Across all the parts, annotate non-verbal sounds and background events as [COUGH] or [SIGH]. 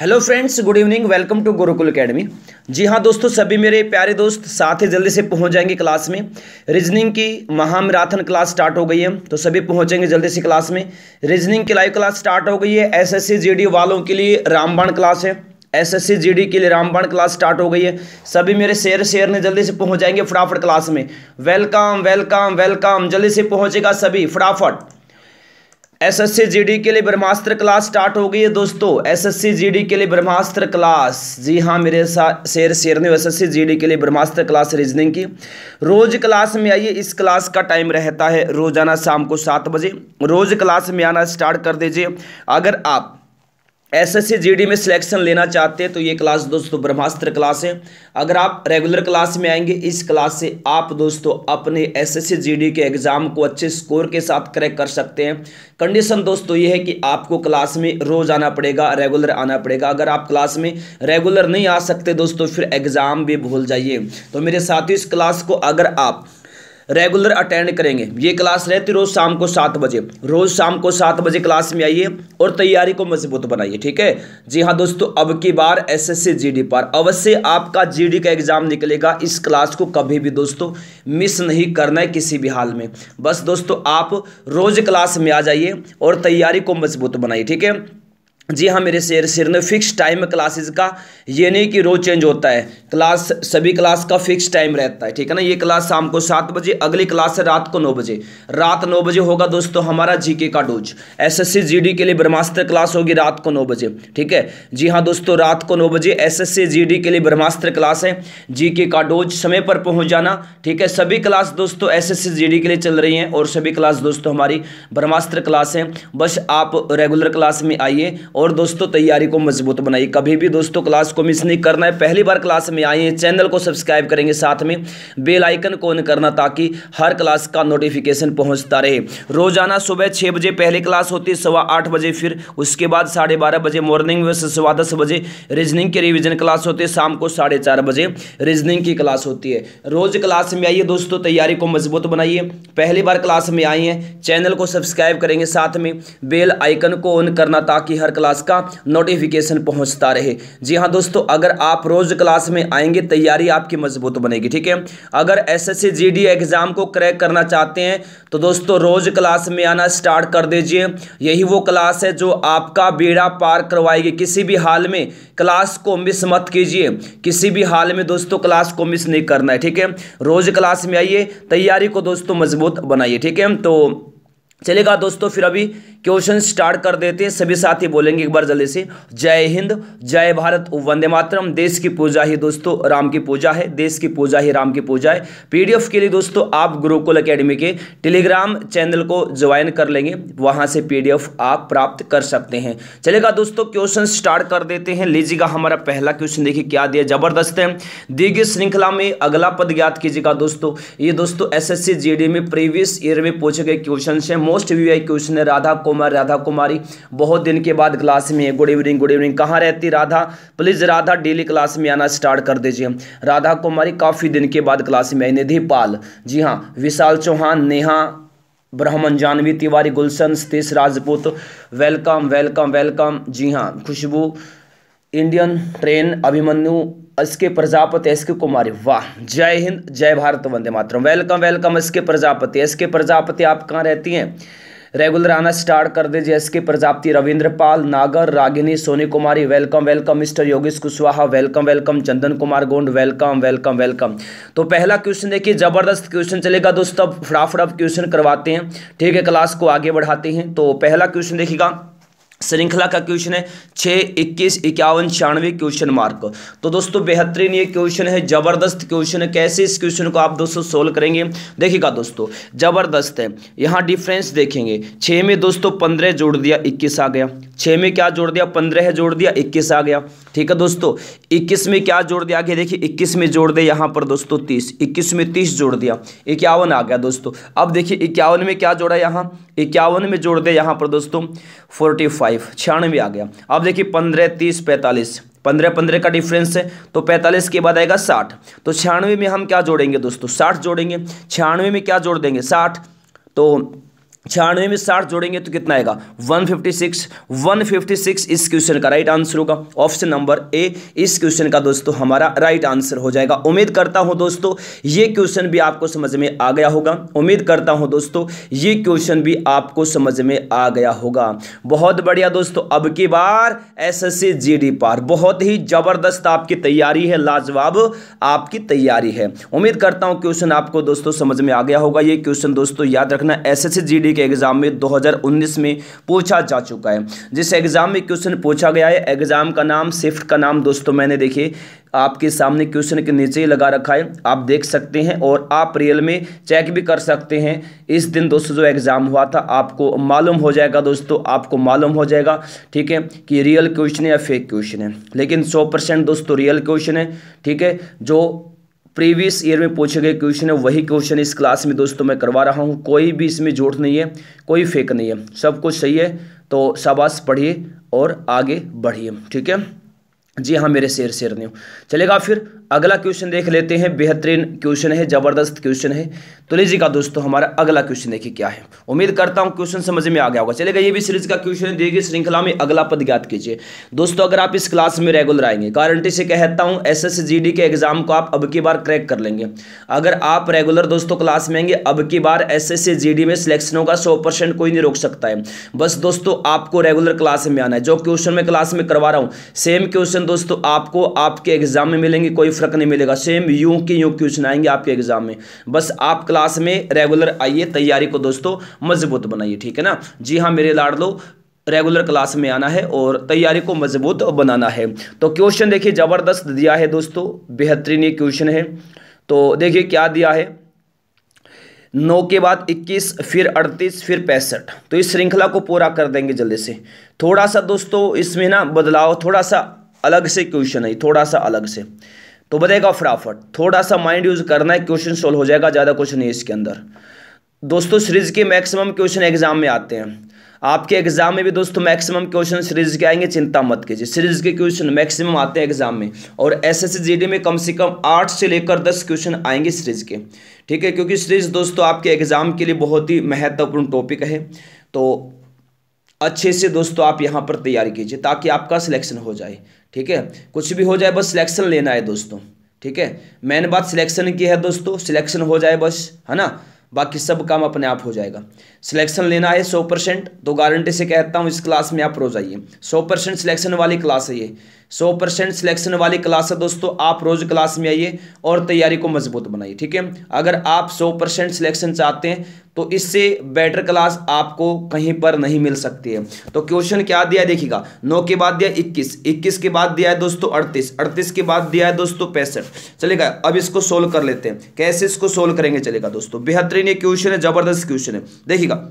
Hello friends good evening welcome to Gurukul academy जी हाँ दोस्तों सभी मेरे प्यारे दोस्त साथ ही जल्दी से पहुँच जाएंगे क्लास में रीजनिंग की महामराथन क्लास स्टार्ट हो गई है तो सभी पहुँचेंगे जल्दी से क्लास में रीजनिंग की लाइव क्लास स्टार्ट हो गई है एसएससी जीडी वालों के लिए रामबाण क्लास है एस एस के लिए रामबाण क्लास स्टार्ट हो गई है सभी मेरे शेयर शेयर ने जल्दी से पहुँच जाएंगे फटाफट क्लास में वेलकम वेलकम वेलकम जल्दी से पहुँचेगा सभी फटाफट एसएससी जीडी के लिए ब्रह्मास्त्र क्लास स्टार्ट हो गई है दोस्तों एसएससी जीडी के लिए ब्रह्मास्त्र क्लास जी हाँ मेरे साथ शेर शेर ने एसएससी जीडी के लिए ब्रह्मास्त्र क्लास रीजनिंग की रोज क्लास में आइए इस क्लास का टाइम रहता है रोजाना शाम को सात बजे रोज क्लास में आना स्टार्ट कर दीजिए अगर आप एसएससी जीडी में सिलेक्शन लेना चाहते हैं तो ये क्लास दोस्तों ब्रह्मास्त्र क्लास है अगर आप रेगुलर क्लास में आएंगे इस क्लास से आप दोस्तों अपने एसएससी जीडी के एग्ज़ाम को अच्छे स्कोर के साथ क्रैक कर सकते हैं कंडीशन दोस्तों ये है कि आपको क्लास में रोज़ आना पड़ेगा रेगुलर आना पड़ेगा अगर आप क्लास में रेगुलर नहीं आ सकते दोस्तों फिर एग्ज़ाम भी भूल जाइए तो मेरे साथ इस क्लास को अगर आप रेगुलर अटेंड करेंगे ये क्लास रहती रोज़ शाम को सात बजे रोज़ शाम को सात बजे क्लास में आइए और तैयारी को मजबूत बनाइए ठीक है जी हाँ दोस्तों अब की बार एसएससी जीडी पर अवश्य आपका जीडी का एग्ज़ाम निकलेगा इस क्लास को कभी भी दोस्तों मिस नहीं करना है किसी भी हाल में बस दोस्तों आप रोज़ क्लास में आ जाइए और तैयारी को मजबूत बनाइए ठीक है जी हाँ मेरे शेर सिर ने फिक्स टाइम क्लासेस का ये नहीं कि रोज चेंज होता है क्लास सभी क्लास का फिक्स टाइम रहता है ठीक है ना ये क्लास शाम को सात बजे अगली क्लास है रात को नौ बजे रात नौ बजे होगा दोस्तों हमारा जीके का डोज एसएससी जीडी के लिए ब्रह्मास्त्र क्लास होगी रात को नौ बजे ठीक है जी हाँ दोस्तों रात को नौ बजे एस एस के लिए ब्रह्मास्त्र क्लास है जी का डोज समय पर पहुँच जाना ठीक है सभी क्लास दोस्तों एस एस के लिए चल रही हैं और सभी क्लास दोस्तों हमारी ब्रह्मास्त्र क्लास है बस आप रेगुलर क्लास में आइए और दोस्तों तैयारी को मजबूत बनाइए कभी भी दोस्तों क्लास को मिस नहीं करना है पहली बार क्लास में आए हैं चैनल को सब्सक्राइब करेंगे साथ में बेल आइकन को ऑन करना ताकि हर क्लास का नोटिफिकेशन पहुँचता रहे रोजाना सुबह छः बजे पहली क्लास होती है सवा आठ बजे फिर उसके बाद साढ़े बारह बजे मॉर्निंग में सवा दस बजे रीजनिंग की रिविजन क्लास होती है शाम को साढ़े चार बजे रीजनिंग की क्लास होती है रोज क्लास में आइए दोस्तों तैयारी को मजबूत बनाइए पहली बार क्लास में आए हैं चैनल को सब्सक्राइब करेंगे साथ में बेल आइकन को ऑन करना ताकि हर क्लास क्लास का नोटिफिकेशन पहुंचता रहे जी हाँ दोस्तों अगर आप रोज़ क्लास में आएंगे तैयारी आपकी मजबूत बनेगी ठीक है अगर एस एस एग्ज़ाम को क्रैक करना चाहते हैं तो दोस्तों रोज़ क्लास में आना स्टार्ट कर दीजिए यही वो क्लास है जो आपका बेड़ा पार करवाएगी किसी भी हाल में क्लास को मिस मत कीजिए किसी भी हाल में दोस्तों क्लास को मिस नहीं करना है ठीक है रोज़ क्लास में आइए तैयारी को दोस्तों मजबूत बनाइए ठीक है तो चलेगा दोस्तों फिर अभी क्वेश्चन स्टार्ट कर देते हैं सभी साथी बोलेंगे एक बार जल्दी से जय हिंद जय भारत वंदे मातरम देश की पूजा ही दोस्तों राम की पूजा है देश की पूजा ही राम की पूजा है पीडीएफ के लिए दोस्तों आप गुरुकुल एकेडमी के टेलीग्राम चैनल को ज्वाइन कर लेंगे वहां से पीडीएफ आप प्राप्त कर सकते हैं चलेगा दोस्तों क्वेश्चन स्टार्ट कर देते हैं लीजिएगा हमारा पहला क्वेश्चन देखिए क्या दिया जबरदस्त है दी श्रृंखला में अगला पद ज्ञात कीजिएगा दोस्तों ये दोस्तों एस एस e में प्रीवियस ईयर में पूछे गए क्वेश्चन है मोस्ट व्यू क्वेश्चन है राधा को कुमार राधा कुमारी बहुत दिन के बाद क्लास में है गुड इवनिंग गुड इवनिंग कहाँ रहती Radha please Radha daily class में आना स्टार्ट कर दीजिए राधा कुमारी काफ़ी दिन के बाद क्लास में आई निधि पाल जी हाँ विशाल Chauhan Neha Brahman Janvi Tiwari Gulshan Satish Rajput welcome welcome welcome जी हाँ Khushboo Indian train Abhimanyu S K Prajapati S K Kumari वाह जय हिंद जय भारत वंदे मातरम welcome welcome S K Prajapati S K Prajapati आप कहाँ रहती हैं रेगुलर आना स्टार्ट कर दीजिए के Prajapati Ravindra Pal Nagar Ragini Soni Kumari welcome welcome mister Yogesh Kushwaha welcome welcome Chandan Kumar Gond welcome welcome welcome तो पहला क्वेश्चन देखिए जबरदस्त क्वेश्चन चलेगा दोस्तों फटाफट अब क्वेश्चन करवाते हैं ठीक है क्लास को आगे बढ़ाते हैं तो पहला क्वेश्चन देखिएगा श्रृंखला का क्वेश्चन है छः इक्कीस इक्यावन छियानवे क्वेश्चन मार्क तो दोस्तों बेहतरीन ये क्वेश्चन है जबरदस्त क्वेश्चन है कैसे इस क्वेश्चन को आप दोस्तों सोल्व करेंगे देखिएगा दोस्तों जबरदस्त है यहाँ डिफरेंस देखेंगे छः में दोस्तों पंद्रह जोड़ दिया इक्कीस आ गया छः में क्या जोड़ दिया पंद्रह जोड़ दिया इक्कीस आ गया ठीक है दोस्तों इक्कीस में क्या जोड़ दिया आगे देखिए इक्कीस में जोड़ दे यहाँ पर दोस्तों तीस इक्कीस में तीस जोड़ दिया इक्यावन आ गया दोस्तों अब देखिए इक्यावन में क्या जोड़ा यहाँ इक्यावन में जोड़ दे यहाँ पर दोस्तों फोर्टी फाइव छियानवे आ गया अब देखिए पंद्रह तीस पैंतालीस पंद्रह पंद्रह का डिफरेंस है तो पैंतालीस के बाद आएगा साठ तो छियानवे में हम क्या जोड़ेंगे दोस्तों साठ जोड़ेंगे छियानवे में क्या जोड़ देंगे साठ तो छियानवे में साठ जोड़ेंगे तो कितना आएगा 156 156 इस क्वेश्चन का राइट आंसर होगा ऑप्शन नंबर ए इस क्वेश्चन का दोस्तों हमारा राइट आंसर हो जाएगा उम्मीद करता हूं दोस्तों ये क्वेश्चन भी आपको समझ में आ गया होगा उम्मीद करता हूं दोस्तों ये क्वेश्चन भी आपको समझ में आ गया होगा बहुत बढ़िया दोस्तों अब की बार एस एस पार बहुत ही ज़बरदस्त आपकी तैयारी है लाजवाब आपकी तैयारी है उम्मीद करता हूँ क्वेश्चन आपको दोस्तों समझ में आ गया होगा ये क्वेश्चन दोस्तों याद रखना एस एस के एग्ज़ाम में 2019 में पूछा जा चुका है जिस एग्ज़ाम में क्वेश्चन पूछा गया है एग्ज़ाम का नाम शिफ्ट का नाम दोस्तों मैंने देखिए आपके सामने क्वेश्चन के नीचे ही लगा रखा है आप देख सकते हैं और आप रियल में चेक भी कर सकते हैं इस दिन दोस्तों जो एग्ज़ाम हुआ था आपको मालूम हो जाएगा दोस्तों आपको मालूम हो जाएगा ठीक है कि रियल क्वेश्चन है या फेक क्वेश्चन है लेकिन सौ परसेंट दोस्तों रियल क्वेश्चन है ठीक है जो प्रीवियस ईयर में पूछे गए क्वेश्चन है वही क्वेश्चन इस क्लास में दोस्तों मैं करवा रहा हूँ कोई भी इसमें झूठ नहीं है कोई फेक नहीं है सब कुछ सही है तो शाबाश पढ़िए और आगे बढ़िए ठीक है जी हाँ मेरे शेर शेर ने चलेगा फिर अगला क्वेश्चन देख लेते हैं बेहतरीन क्वेश्चन है ज़बरदस्त क्वेश्चन है तो लीजिएगा दोस्तों हमारा अगला क्वेश्चन देखिए क्या है उम्मीद करता हूँ क्वेश्चन समझ में आ गया होगा चलेगा ये भी सीरीज का क्वेश्चन देखिए श्रृंखला में अगला पद ज्ञात कीजिए दोस्तों अगर आप इस क्लास में रेगुलर आएंगे गारंटी से कहता हूँ एस एस के एग्जाम को आप अब की बार क्रैक कर लेंगे अगर आप रेगुलर दोस्तों क्लास में आएंगे अब की बार एस एस में सिलेक्शन होगा सौ कोई नहीं रोक सकता है बस दोस्तों आपको रेगुलर क्लास में आना है जो क्वेश्चन मैं क्लास में करवा रहा हूँ सेम क्वेश्चन दोस्तों आपको आपके एग्ज़ाम में मिलेंगे कोई फ़र्क नहीं मिलेगा सेम यूं के यूं क्वेश्चन आएंगे आपके एग्ज़ाम में बस आप क्लास में रेगुलर आइए तैयारी को दोस्तों मजबूत बनाइए ठीक है ना जी हाँ मेरे लाड़ लो रेगुलर क्लास में आना है और तैयारी को मजबूत बनाना है तो क्वेश्चन देखिए ज़बरदस्त दिया है दोस्तों बेहतरीन क्वेश्चन है तो देखिए क्या दिया है नौ के बाद इक्कीस फिर अड़तीस फिर पैंसठ तो इस श्रृंखला को पूरा कर देंगे जल्दी से थोड़ा सा दोस्तों इसमें ना बदलाव थोड़ा सा अलग से क्वेश्चन है थोड़ा सा अलग से तो बताएगा फटाफट थोड़ा सा माइंड यूज करना है क्वेश्चन सोल्व हो जाएगा ज़्यादा कुछ नहीं इसके अंदर दोस्तों सीरीज के मैक्सिमम क्वेश्चन एग्जाम में आते हैं आपके एग्जाम में भी दोस्तों मैक्सिमम क्वेश्चन सीरीज के आएंगे चिंता मत कीजिए सीरीज के क्वेश्चन मैक्सिमम आते हैं एग्जाम में और एस एस में कम से कम आठ से लेकर दस क्वेश्चन आएंगे सीरीज के ठीक है क्योंकि सीरीज दोस्तों आपके एग्जाम के लिए बहुत ही महत्वपूर्ण टॉपिक है तो अच्छे से दोस्तों आप यहाँ पर तैयारी कीजिए ताकि आपका सिलेक्शन हो जाए ठीक है कुछ भी हो जाए बस सिलेक्शन लेना है दोस्तों ठीक है मेन बात सिलेक्शन की है दोस्तों सिलेक्शन हो जाए बस है ना बाकी सब काम अपने आप हो जाएगा सिलेक्शन लेना है सौ परसेंट तो गारंटी से कहता हूँ इस क्लास में आप रोज आइए सौ परसेंट सिलेक्शन वाली क्लास है ये सौ परसेंट सिलेक्शन वाली क्लास है दोस्तों आप रोज क्लास में आइए और तैयारी को मजबूत बनाइए ठीक है अगर आप सौ परसेंट सिलेक्शन चाहते हैं तो इससे बेटर क्लास आपको कहीं पर नहीं मिल सकती है तो क्वेश्चन क्या दिया है देखिएगा नौ के बाद दिया इक्कीस इक्कीस के बाद दिया है दोस्तों अड़तीस अड़तीस के बाद दिया है दोस्तों पैंसठ चलेगा अब इसको सोल्व कर लेते हैं कैसे इसको सोल्व करेंगे चलेगा दोस्तों बेहतरीन ये क्वेश्चन है जबरदस्त क्वेश्चन है देखिएगा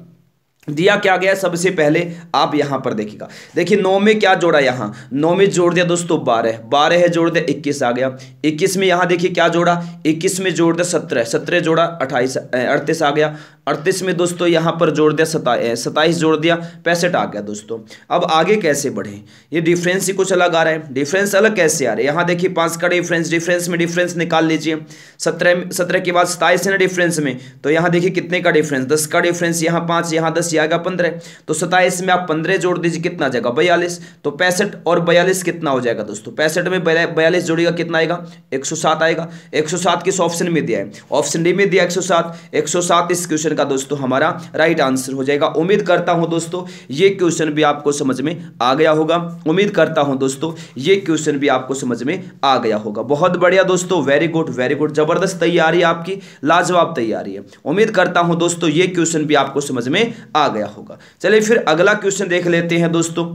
दिया क्या गया सबसे पहले आप यहां पर देखिएगा देखिए नौ में क्या जोड़ा यहां नौ में जोड़ दिया दोस्तों बारह बारह है जोड़ दिया इक्कीस आ गया इक्कीस में यहां देखिए क्या जोड़ा इक्कीस में जोड़ दिया सत्रह सत्रह जोड़ा अट्ठाईस अड़तीस आ गया अड़तीस में दोस्तों यहां पर जोड़ दिया सता जोड़ दिया पैंसठ आ गया दोस्तों अब आगे कैसे बढ़े ये डिफरेंस ही कुछ अलग आ रहा है डिफरेंस अलग कैसे आ रहा है यहां देखिए पांच का डिफरेंस डिफरेंस में डिफरेंस निकाल लीजिए सत्रह सत्रह के बाद सताइस है ना डिफरेंस में तो यहाँ देखिए कितने का डिफरेंस दस का डिफरेंस यहाँ पांच यहां दस से आएगा पंद्रह तो सताइस में आप पंद्रह जोड़ दीजिए कितना आ जाएगा बयालीस तो पैंसठ और बयालीस कितना हो जाएगा दोस्तों पैंसठ में बयालीस जोड़ेगा कितना आएगा एक सौ सात आएगा एक सौ सात किस ऑप्शन में दिया है ऑप्शन डी में दिया एक सौ सात एक सौ सात इस क्वेश्चन का दोस्तों हमारा राइट आंसर हो जाएगा उम्मीद करता हूँ दोस्तों ये क्वेश्चन भी आपको समझ में आ गया होगा उम्मीद करता हूँ दोस्तों ये क्वेश्चन भी आपको समझ में आ गया होगा बहुत बढ़िया दोस्तों वेरी गुड वेरी गुड जबरदस्त तैयारी आपकी लाजवाब तैयारी है उम्मीद करता हूं दोस्तों ये क्वेश्चन भी आपको समझ में आ आ गया होगा चलिए फिर अगला क्वेश्चन देख लेते हैं दोस्तों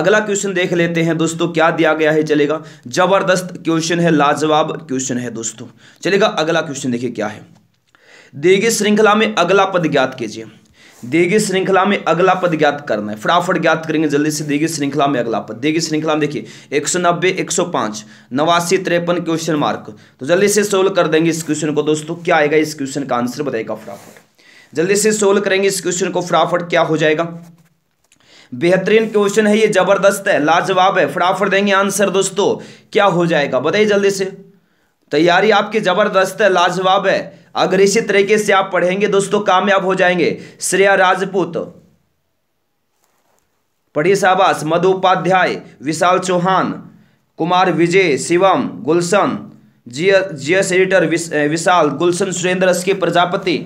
अगला क्वेश्चन देख लेते हैं दोस्तों क्या दिया गया है चलेगा जबरदस्त क्वेश्चन है लाजवाब क्वेश्चन है दोस्तों चलेगा अगला क्वेश्चन देखिए क्या है देगी श्रृंखला में अगला पद ज्ञात कीजिए देगी श्रृंखला में अगला पद ज्ञात करना है फटाफट ज्ञात करेंगे जल्दी से देगी श्रृंखला में अगला पद देगी श्रृंखला में देखिए एक सौ नब्बे एक सौ पांच नवासी त्रेपन क्वेश्चन मार्क तो जल्दी से सोल्व कर देंगे इस क्वेश्चन को दोस्तों क्या आएगा इस क्वेश्चन का आंसर बताएगा फटाफट जल्दी से सोल्व करेंगे इस क्वेश्चन को फटाफट क्या हो जाएगा बेहतरीन क्वेश्चन है ये जबरदस्त है लाजवाब है फटाफट देंगे आंसर दोस्तों क्या हो जाएगा बताइए जल्दी से तैयारी आपकी जबरदस्त है लाजवाब है अगर इसी तरीके से आप पढ़ेंगे दोस्तों कामयाब हो जाएंगे श्रेया राजपूत पढ़िए शाबाश Madhu Upadhyay Vishal Chauhan Kumar Vijay Shivam Gulshan GS editor Vishal Gulshan Surendra Prajapati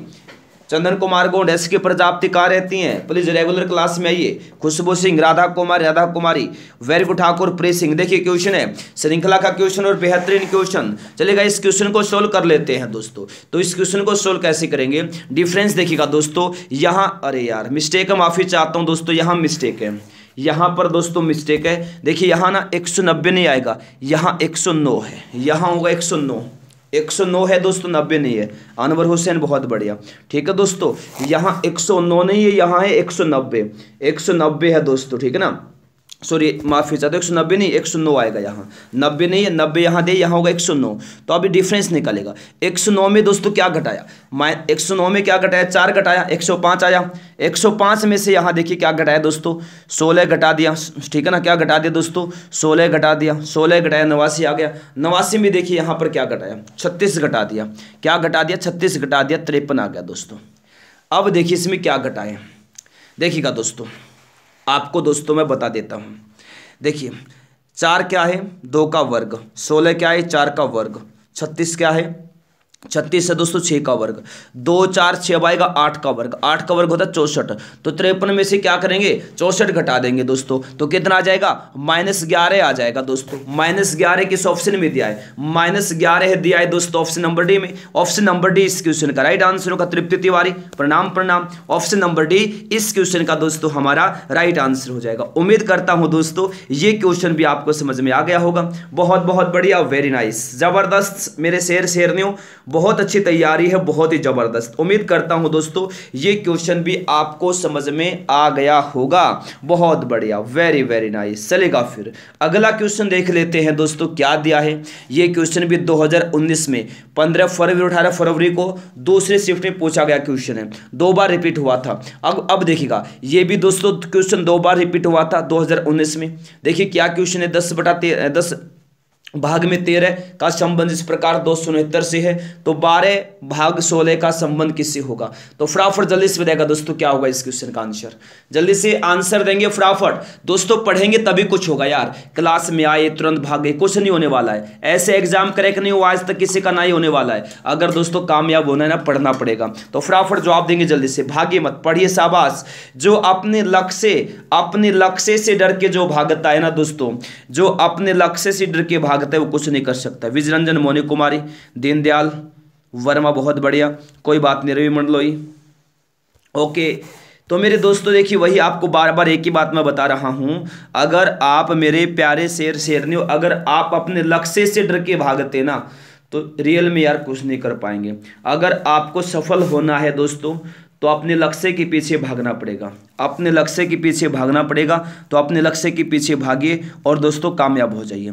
Chandan Kumar Gond S की प्रजाप्ति कहाँ रहती हैं प्लीज रेगुलर क्लास में आइए खुशबू सिंह राधा कुमार राधा कुमारी वेरी गुड ठाकुर प्री सिंह देखिए क्वेश्चन है श्रृंखला का क्वेश्चन और बेहतरीन क्वेश्चन चलेगा इस क्वेश्चन को सोल्व कर लेते हैं दोस्तों तो इस क्वेश्चन को सोल्व कैसे करेंगे डिफरेंस देखिएगा दोस्तों यहाँ अरे यार मिस्टेक माफी चाहता हूँ दोस्तों यहाँ मिस्टेक है यहाँ पर दोस्तों मिस्टेक है देखिए यहाँ ना एक नहीं आएगा यहाँ एक है यहाँ होगा एक 109 है दोस्तों 90 नहीं है अनवर हुसैन बहुत बढ़िया ठीक है दोस्तों यहाँ 109 नहीं है यहाँ है 190 190 है दोस्तों ठीक है ना सॉरी माफ़ कीजिए तो एक सौ नब्बे नहीं एक सौ नौ आएगा यहाँ नब्बे नहीं है नब्बे यहाँ दे यहाँ होगा एक सौ नौ तो अभी डिफरेंस निकलेगा एक सौ नौ में दोस्तों क्या घटाया माइ एक सौ नौ में क्या घटाया चार घटाया एक सौ पाँच आया एक सौ पाँच में से यहाँ देखिए क्या घटाया दोस्तों सोलह घटा दिया ठीक है ना क्या घटा दिया दोस्तों सोलह घटा दिया सोलह घटाया नवासी आ गया नवासी में देखिए यहाँ पर क्या घटाया छत्तीस घटा दिया क्या घटा दिया छत्तीस घटा दिया तिरपन आ गया दोस्तों अब देखिए इसमें क्या घटाया देखिएगा दोस्तों आपको दोस्तों मैं बता देता हूँ देखिए चार क्या है दो का वर्ग सोलह क्या है चार का वर्ग छत्तीस क्या है छत्तीस है दोस्तों छह छः का वर्ग दो चार छः आएगा आठ का वर्ग आठ का वर्ग होता है चौसठ तो तिरपन में से क्या करेंगे चौसठ घटा देंगे दोस्तों तो कितना आ जाएगा माइनस ग्यारह आ जाएगा दोस्तों माइनस ग्यारह किस ऑप्शन में दिया है माइनस ग्यारह दिया है दोस्तों ऑप्शन नंबर डी में ऑप्शन नंबर डी इस क्वेश्चन का राइट आंसर होगा तृप्ति तिवारी प्रणाम प्रणाम ऑप्शन नंबर डी इस क्वेश्चन का दोस्तों हमारा राइट आंसर हो जाएगा उम्मीद करता हूँ दोस्तों ये क्वेश्चन भी आपको समझ में आ गया होगा बहुत बहुत बढ़िया वेरी नाइस जबरदस्त मेरे शेर शेरनियों बहुत अच्छी तैयारी है बहुत ही ज़बरदस्त उम्मीद करता हूँ दोस्तों ये क्वेश्चन भी आपको समझ में आ गया होगा बहुत बढ़िया वेरी वेरी नाइस चलेगा फिर अगला क्वेश्चन देख लेते हैं दोस्तों क्या दिया है ये क्वेश्चन भी 2019 में 15 फरवरी अठारह फरवरी को दूसरे शिफ्ट में पूछा गया क्वेश्चन है दो बार रिपीट हुआ था अब अब देखिएगा ये भी दोस्तों क्वेश्चन दो बार रिपीट हुआ था दो में देखिए क्या क्वेश्चन है दस बटा दस भाग में तेरह का संबंध इस प्रकार दो सौ उनहत्तर से है तो बारह भाग सोलह का संबंध किससे होगा तो फटाफट जल्दी से बताएगा दोस्तों क्या होगा इस क्वेश्चन का आंसर जल्दी से आंसर देंगे फटाफट दोस्तों पढ़ेंगे तभी कुछ होगा यार क्लास में आए तुरंत भाग गए कुछ नहीं होने वाला है ऐसे एग्जाम क्रैक नहीं हुआ आज तक किसी का नहीं होने वाला है अगर दोस्तों कामयाब होना है ना पढ़ना पड़ेगा तो फटाफट जवाब देंगे जल्दी से भागे मत पढ़िए शाबाश जो अपने लक्ष्य अपने लक्ष्य से डर के जो भागता है ना दोस्तों जो अपने लक्ष्य से डर के भाग भागता है वो कुछ नहीं कर सकता विज रंजन मोनी कुमारी दीनदयाल वर्मा बहुत बढ़िया कोई बात नहीं रवि मंडलोई ओके तो मेरे दोस्तों देखिए वही आपको बार बार एक ही बात मैं बता रहा हूँ अगर आप मेरे प्यारे शेर शेरनी अगर आप अपने लक्ष्य से डर के भागते ना तो रियल में यार कुछ नहीं कर पाएंगे अगर आपको सफल होना है दोस्तों तो अपने लक्ष्य के पीछे भागना पड़ेगा अपने लक्ष्य के पीछे भागना पड़ेगा तो अपने लक्ष्य के पीछे भागिए और दोस्तों कामयाब हो जाइए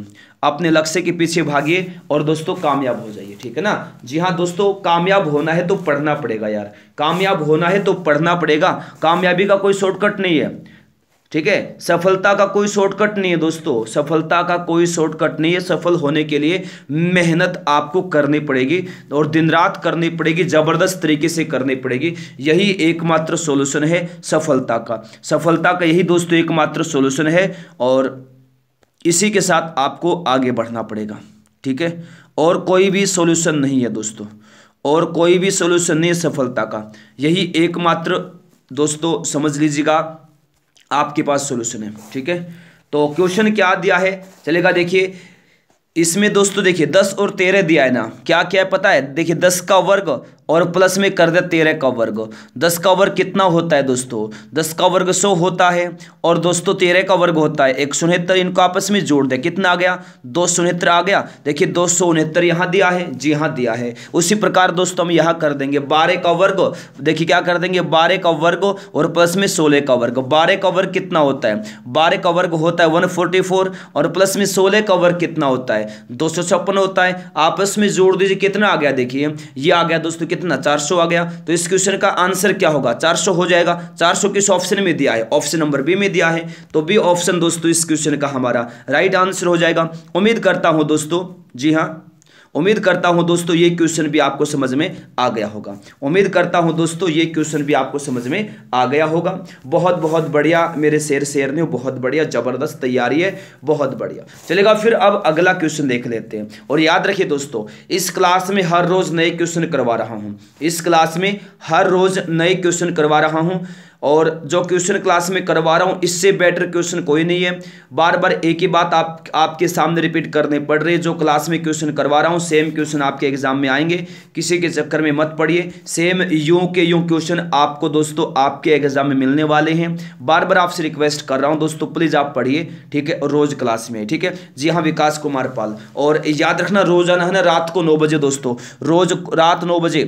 अपने लक्ष्य के पीछे भागिए और दोस्तों कामयाब हो जाइए ठीक है ना जी हाँ दोस्तों कामयाब होना है तो पढ़ना पड़ेगा यार कामयाब होना है तो पढ़ना पड़ेगा कामयाबी का कोई शॉर्टकट नहीं है ठीक है सफलता का कोई शॉर्टकट नहीं है दोस्तों सफलता का कोई शॉर्टकट नहीं है सफल होने के लिए मेहनत आपको करनी पड़ेगी और दिन रात करनी पड़ेगी ज़बरदस्त तरीके से करनी पड़ेगी यही एकमात्र सोल्यूशन है सफलता का सफलता का यही दोस्तों एकमात्र सोल्यूशन है और इसी के साथ आपको आगे बढ़ना पड़ेगा ठीक है और कोई भी सोल्यूशन नहीं है दोस्तों और कोई भी सोल्यूशन नहीं है सफलता का यही एकमात्र दोस्तों समझ लीजिएगा आपके पास सोल्यूशन है ठीक है तो क्वेश्चन क्या दिया है चलेगा देखिए इसमें दोस्तों देखिए दस और तेरह दिया है ना क्या क्या है पता है देखिए दस का वर्ग और प्लस में कर दे तेरह का वर्ग दस का वर्ग कितना होता है दोस्तों दस का वर्ग सौ होता है और दोस्तों तेरह का वर्ग होता है एक सौ उनहत्तर इनको आपस में जोड़ दे कितना आ गया दो सौ उनहत्तर आ गया देखिए दो सौ उनहत्तर यहाँ दिया है जी हाँ दिया है उसी प्रकार दोस्तों हम यहाँ कर देंगे बारह का वर्ग देखिए क्या कर देंगे बारह का वर्ग और प्लस में सोलह का वर्ग बारह का वर्ग कितना होता है बारह का वर्ग होता है वन फोर्टी फोर और प्लस में सोलह का वर्ग कितना होता है दो सौ छप्पन होता है आपस में जोड़ दीजिए कितना आ गया देखिए ये आ गया दोस्तों कितना 400 आ गया तो इस क्वेश्चन का आंसर क्या होगा 400 हो जाएगा 400 किस ऑप्शन में दिया है ऑप्शन नंबर बी में दिया है तो बी ऑप्शन दोस्तों इस क्वेश्चन का हमारा राइट आंसर हो जाएगा उम्मीद करता हूं दोस्तों जी हाँ उम्मीद करता हूं दोस्तों ये क्वेश्चन भी आपको समझ में आ गया होगा उम्मीद करता हूं दोस्तों ये क्वेश्चन भी आपको समझ में आ गया होगा बहुत बहुत बढ़िया मेरे शेर शेर ने बहुत बढ़िया जबरदस्त तैयारी है बहुत बढ़िया चलेगा फिर अब अगला क्वेश्चन देख लेते हैं और याद रखिए दोस्तों इस क्लास में हर रोज नए क्वेश्चन करवा रहा हूँ इस क्लास में हर रोज नए क्वेश्चन करवा रहा हूँ और जो क्वेश्चन क्लास में करवा रहा हूँ इससे बेटर क्वेश्चन कोई नहीं है बार बार एक ही बात आप आपके सामने रिपीट करने पड़ रही है जो क्लास में क्वेश्चन करवा रहा हूँ सेम क्वेश्चन आपके एग्जाम में आएंगे किसी के चक्कर में मत पड़िए सेम यूँ के यूँ क्वेश्चन आपको दोस्तों आपके एग्जाम में मिलने वाले हैं बार बार आपसे रिक्वेस्ट कर रहा हूँ दोस्तों प्लीज़ आप पढ़िए ठीक है रोज़ क्लास में ठीक है जी हाँ विकास कुमार पाल और याद रखना रोजाना है ना रात को नौ बजे दोस्तों रोज रात नौ बजे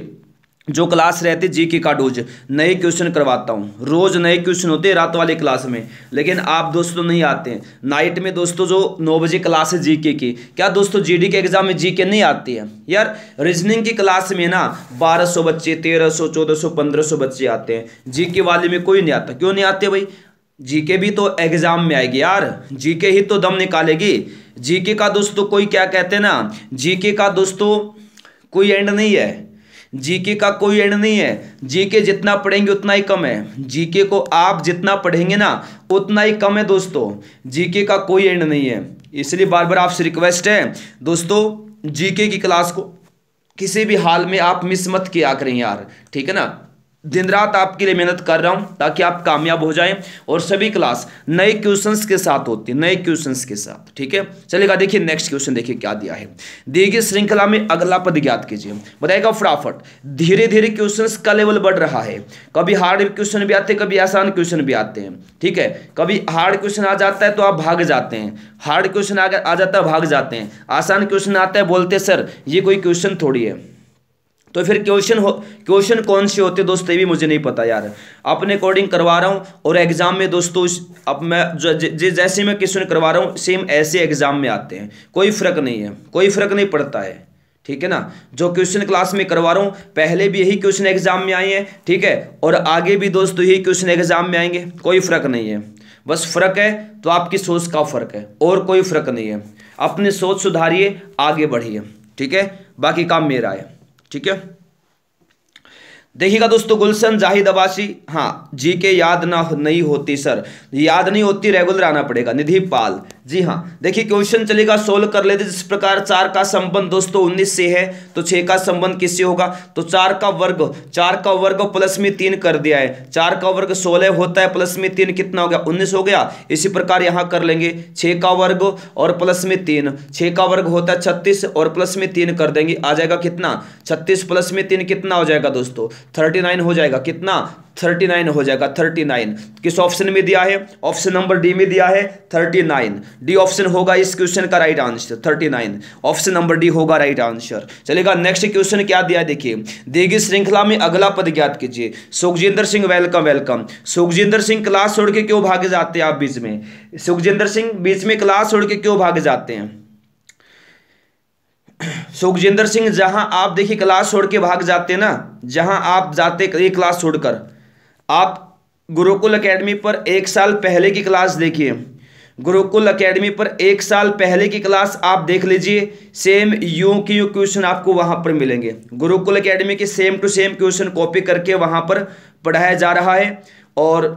जो क्लास रहती जी के का डोज नए क्वेश्चन करवाता हूँ रोज़ नए क्वेश्चन होते हैं रात वाले क्लास में लेकिन आप दोस्तों नहीं आते हैं नाइट में दोस्तों जो नौ बजे क्लास है जीके की क्या दोस्तों जीडी के एग्ज़ाम में जीके नहीं आती है यार रीजनिंग की क्लास में ना 1200 बच्चे 1300 1400 1500 बच्चे आते हैं के वाले में कोई नहीं आता क्यों नहीं आते भाई के भी तो एग्ज़ाम में आएगी यार के ही तो दम निकालेगी के का दोस्तों कोई क्या कहते हैं ना के का दोस्तों कोई एंड नहीं है जीके का कोई एंड नहीं है जीके जितना पढ़ेंगे उतना ही कम है जीके को आप जितना पढ़ेंगे ना उतना ही कम है दोस्तों जीके का कोई एंड नहीं है इसलिए बार बार आपसे रिक्वेस्ट है दोस्तों जीके की क्लास को किसी भी हाल में आप मिस मत किया करें यार ठीक है ना दिन रात आपके लिए मेहनत कर रहा हूँ ताकि आप कामयाब हो जाएं और सभी क्लास नए क्वेश्चंस के साथ होती है नए क्वेश्चंस के साथ ठीक है चलेगा देखिए नेक्स्ट क्वेश्चन देखिए क्या दिया है दी गई श्रृंखला में अगला पद ज्ञात कीजिए बताएगा फटाफट धीरे धीरे क्वेश्चंस का लेवल बढ़ रहा है कभी हार्ड क्वेश्चन भी आते हैं कभी आसान क्वेश्चन भी आते हैं ठीक है कभी हार्ड क्वेश्चन आ जाता है तो आप भाग जाते हैं हार्ड क्वेश्चन आ जाता है भाग जाते हैं आसान क्वेश्चन आता है बोलते सर ये कोई क्वेश्चन थोड़ी है तो फिर क्वेश्चन हो क्वेश्चन कौन से होते दोस्तों ये भी मुझे नहीं पता यार अपने अकॉर्डिंग करवा रहा हूँ और एग्ज़ाम में दोस्तों अब मैं ज, ज, ज, जैसे मैं क्वेश्चन करवा रहा हूँ सेम ऐसे एग्ज़ाम में आते हैं कोई फ़र्क नहीं है कोई फ़र्क नहीं पड़ता है ठीक है ना जो क्वेश्चन क्लास में करवा रहा हूँ पहले भी यही क्वेश्चन एग्जाम में आए हैं ठीक है और आगे भी दोस्तों यही क्वेश्चन एग्जाम में आएंगे कोई फ़र्क नहीं है बस फ़र्क है तो आपकी सोच का फ़र्क है और कोई फ़र्क नहीं है अपनी सोच सुधारिए आगे बढ़िए ठीक है बाकी काम मेरा है ठीक है देखिएगा दोस्तों गुलशन जाहिद अबासी हाँ जी के याद ना नहीं होती सर याद नहीं होती रेगुलर आना पड़ेगा निधि पाल जी हाँ देखिए क्वेश्चन चलेगा सोल्व कर लेते जिस प्रकार चार का संबंध दोस्तों उन्नीस से है तो छः का संबंध किससे होगा तो चार का वर्ग चार का वर्ग प्लस में तीन कर दिया है चार का वर्ग सोलह होता है प्लस में तीन कितना हो गया उन्नीस हो गया इसी प्रकार यहाँ कर लेंगे छः का वर्ग और प्लस में तीन छः का वर्ग होता है छत्तीस और प्लस में तीन कर देंगे आ जाएगा कितना छत्तीस प्लस में तीन कितना हो जाएगा दोस्तों थर्टी हो जाएगा कितना थर्टी नाइन हो जाएगा थर्टी नाइन किस ऑप्शन में दिया है ऑप्शन नंबर डी में दिया है थर्टी नाइन डी ऑप्शन होगा इस क्वेश्चन का right answer thirty nine option number D होगा राइट आंसर चलेगा नेक्स्ट क्वेश्चन क्या दिया देखिए देगी श्रृंखला में अगला पद ज्ञात कीजिए Sukhjinder Singh welcome welcome Sukhjinder Singh class छोड़ के क्यों भागे जाते हैं आप बीच में सुखजिंदर सिंह बीच में क्लास छोड़ के क्यों भागे जाते हैं सुखजिंदर सिंह जहां आप देखिए क्लास छोड़ के भाग जाते हैं ना जहां आप जाते ये क्लास छोड़कर आप गुरुकुल एकेडमी पर एक साल पहले की क्लास देखिए गुरुकुल एकेडमी पर एक साल पहले की क्लास आप देख लीजिए सेम यू की यू क्वेश्चन आपको वहां पर मिलेंगे गुरुकुल एकेडमी के same to same question copy करके वहां पर पढ़ाया जा रहा है और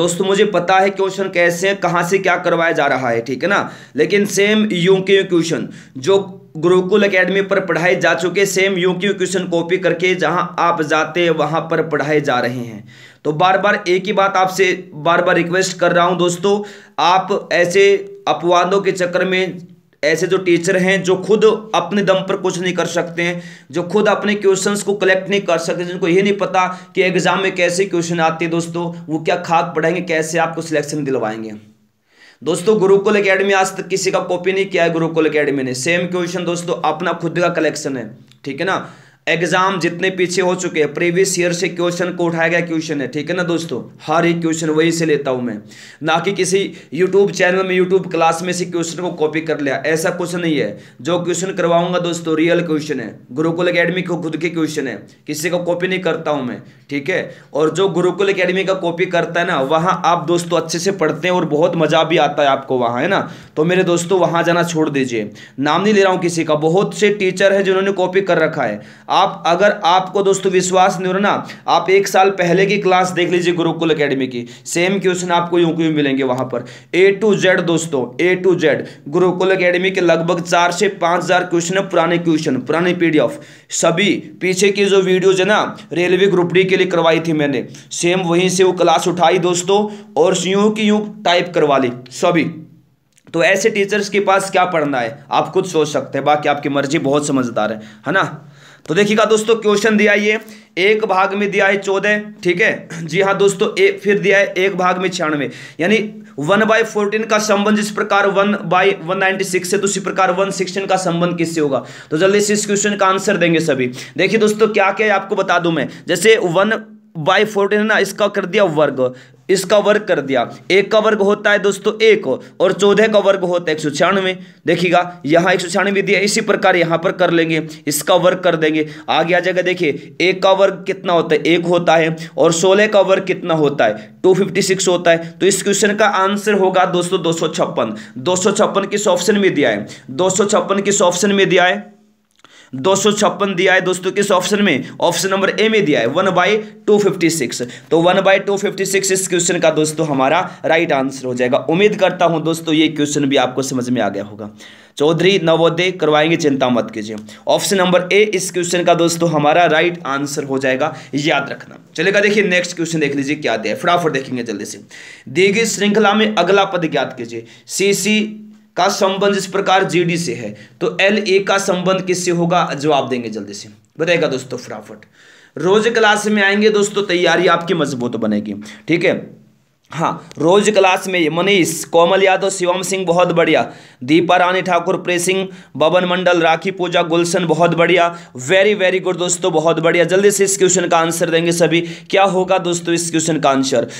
दोस्तों मुझे पता है क्वेश्चन कैसे हैं कहाँ से क्या करवाया जा रहा है ठीक है ना लेकिन सेम यू के क्वेश्चन जो गुरुकुल एकेडमी पर पढ़ाए जा चुके सेम यू क्यू क्वेश्चन कॉपी करके जहां आप जाते हैं वहां पर पढ़ाए जा रहे हैं तो बार बार एक ही बात आपसे बार बार रिक्वेस्ट कर रहा हूं दोस्तों आप ऐसे अपवादों के चक्कर में ऐसे जो टीचर हैं जो खुद अपने दम पर कुछ नहीं कर सकते हैं जो खुद अपने क्वेश्चंस को कलेक्ट नहीं कर सकते जिनको ये नहीं पता कि एग्ज़ाम में कैसे क्वेश्चन आते हैं दोस्तों वो क्या खाक पढ़ाएंगे कैसे आपको सिलेक्शन दिलवाएंगे दोस्तों गुरुकुल एकेडमी आज तक किसी का कॉपी नहीं किया है गुरुकुल एकेडमी ने सेम क्वेश्चन दोस्तों अपना खुद का कलेक्शन है ठीक है ना एग्जाम जितने पीछे हो चुके हैं प्रीवियस ईयर से क्वेश्चन को उठाया गया क्वेश्चन है ठीक है ना दोस्तों हर एक क्वेश्चन वहीं से लेता हूं मैं ना कि किसी यूट्यूब चैनल में यूट्यूब क्लास में से क्वेश्चन को कॉपी कर लिया ऐसा कुछ नहीं है जो क्वेश्चन करवाऊंगा दोस्तों रियल क्वेश्चन है गुरुकुल अकेडमी को खुद के क्वेश्चन है किसी को कॉपी नहीं करता हूँ मैं ठीक है और जो गुरुकुल अकेडमी का कॉपी करता है ना वहाँ आप दोस्तों अच्छे से पढ़ते हैं और बहुत मज़ा भी आता है आपको वहाँ है ना तो मेरे दोस्तों वहाँ जाना छोड़ दीजिए नाम नहीं ले रहा हूँ किसी का बहुत से टीचर है जिन्होंने कॉपी कर रखा है आप अगर आपको दोस्तों विश्वास नहीं हो ना आप एक साल पहले की क्लास देख लीजिए गुरुकुल एकेडमी की सेम क्वेश्चन आपको यूं क्यों मिलेंगे वहां पर ए टू जेड दोस्तों A to Z Gurukul academy के लगभग चार से पांच हज़ार क्वेश्चन पुराने क्वेश्चन पुराने पीडीएफ सभी पीछे की जो वीडियोज है ना रेलवे ग्रुप डी के लिए करवाई थी मैंने सेम वहीं से वो क्लास उठाई दोस्तों और यूं की यूं टाइप करवा ली सभी तो ऐसे टीचर्स के पास क्या पढ़ना है आप खुद सोच सकते हैं बाकी आपकी मर्जी बहुत समझदार है है ना तो देखिएगा दोस्तों क्वेश्चन दिया ये एक भाग में दिया है चौदह ठीक है जी हाँ दोस्तों ए, फिर दिया है एक भाग में छियानवे यानी वन बाई फोर्टीन का संबंध जिस प्रकार one by one ninety six है तो उसी प्रकार वन सिक्सटीन का संबंध किससे होगा तो जल्दी से इस क्वेश्चन का आंसर देंगे सभी देखिए दोस्तों क्या क्या है आपको बता दूं मैं जैसे वन बाई फोर्टीन है ना इसका कर दिया वर्ग इसका वर्ग कर दिया एक का वर्ग होता है दोस्तों एक और चौदह का वर्ग होता है एक सौ छियानवे देखिएगा यहाँ एक सौ छियानवे दिया इसी प्रकार यहाँ पर कर लेंगे इसका वर्ग कर देंगे आगे आ जाएगा देखिए एक का वर्ग कितना होता है एक होता है और सोलह का वर्ग कितना होता है टू फिफ्टी सिक्स होता है तो इस क्वेश्चन का आंसर होगा दोस्तों दो सौ छप्पन दो सौ छप्पन किस ऑप्शन में दिया है दो सौ छप्पन किस ऑप्शन में दिया है दो दिया है दोस्तों किस ऑप्शन में ऑप्शन नंबर ए में दिया है one by two fifty six तो one by two fifty six इस क्वेश्चन का दोस्तों हमारा राइट आंसर हो जाएगा उम्मीद करता हूं दोस्तों ये क्वेश्चन भी आपको समझ में आ गया होगा चौधरी नवोदय करवाएंगे चिंता मत कीजिए ऑप्शन नंबर ए इस क्वेश्चन का दोस्तों हमारा राइट आंसर हो जाएगा याद रखना चलेगा देखिए नेक्स्ट क्वेश्चन देख लीजिए क्या दिया फटाफट देखेंगे जल्दी से दी गई श्रृंखला में अगला पद ज्ञात कीजिए सी सी का संबंध इस प्रकार जी से है तो एल ए का संबंध किससे होगा जवाब देंगे जल्दी से बताएगा दोस्तों फटाफट रोज क्लास में आएंगे दोस्तों तैयारी आपकी मजबूत बनेगी ठीक है हाँ रोज क्लास में मनीष कोमल यादव शिवम सिंह बहुत बढ़िया दीपा रानी ठाकुर प्रेसिंग सिंह बबन मंडल राखी पूजा गुलशन बहुत बढ़िया वेरी वेरी गुड दोस्तों बहुत बढ़िया जल्दी से इस क्वेश्चन का आंसर देंगे सभी क्या होगा दोस्तों इस क्वेश्चन का आंसर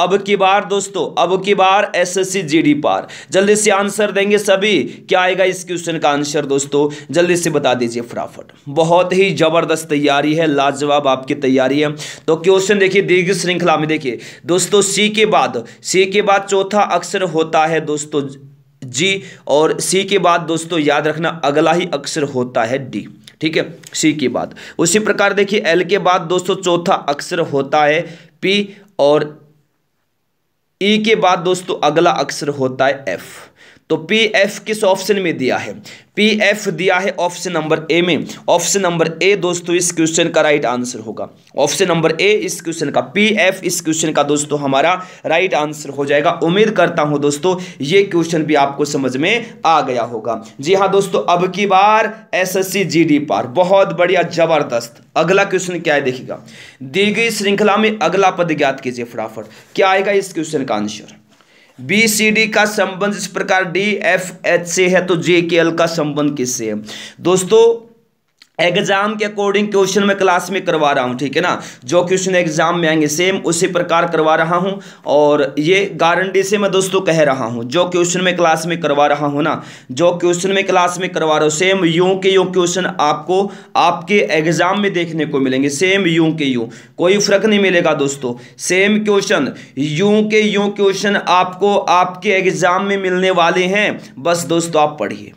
अब की बार दोस्तों अब की बार एसएससी जीडी पार जल्दी से आंसर देंगे सभी क्या आएगा इस क्वेश्चन का आंसर दोस्तों जल्दी से बता दीजिए फटाफट बहुत ही जबरदस्त तैयारी है लाजवाब आपकी तैयारी है तो क्वेश्चन देखिए दीर्घ श्रृंखला में देखिए दोस्तों सी के बाद सी के बाद चौथा अक्षर होता है दोस्तों जी और सी के बाद दोस्तों याद रखना अगला ही अक्षर होता है डी ठीक है सी के बाद उसी प्रकार देखिए एल के बाद दोस्तों चौथा अक्षर होता है पी और ई के बाद दोस्तों अगला अक्षर होता है एफ तो पी एफ किस ऑप्शन में दिया है पी एफ दिया है ऑप्शन नंबर ए में ऑप्शन नंबर ए दोस्तों इस क्वेश्चन का राइट आंसर होगा ऑप्शन नंबर ए इस क्वेश्चन का पी एफ इस क्वेश्चन का दोस्तों हमारा राइट आंसर हो जाएगा उम्मीद करता हूं दोस्तों ये क्वेश्चन भी आपको समझ में आ गया होगा जी हाँ दोस्तों अब की बार S S C G D पार बहुत बढ़िया जबरदस्त अगला क्वेश्चन क्या है देखिएगा दी गई श्रृंखला में अगला पद ज्ञात कीजिए फटाफट क्या आएगा इस क्वेश्चन का आंसर बी सी डी का संबंध इस प्रकार डी एफ एच से है तो जे के एल का संबंध किससे है दोस्तों एग्जाम के अकॉर्डिंग क्वेश्चन मैं क्लास में करवा रहा हूँ ठीक है ना जो क्वेश्चन एग्जाम में आएंगे सेम उसी प्रकार करवा रहा हूँ और ये गारंटी से मैं दोस्तों कह रहा हूँ जो क्वेश्चन मैं क्लास में करवा रहा हूँ ना जो क्वेश्चन में क्लास में करवा रहा हूँ सेम यूं के यूं क्वेश्चन आपको आपके एग्जाम में देखने को मिलेंगे सेम यूं के यूं कोई फर्क नहीं मिलेगा दोस्तों सेम क्वेश्चन यूं के यूं क्वेश्चन आपको आपके एग्जाम में मिलने वाले हैं बस दोस्तों आप पढ़िए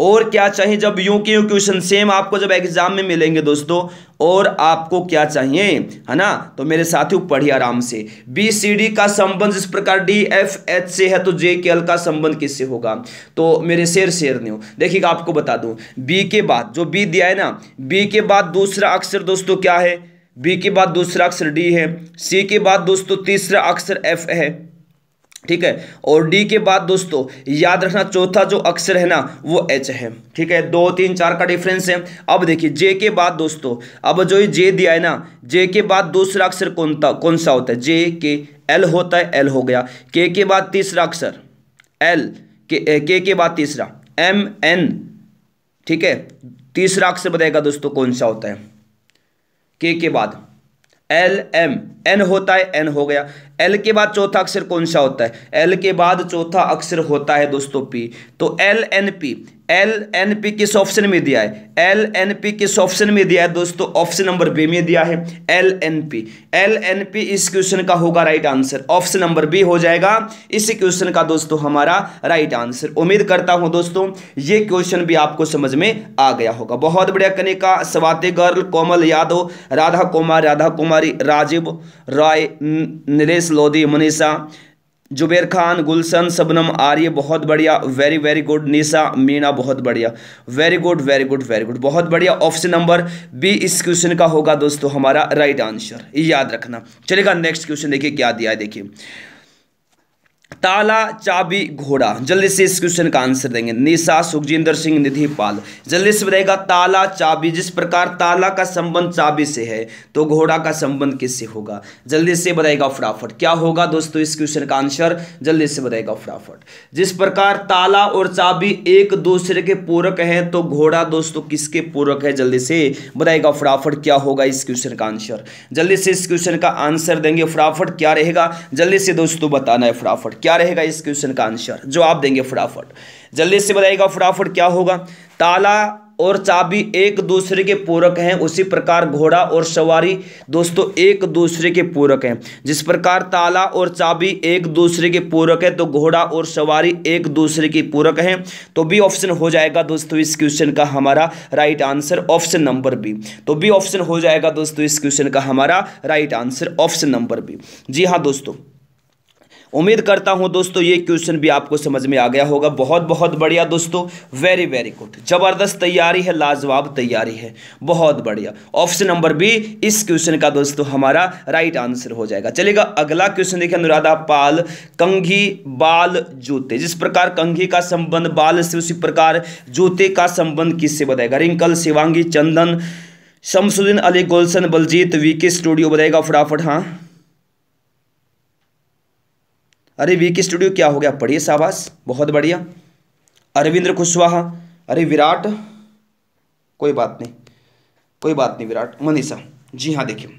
और क्या चाहिए जब यू के यू क्वेश्चन सेम आपको जब एग्ज़ाम में मिलेंगे दोस्तों और आपको क्या चाहिए है ना तो मेरे साथियों पढ़िए आराम से बी सी डी का संबंध इस प्रकार डी एफ एच से है तो जे के एल का संबंध किससे होगा तो मेरे शेर शेर ने देखिएगा आपको बता दूं बी के बाद जो बी दिया है ना बी के बाद दूसरा अक्षर दोस्तों क्या है बी के बाद दूसरा अक्षर डी है सी के बाद दोस्तों तीसरा अक्षर एफ है ठीक है और डी के बाद दोस्तों याद रखना चौथा जो अक्षर है ना वो एच है ठीक है दो तीन चार का डिफरेंस है अब देखिए जे के बाद दोस्तों अब जो ये जे दिया है ना जे के बाद दूसरा अक्षर कौन था कौन सा होता है जे के एल होता है एल हो गया के के बाद तीसरा अक्षर एल के के के बाद तीसरा एम एन ठीक है तीसरा अक्षर बताएगा दोस्तों कौन सा होता है के के बाद एल एम एन होता है एन हो गया एल के बाद चौथा अक्षर कौन सा होता है एल के बाद चौथा अक्षर होता है दोस्तों पी तो L N P L N P किस ऑप्शन में दिया है एल एन पी किस ऑप्शन में दिया है दोस्तों ऑप्शन नंबर बी में दिया है L N P L N P इस क्वेश्चन का होगा right answer option number B हो जाएगा इस क्वेश्चन का दोस्तों हमारा राइट आंसर उम्मीद करता हूं दोस्तों ये क्वेश्चन भी आपको समझ में आ गया होगा बहुत बढ़िया कनिका स्वाति गर्ल कोमल यादव राधा कुमार राधा कुमारी राजीव राय नरेश लोधी मनीषा जुबेर खान गुलशन सबनम आर्य बहुत बढ़िया very very good Nisha Meena बहुत बढ़िया very good very good very good बहुत बढ़िया ऑप्शन नंबर बी इस क्वेश्चन का होगा दोस्तों हमारा राइट आंसर याद रखना चलेगा नेक्स्ट क्वेश्चन देखिए क्या दिया है देखिए ताला चाबी घोड़ा जल्दी से इस क्वेश्चन का आंसर देंगे निशा सुखजिंदर सिंह निधि पाल जल्दी से बताएगा ताला चाबी जिस प्रकार ताला का संबंध चाबी से है तो घोड़ा का संबंध किससे होगा जल्दी से बताएगा फटाफट क्या होगा दोस्तों इस क्वेश्चन का आंसर जल्दी से बताएगा फटाफट जिस प्रकार ताला और चाबी एक दूसरे के पूरक है तो घोड़ा दोस्तों किसके पूरक है जल्दी से बताएगा फटाफट क्या होगा इस क्वेश्चन का आंसर जल्दी से इस क्वेश्चन का आंसर देंगे फटाफट क्या रहेगा जल्दी से दोस्तों बताना है फटाफट क्या रहेगा इस क्वेश्चन का आंसर जो आप देंगे फटाफट जल्दी से बताइएगा फटाफट क्या होगा ताला और चाबी एक दूसरे के पूरक हैं उसी प्रकार घोड़ा और सवारी दोस्तों एक दूसरे के पूरक हैं जिस प्रकार ताला और चाबी एक दूसरे के पूरक है तो घोड़ा और सवारी एक दूसरे के पूरक हैं तो बी ऑप्शन हो जाएगा दोस्तों इस क्वेश्चन का हमारा right answer option number B तो बी ऑप्शन हो जाएगा दोस्तों इस क्वेश्चन का हमारा right answer option number B जी हाँ दोस्तों उम्मीद करता हूं दोस्तों ये क्वेश्चन भी आपको समझ में आ गया होगा बहुत बहुत बढ़िया दोस्तों वेरी वेरी गुड जबरदस्त तैयारी है लाजवाब तैयारी है बहुत बढ़िया ऑप्शन नंबर बी इस क्वेश्चन का दोस्तों हमारा राइट आंसर हो जाएगा चलेगा अगला क्वेश्चन देखिए अनुराधा पाल कंघी बाल जूते जिस प्रकार कंघी का संबंध बाल से उसी प्रकार जूते का संबंध किससे बताएगा रिंकल शिवांगी चंदन शमसुद्दीन अली गोलसन बलजीत वीके स्टूडियो बताएगा फटाफट हाँ अरे वी के स्टूडियो क्या हो गया पढ़िए शाबाश बहुत बढ़िया अरविंद्र कुशवाहा अरे विराट कोई बात नहीं कोई बात नहीं विराट मनीषा जी हाँ देखिए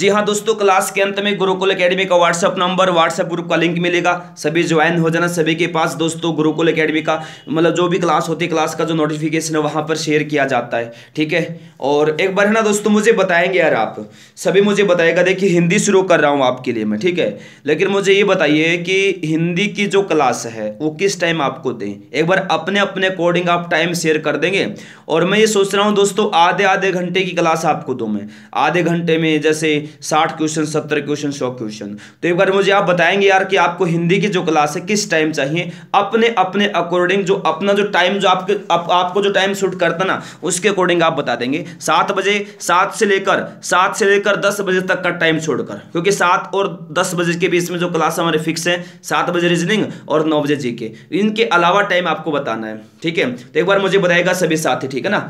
जी हाँ दोस्तों क्लास के अंत में गुरुकुल एकेडमी का व्हाट्सअप नंबर व्हाट्सएप ग्रुप का लिंक मिलेगा सभी ज्वाइन हो जाना सभी के पास दोस्तों गुरुकुल एकेडमी का मतलब जो भी क्लास होती है क्लास का जो नोटिफिकेशन है वहाँ पर शेयर किया जाता है ठीक है और एक बार है ना दोस्तों मुझे बताएंगे यार आप सभी मुझे बताएगा देखिए हिंदी शुरू कर रहा हूँ आपके लिए मैं ठीक है लेकिन मुझे ये बताइए कि हिंदी की जो क्लास है वो किस टाइम आपको दें एक बार अपने अपने अकॉर्डिंग आप टाइम शेयर कर देंगे और मैं ये सोच रहा हूँ दोस्तों आधे आधे घंटे की क्लास आपको दूँ मैं आधे घंटे में जैसे साठ क्वेश्चन सत्तर क्वेश्चन सौ क्वेश्चन तो एक बार मुझे आप बताएंगे यार कि आपको हिंदी की जो क्लास है किस टाइम चाहिए अपने अपने अकॉर्डिंग जो अपना जो टाइम जो आपके आप, आपको जो टाइम शूट करता ना उसके अकॉर्डिंग आप बता देंगे सात बजे सात से लेकर सात से लेकर दस बजे तक का टाइम छोड़कर क्योंकि सात और दस बजे के बीच में जो क्लास हमारे फिक्स है सात बजे रीजनिंग और नौ बजे जी इनके अलावा टाइम आपको बताना है ठीक है तो एक बार मुझे बताएगा सभी साथी ठीक है ना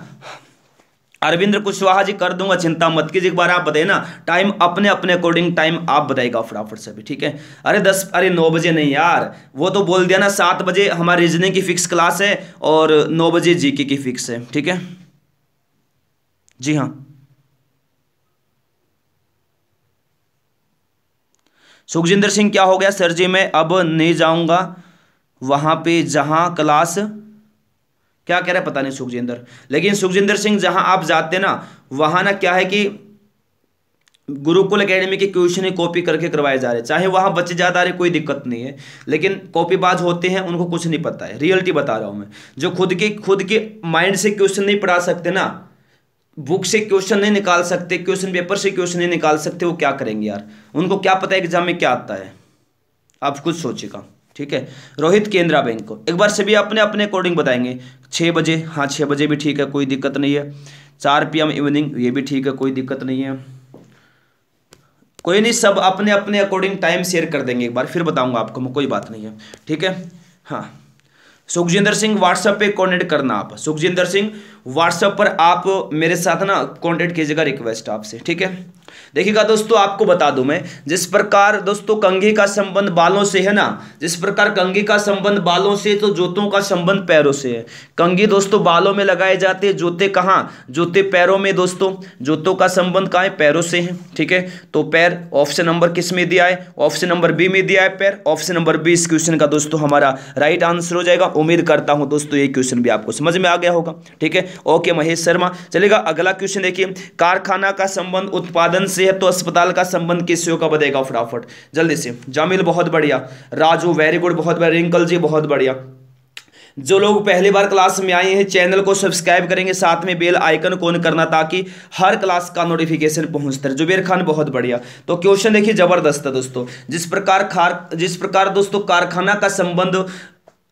अरविंद कुशवाहा जी कर दूंगा चिंता मत कीजिए एक बार आप बताइए ना टाइम अपने अपने अकॉर्डिंग टाइम आप बताइएगा फटाफट से भी ठीक है अरे दस अरे नौ बजे नहीं यार वो तो बोल दिया ना सात बजे हमारी रीजनिंग की फिक्स क्लास है और नौ बजे जीके की फिक्स है ठीक है जी हाँ सुखजिंदर सिंह क्या हो गया सर जी मैं अब नहीं जाऊंगा वहां पे जहां क्लास क्या कह रहा है पता नहीं सुखजिंदर लेकिन सुखजिंदर सिंह जहां आप जाते ना वहां ना क्या है कि गुरुकुल अकेडमी के क्वेश्चन ही कॉपी करके करवाए जा रहे चाहे वहां बच्चे ज़्यादा रहे कोई दिक्कत नहीं है लेकिन कॉपीबाज होते हैं उनको कुछ नहीं पता है रियलिटी बता रहा हूं मैं जो खुद के खुद के माइंड से क्वेश्चन नहीं पढ़ा सकते ना बुक से क्वेश्चन नहीं निकाल सकते क्वेश्चन पेपर से क्वेश्चन नहीं निकाल सकते वो क्या करेंगे यार उनको क्या पता है एग्जाम में क्या आता है आप कुछ सोचेगा ठीक है रोहित केंद्रा बैंक को एक बार सभी अपने अपने अकॉर्डिंग बताएंगे छः बजे हाँ छः बजे भी ठीक है कोई दिक्कत नहीं है चार पी इवनिंग ये भी ठीक है कोई दिक्कत नहीं है कोई नहीं सब अपने अपने अकॉर्डिंग टाइम शेयर कर देंगे एक बार फिर बताऊंगा आपको कोई बात नहीं है ठीक है हाँ सुखजिंदर सिंह व्हाट्सएप पे कॉन्टेक्ट करना आप सुखजिंदर सिंह व्हाट्सएप पर आप मेरे साथ ना कॉन्टेक्ट कीजिएगा रिक्वेस्ट आपसे ठीक है देखिएगा दोस्तों आपको बता दूं मैं जिस प्रकार दोस्तों कंघे का संबंध बालों से है ना जिस प्रकार कंघे का संबंध बालों से तो जोतों का संबंध पैरों से है कंघे दोस्तों बालों में लगाए जाते हैं जोते कहाँ जोते पैरों में दोस्तों जोतों का संबंध कहाँ है पैरों से है ठीक है तो पैर ऑप्शन नंबर किस में दिया है ऑप्शन नंबर बी में दिया है पैर ऑप्शन नंबर बी इस क्वेश्चन का दोस्तों हमारा राइट आंसर हो जाएगा उम्मीद करता हूँ दोस्तों ये क्वेश्चन भी आपको समझ में आ गया होगा ठीक है ओके महेश शर्मा चलेगा अगला क्वेश्चन देखिए कारखाना का संबंध उत्पादन धन से है तो अस्पताल का संबंध किस का बदेगा फटाफट जल्दी से जामिल बहुत बढ़िया राजू वेरी गुड बहुत बढ़िया रिंकल जी बहुत बढ़िया जो लोग पहली बार क्लास में आए हैं चैनल को सब्सक्राइब करेंगे साथ में बेल आइकन कौन करना ताकि हर क्लास का नोटिफिकेशन पहुंचता रहे जुबेर खान बहुत बढ़िया तो क्वेश्चन देखिए जबरदस्त है दोस्तों जिस प्रकार खार जिस प्रकार दोस्तों कारखाना का संबंध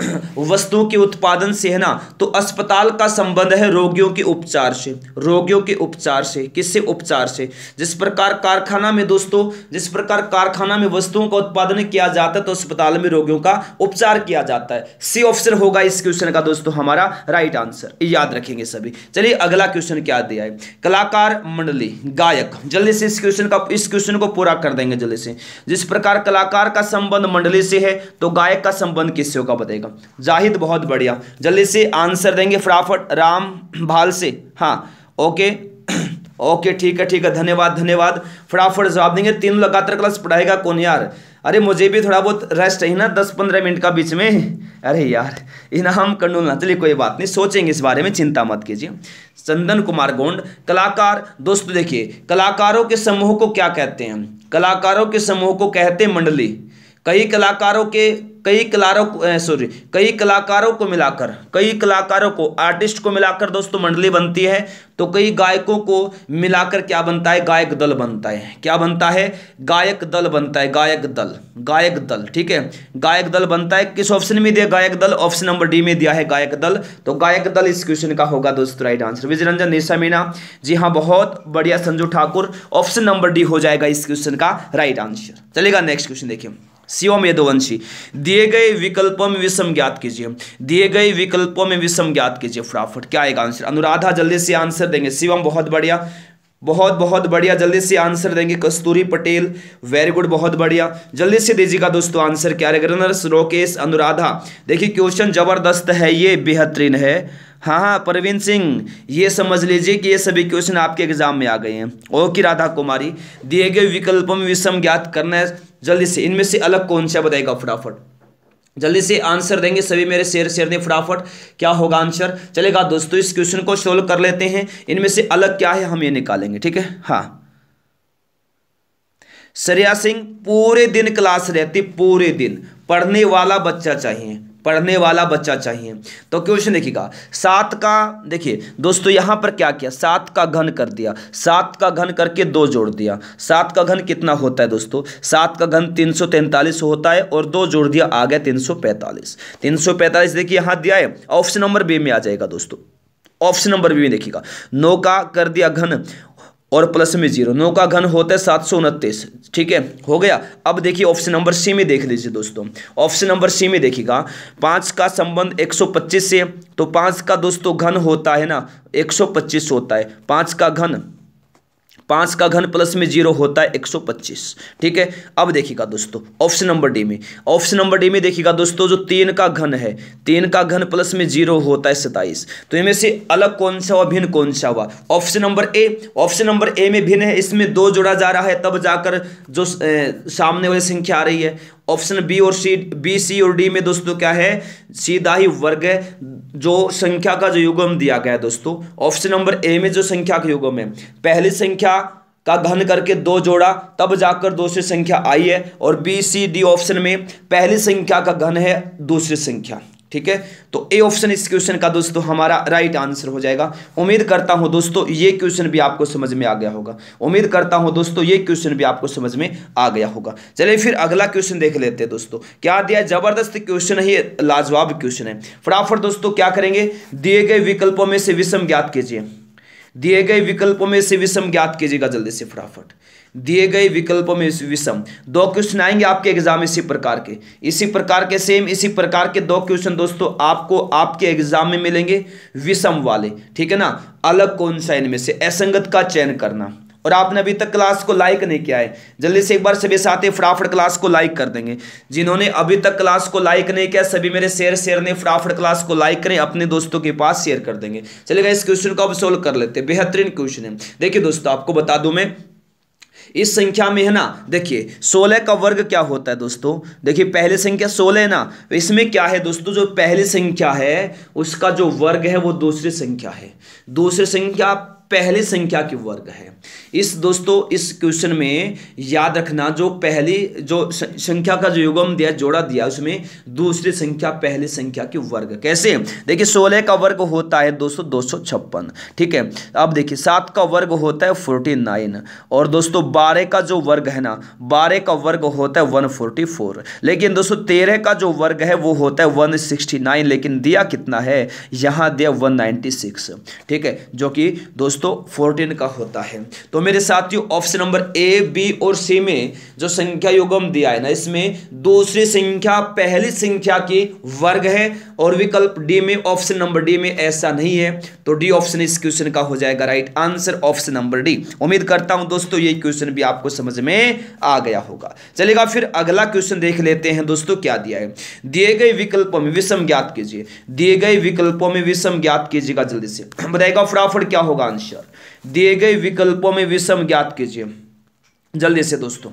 [CLEARS THROAT] वस्तुओं के उत्पादन से है ना तो अस्पताल का संबंध है रोगियों के उपचार से रोगियों के उपचार से किससे उपचार से जिस प्रकार कारखाना में दोस्तों जिस प्रकार कारखाना में वस्तुओं का उत्पादन किया जाता है तो अस्पताल में रोगियों का उपचार किया जाता है सी ऑप्शन होगा इस क्वेश्चन का दोस्तों हमारा राइट आंसर याद रखेंगे सभी चलिए अगला क्वेश्चन क्या दिया है कलाकार मंडली गायक जल्दी से इस क्वेश्चन का इस क्वेश्चन को पूरा कर देंगे जल्दी से जिस प्रकार कलाकार का संबंध मंडली से है तो गायक का संबंध किससे होगा बताएगा जाएगा जाहिद बहुत बढ़िया जल्दी से आंसर देंगे फटाफट राम भाल से हाँ ओके [CLEARS THROAT] ओके ठीक है ठीक है धन्यवाद धन्यवाद फटाफट जवाब देंगे तीन लगातार क्लास पढ़ाएगा कौन यार अरे मुझे भी थोड़ा बहुत रेस्ट है ना दस पंद्रह मिनट का बीच में अरे यार इनाम कंडोल ना चलिए कोई बात नहीं सोचेंगे इस बारे में चिंता मत कीजिए चंदन कुमार गोंड कलाकार दोस्तों देखिए कलाकारों के समूह को क्या कहते हैं कलाकारों के समूह को कहते हैं मंडली कई कलाकारों के कई कलारों सॉरी कई कलाकारों को मिलाकर कई कलाकारों को आर्टिस्ट को मिलाकर दोस्तों मंडली बनती है तो कई गायकों को मिलाकर क्या बनता है गायक दल बनता है क्या बनता है गायक दल बनता है गायक दल गायक दल ठीक है गायक दल बनता है किस ऑप्शन में दिया गायक दल ऑप्शन नंबर डी में दिया है गायक दल तो गायक दल इस क्वेश्चन का होगा दोस्तों राइट आंसर विजय रंजन निशा मीना जी हाँ बहुत बढ़िया Sanju Thakur option number D हो जाएगा इस क्वेश्चन का राइट आंसर चलेगा नेक्स्ट क्वेश्चन देखिए शिवम यदुवंशी दिए गए विकल्पों में विषम ज्ञात कीजिए दिए गए विकल्पों में विषम ज्ञात कीजिए फटाफट क्या आएगा आंसर अनुराधा जल्दी से आंसर देंगे शिवम बहुत बढ़िया बहुत बहुत बढ़िया जल्दी से आंसर देंगे कस्तूरी पटेल वेरी गुड बहुत बढ़िया जल्दी से दीजिएगा दोस्तों आंसर क्या रनर्स रोकेश अनुराधा देखिए क्वेश्चन जबरदस्त है ये बेहतरीन है हाँ हाँ प्रवीण सिंह ये समझ लीजिए कि ये सभी क्वेश्चन आपके एग्जाम में आ गए हैं ओके राधा कुमारी दिए गए विकल्पों में विषम ज्ञात करना है जल्दी से इनमें से अलग कौन सा बताएगा फटाफट जल्दी से आंसर देंगे सभी मेरे शेयर शेयर दें फटाफट क्या होगा आंसर चलेगा दोस्तों इस क्वेश्चन को सोल्व कर लेते हैं इनमें से अलग क्या है हम ये निकालेंगे ठीक है हाँ सरिया सिंह पूरे दिन क्लास रहती पूरे दिन पढ़ने वाला बच्चा चाहिए पढ़ने वाला बच्चा चाहिए तो क्वेश्चन देखिएगा सात का देखिए दोस्तों यहाँ पर क्या किया सात का घन कर दिया सात का घन करके दो जोड़ दिया सात का घन कितना होता है दोस्तों सात का घन तीन सौ तैंतालीस होता है और दो जोड़ दिया आ गया तीन सौ पैंतालीस तीन सौ पैंतालीस देखिए यहां दिया है ऑप्शन नंबर बी में आ जाएगा दोस्तों ऑप्शन नंबर बी में देखिएगा नौ का कर दिया घन और प्लस में जीरो नौ का घन होता है सात सौ उनतीस ठीक है हो गया अब देखिए ऑप्शन नंबर सी में देख लीजिए दोस्तों ऑप्शन नंबर सी में देखिएगा पाँच का संबंध एक सौ पच्चीस से तो पाँच का दोस्तों घन होता है ना एक सौ पच्चीस होता है पाँच का घन पाँच का घन प्लस में जीरो होता है एक सौ पच्चीस ठीक है अब देखिएगा दोस्तों ऑप्शन नंबर डी में ऑप्शन नंबर डी में देखिएगा दोस्तों जो तीन का घन है तीन का घन प्लस में जीरो होता है सताइस तो इनमें से अलग कौन सा हुआ भिन्न कौन सा हुआ option number A option number A में भिन्न है इसमें दो जोड़ा जा रहा है तब जाकर जो सामने वाली संख्या आ रही है ऑप्शन बी और सी बी सी और डी में दोस्तों क्या है सीधा ही वर्ग है जो संख्या का जो युगम दिया गया है दोस्तों ऑप्शन नंबर ए में जो संख्या का युगम है पहली संख्या का घन करके दो जोड़ा तब जाकर दूसरी संख्या आई है और बी सी डी ऑप्शन में पहली संख्या का घन है दूसरी संख्या ठीक है तो ए ऑप्शन इस क्वेश्चन का दोस्तों हमारा राइट आंसर हो जाएगा उम्मीद करता हूं दोस्तों ये क्वेश्चन भी आपको समझ में आ गया होगा उम्मीद करता हूं दोस्तों ये क्वेश्चन भी आपको समझ में आ गया होगा चलिए फिर अगला क्वेश्चन देख लेते हैं दोस्तों क्या दिया जबरदस्त क्वेश्चन है लाजवाब क्वेश्चन है फटाफट दोस्तों क्या करेंगे दिए गए विकल्पों में से विषम ज्ञात कीजिए दिए गए विकल्पों में से विषम ज्ञात कीजिएगा जल्दी से फटाफट दिए गए विकल्पों में से विषम दो क्वेश्चन आएंगे आपके एग्जाम इसी प्रकार के इसी प्रकार के सेम इसी प्रकार के दो क्वेश्चन दोस्तों आपको आपके एग्जाम में मिलेंगे विषम वाले ठीक है ना अलग कौन सा इनमें से असंगत का चयन करना और आपने अभी तक क्लास को लाइक नहीं किया है जल्दी से एक बार सभी ही फटाफट क्लास को लाइक कर देंगे जिन्होंने अभी तक क्लास को लाइक नहीं किया सभी मेरे शेयर शेयर ने फटाफट क्लास को लाइक करें अपने दोस्तों के पास शेयर कर देंगे चलेगा इस क्वेश्चन को अब सोल्व कर लेते हैं बेहतरीन क्वेश्चन है देखिए दोस्तों आपको बता दू मैं इस संख्या में है ना देखिए सोलह का वर्ग क्या होता है दोस्तों देखिए पहली संख्या सोलह है ना इसमें क्या है दोस्तों जो पहली संख्या है उसका जो वर्ग है वो दूसरी संख्या है दूसरी संख्या पहली संख्या की वर्ग है इस दोस्तों इस क्वेश्चन में याद रखना जो पहली जो संख्या का जो युगम दिया जोड़ा दिया उसमें दूसरी संख्या पहली संख्या के वर्ग कैसे देखिए सोलह का वर्ग होता है दोस्तों दो सौ छप्पन ठीक है अब देखिए सात का वर्ग होता है फोर्टी नाइन और दोस्तों बारह का जो वर्ग है ना बारह का वर्ग होता है वन फोर्टी फोर लेकिन दोस्तों तेरह का जो वर्ग है वो होता है वन सिक्सटी नाइन लेकिन दिया कितना है यहाँ दिया वन नाइन्टी सिक्स ठीक है जो कि दोस्तों फोर्टीन का होता है तो मेरे साथियों ऑप्शन नंबर ए बी और सी में जो संख्या युगम दिया है ना इसमें दूसरी संख्या पहली संख्या की वर्ग है और विकल्प डी में ऑप्शन नंबर डी में ऐसा नहीं है तो डी ऑप्शन इस क्वेश्चन का हो जाएगा right answer option number D उम्मीद करता हूं दोस्तों ये क्वेश्चन भी आपको समझ में आ गया होगा चलेगा फिर अगला क्वेश्चन देख लेते हैं दोस्तों क्या दिया है दिए गए विकल्पों में विषम ज्ञात कीजिए दिए गए विकल्पों में विषम ज्ञात कीजिएगा जल्दी से [CLEARS THROAT] बताएगा फटाफट क्या होगा आंसर दिए गए विकल्पों में विषम ज्ञात कीजिए जल्दी से दोस्तों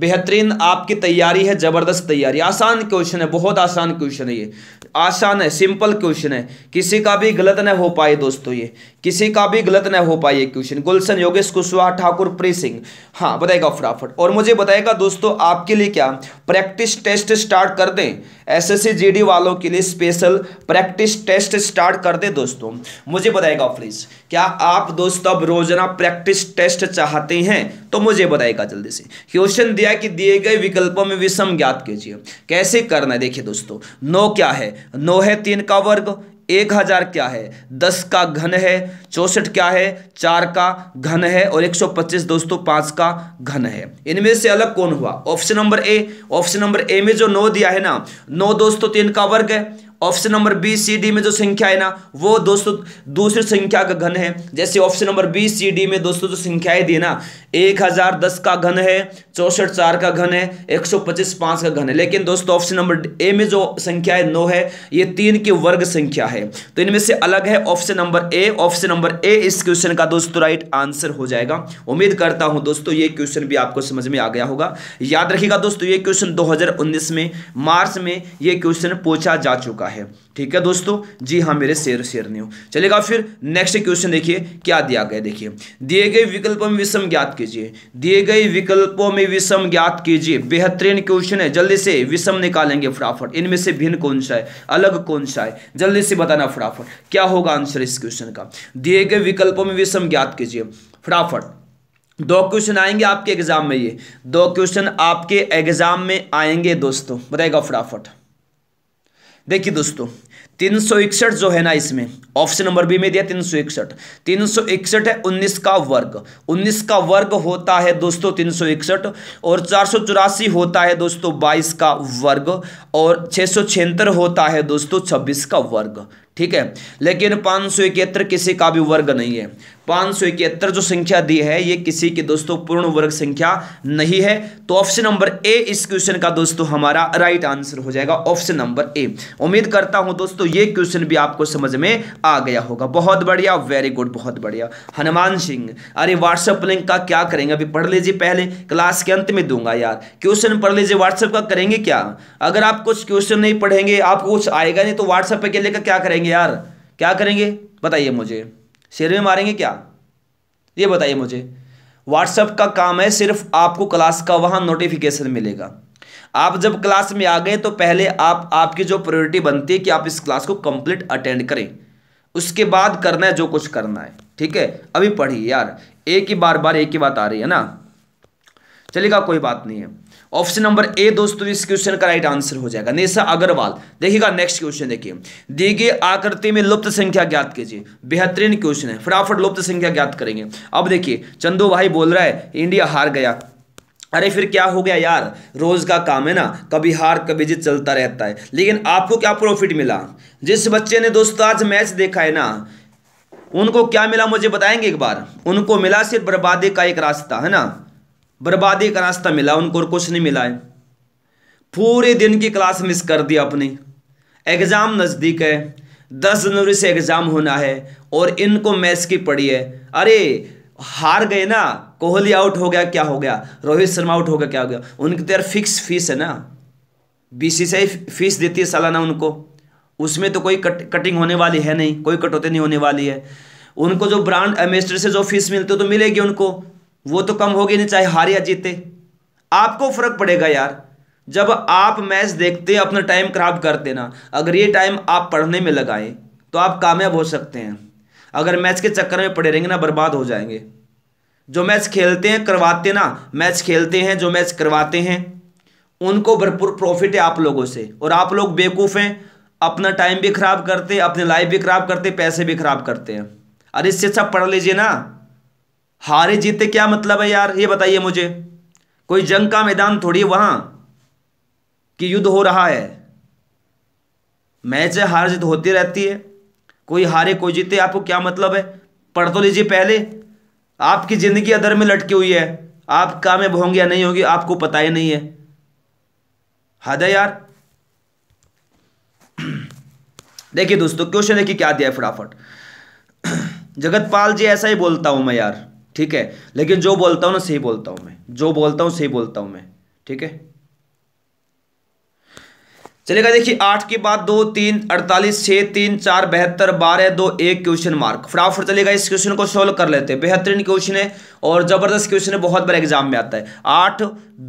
बेहतरीन आपकी तैयारी है ज़बरदस्त तैयारी आसान क्वेश्चन है बहुत आसान क्वेश्चन है ये आसान है सिंपल क्वेश्चन है किसी का भी गलत न हो पाए दोस्तों ये किसी का भी गलत न हो पाए क्वेश्चन गुलशन योगेश कुशवाहा ठाकुर प्री सिंह हाँ बताएगा फटाफट और मुझे बताएगा दोस्तों आपके लिए क्या प्रैक्टिस टेस्ट स्टार्ट कर दें एसएससी जीडी वालों के लिए स्पेशल प्रैक्टिस टेस्ट स्टार्ट कर दें दोस्तों मुझे बताएगा प्लीज क्या आप दोस्तों अब रोजाना प्रैक्टिस टेस्ट चाहते हैं तो मुझे बताएगा जल्दी से क्वेश्चन दिया कि दिए गए विकल्पों में विषम ज्ञात कीजिए कैसे करना है देखिए दोस्तों नो क्या है नौ है तीन का वर्ग एक हजार क्या है दस का घन है चौसठ क्या है चार का घन है और एक सौ पच्चीस दोस्तों पांच का घन है इनमें से अलग कौन हुआ option number A option number A में जो नौ दिया है ना नौ दोस्तों तीन का वर्ग है option number B C D में जो संख्या है ना वो दोस्तों दूसरी संख्या का घन है जैसे option number B C D में दोस्तों जो संख्याएं दी ना एक हजार दस का घन है चौसठ चार का घन है एक सौ पच्चीस पांच का घन है लेकिन दोस्तों ऑप्शन नंबर ए में जो संख्या है नौ है ये तीन की वर्ग संख्या है तो इनमें से अलग है option number A option number A इस क्वेश्चन का दोस्तों राइट आंसर हो जाएगा उम्मीद करता हूँ दोस्तों ये क्वेश्चन भी आपको समझ में आ गया होगा याद रखिएगा दोस्तों ये क्वेश्चन दो में मार्च में ये क्वेश्चन पूछा जा चुका का है ठीक है दोस्तों जी हाँ मेरे शेर शेर ने चलेगा फिर नेक्स्ट क्वेश्चन देखिए क्या दिया गया देखिए दिए गए विकल्पों में विषम ज्ञात कीजिए दिए गए विकल्पों में विषम ज्ञात कीजिए बेहतरीन क्वेश्चन है जल्दी से विषम निकालेंगे फटाफट इनमें से भिन्न कौन सा है अलग कौन सा है जल्दी से बताना फटाफट क्या होगा आंसर इस क्वेश्चन का दिए गए विकल्पों में विषम ज्ञात कीजिए फटाफट दो क्वेश्चन आएंगे आपके एग्जाम में ये दो क्वेश्चन आपके एग्जाम में आएंगे दोस्तों बताएगा फटाफट देखिए दोस्तों तीन सौ इकसठ जो है ना इसमें ऑप्शन नंबर बी में दिया तीन सौ इकसठ तीन सौ इकसठ है उन्नीस का वर्ग उन्नीस का वर्ग होता है दोस्तों तीन सौ इकसठ और चार सौ चौरासी होता है दोस्तों बाईस का वर्ग और छः सौ छिहत्तर होता है दोस्तों छब्बीस का वर्ग ठीक है लेकिन पाँच सौ इकहत्तर किसी का भी वर्ग नहीं है पाँच सौ इकहत्तर जो संख्या दी है ये किसी की दोस्तों पूर्ण वर्ग संख्या नहीं है तो ऑप्शन नंबर ए इस क्वेश्चन का दोस्तों हमारा राइट आंसर हो जाएगा ऑप्शन नंबर ए उम्मीद करता हूं दोस्तों ये क्वेश्चन भी आपको समझ में आ गया होगा बहुत बढ़िया वेरी गुड बहुत बढ़िया हनुमान सिंह अरे व्हाट्सएप लिंक का क्या करेंगे अभी पढ़ लीजिए पहले क्लास के अंत में दूंगा यार क्वेश्चन पढ़ लीजिए व्हाट्सएप का करेंगे क्या अगर आप कुछ क्वेश्चन नहीं पढ़ेंगे आपको कुछ आएगा नहीं तो व्हाट्सएप पर लेकर क्या करेंगे करेंगे यार क्या करेंगे बताइए मुझे शेर में मारेंगे क्या ये बताइए मुझे व्हाट्सएप का काम है सिर्फ आपको क्लास का वहाँ नोटिफिकेशन मिलेगा आप जब क्लास में आ गए तो पहले आप आपकी जो प्रायोरिटी बनती है कि आप इस क्लास को कंप्लीट अटेंड करें उसके बाद करना है जो कुछ करना है ठीक है अभी पढ़िए यार एक ही बार बार एक ही बात आ रही है ना चलेगा कोई बात नहीं है ऑप्शन नंबर ए दोस्तों इस क्वेश्चन का राइट आंसर हो जाएगा नेशा अग्रवाल देखिएगा नेक्स्ट क्वेश्चन देखिए दी गई आकृति में लुप्त संख्या ज्ञात कीजिए बेहतरीन क्वेश्चन है फटाफट लुप्त संख्या ज्ञात करेंगे अब देखिए चंदू भाई बोल रहा है इंडिया हार गया अरे फिर क्या हो गया यार रोज का काम है ना कभी हार कभी जीत चलता रहता है लेकिन आपको क्या प्रॉफिट मिला जिस बच्चे ने दोस्तों आज मैच देखा है ना उनको क्या मिला मुझे बताएंगे एक बार उनको मिला सिर्फ बर्बादी का एक रास्ता है ना बर्बादी का रास्ता मिला उनको और कुछ नहीं मिला है पूरे दिन की क्लास मिस कर दी अपनी एग्ज़ाम नज़दीक है दस जनवरी से एग्ज़ाम होना है और इनको मैथ्स की पड़ी है अरे हार गए ना कोहली आउट हो गया क्या हो गया रोहित शर्मा आउट हो गया क्या हो गया उनकी तो यार फिक्स फीस है ना बीसीसीआई फीस देती है सालाना उनको उसमें तो कोई कट कटिंग होने वाली है नहीं कोई कटौती नहीं होने वाली है उनको जो ब्रांड एम्बेस्टर से जो फीस मिलती है तो मिलेगी उनको वो तो कम होगी नहीं चाहे हार या जीते आपको फ़र्क पड़ेगा यार जब आप मैच देखते अपना टाइम खराब करते ना अगर ये टाइम आप पढ़ने में लगाएं तो आप कामयाब हो सकते हैं अगर मैच के चक्कर में पड़े रहेंगे ना बर्बाद हो जाएंगे जो मैच खेलते हैं करवाते ना मैच खेलते हैं जो मैच करवाते हैं उनको भरपूर प्रॉफिट है आप लोगों से और आप लोग बेवकूफ़ हैं अपना टाइम भी खराब करते अपनी लाइफ भी खराब करते पैसे भी खराब करते हैं अरे इससे अच्छा पढ़ लीजिए ना हारे जीते क्या मतलब है यार ये बताइए मुझे कोई जंग का मैदान थोड़ी वहां कि युद्ध हो रहा है मैच है हार जीत होती रहती है कोई हारे कोई जीते आपको क्या मतलब है पढ़ तो लीजिए पहले आपकी ज़िंदगी अदर में लटकी हुई है आप कामयाब होंगे या नहीं होंगे आपको पता ही नहीं है हद है यार [CLEARS THROAT] देखिए दोस्तों क्वेश्चन देखिए क्या दिया है फटाफट [CLEARS THROAT] जगतपाल जी ऐसा ही बोलता हूं मैं यार ठीक है लेकिन जो बोलता हूं ना सही बोलता हूं मैं जो बोलता हूं सही बोलता हूं मैं ठीक है चलेगा देखिए आठ के बाद दो तीन अड़तालीस छः तीन चार बहत्तर बारह दो एक क्वेश्चन मार्क फटाफट चलेगा इस क्वेश्चन को सोल्व कर लेते हैं बेहतरीन क्वेश्चन है और ज़बरदस्त क्वेश्चन है बहुत बार एग्जाम में आता है आठ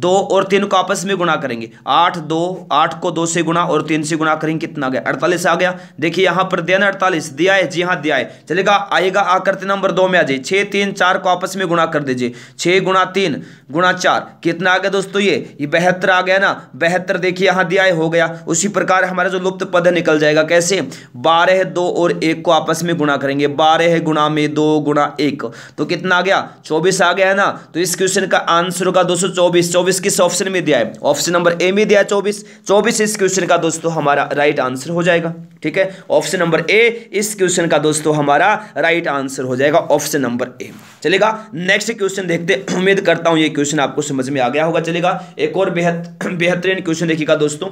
दो और तीन को आपस में गुणा करेंगे आठ दो आठ को दो से गुणा और तीन से गुणा करेंगे कितना गया अड़तालीस आ गया देखिए यहाँ पर दिया ना अड़तालीस दिया है जी हाँ दिया है चलेगा आएगा आकृति नंबर दो में आ जाइए छः तीन चार को आपस में गुणा कर दीजिए छः गुणा तीन गुणा चार कितना आ गया दोस्तों ये ये बेहतर आ गया ना बेहतर देखिए यहाँ दिया है हो गया उसी प्रकार हमारा जो लुप्त पद निकल जाएगा कैसे बारह दो और एक को आपस में गुणा करेंगे बारह गुणा में दो गुणा एक तो कितना आ गया चौबीस चौबीस आ गया है ना तो इस क्वेश्चन का आंसर होगा दोस्तों चौबीस चौबीस किस ऑप्शन में दिया है ऑप्शन नंबर ए में दिया है चौबीस चौबीस इस क्वेश्चन का दोस्तों हमारा राइट आंसर हो जाएगा ठीक है ऑप्शन नंबर ए इस क्वेश्चन का दोस्तों हमारा राइट आंसर हो जाएगा ऑप्शन नंबर ए चलेगा नेक्स्ट क्वेश्चन देखते उम्मीद करता हूं ये क्वेश्चन आपको समझ में आ गया होगा चलेगा एक और बेहद बेहतरीन क्वेश्चन देखिएगा दोस्तों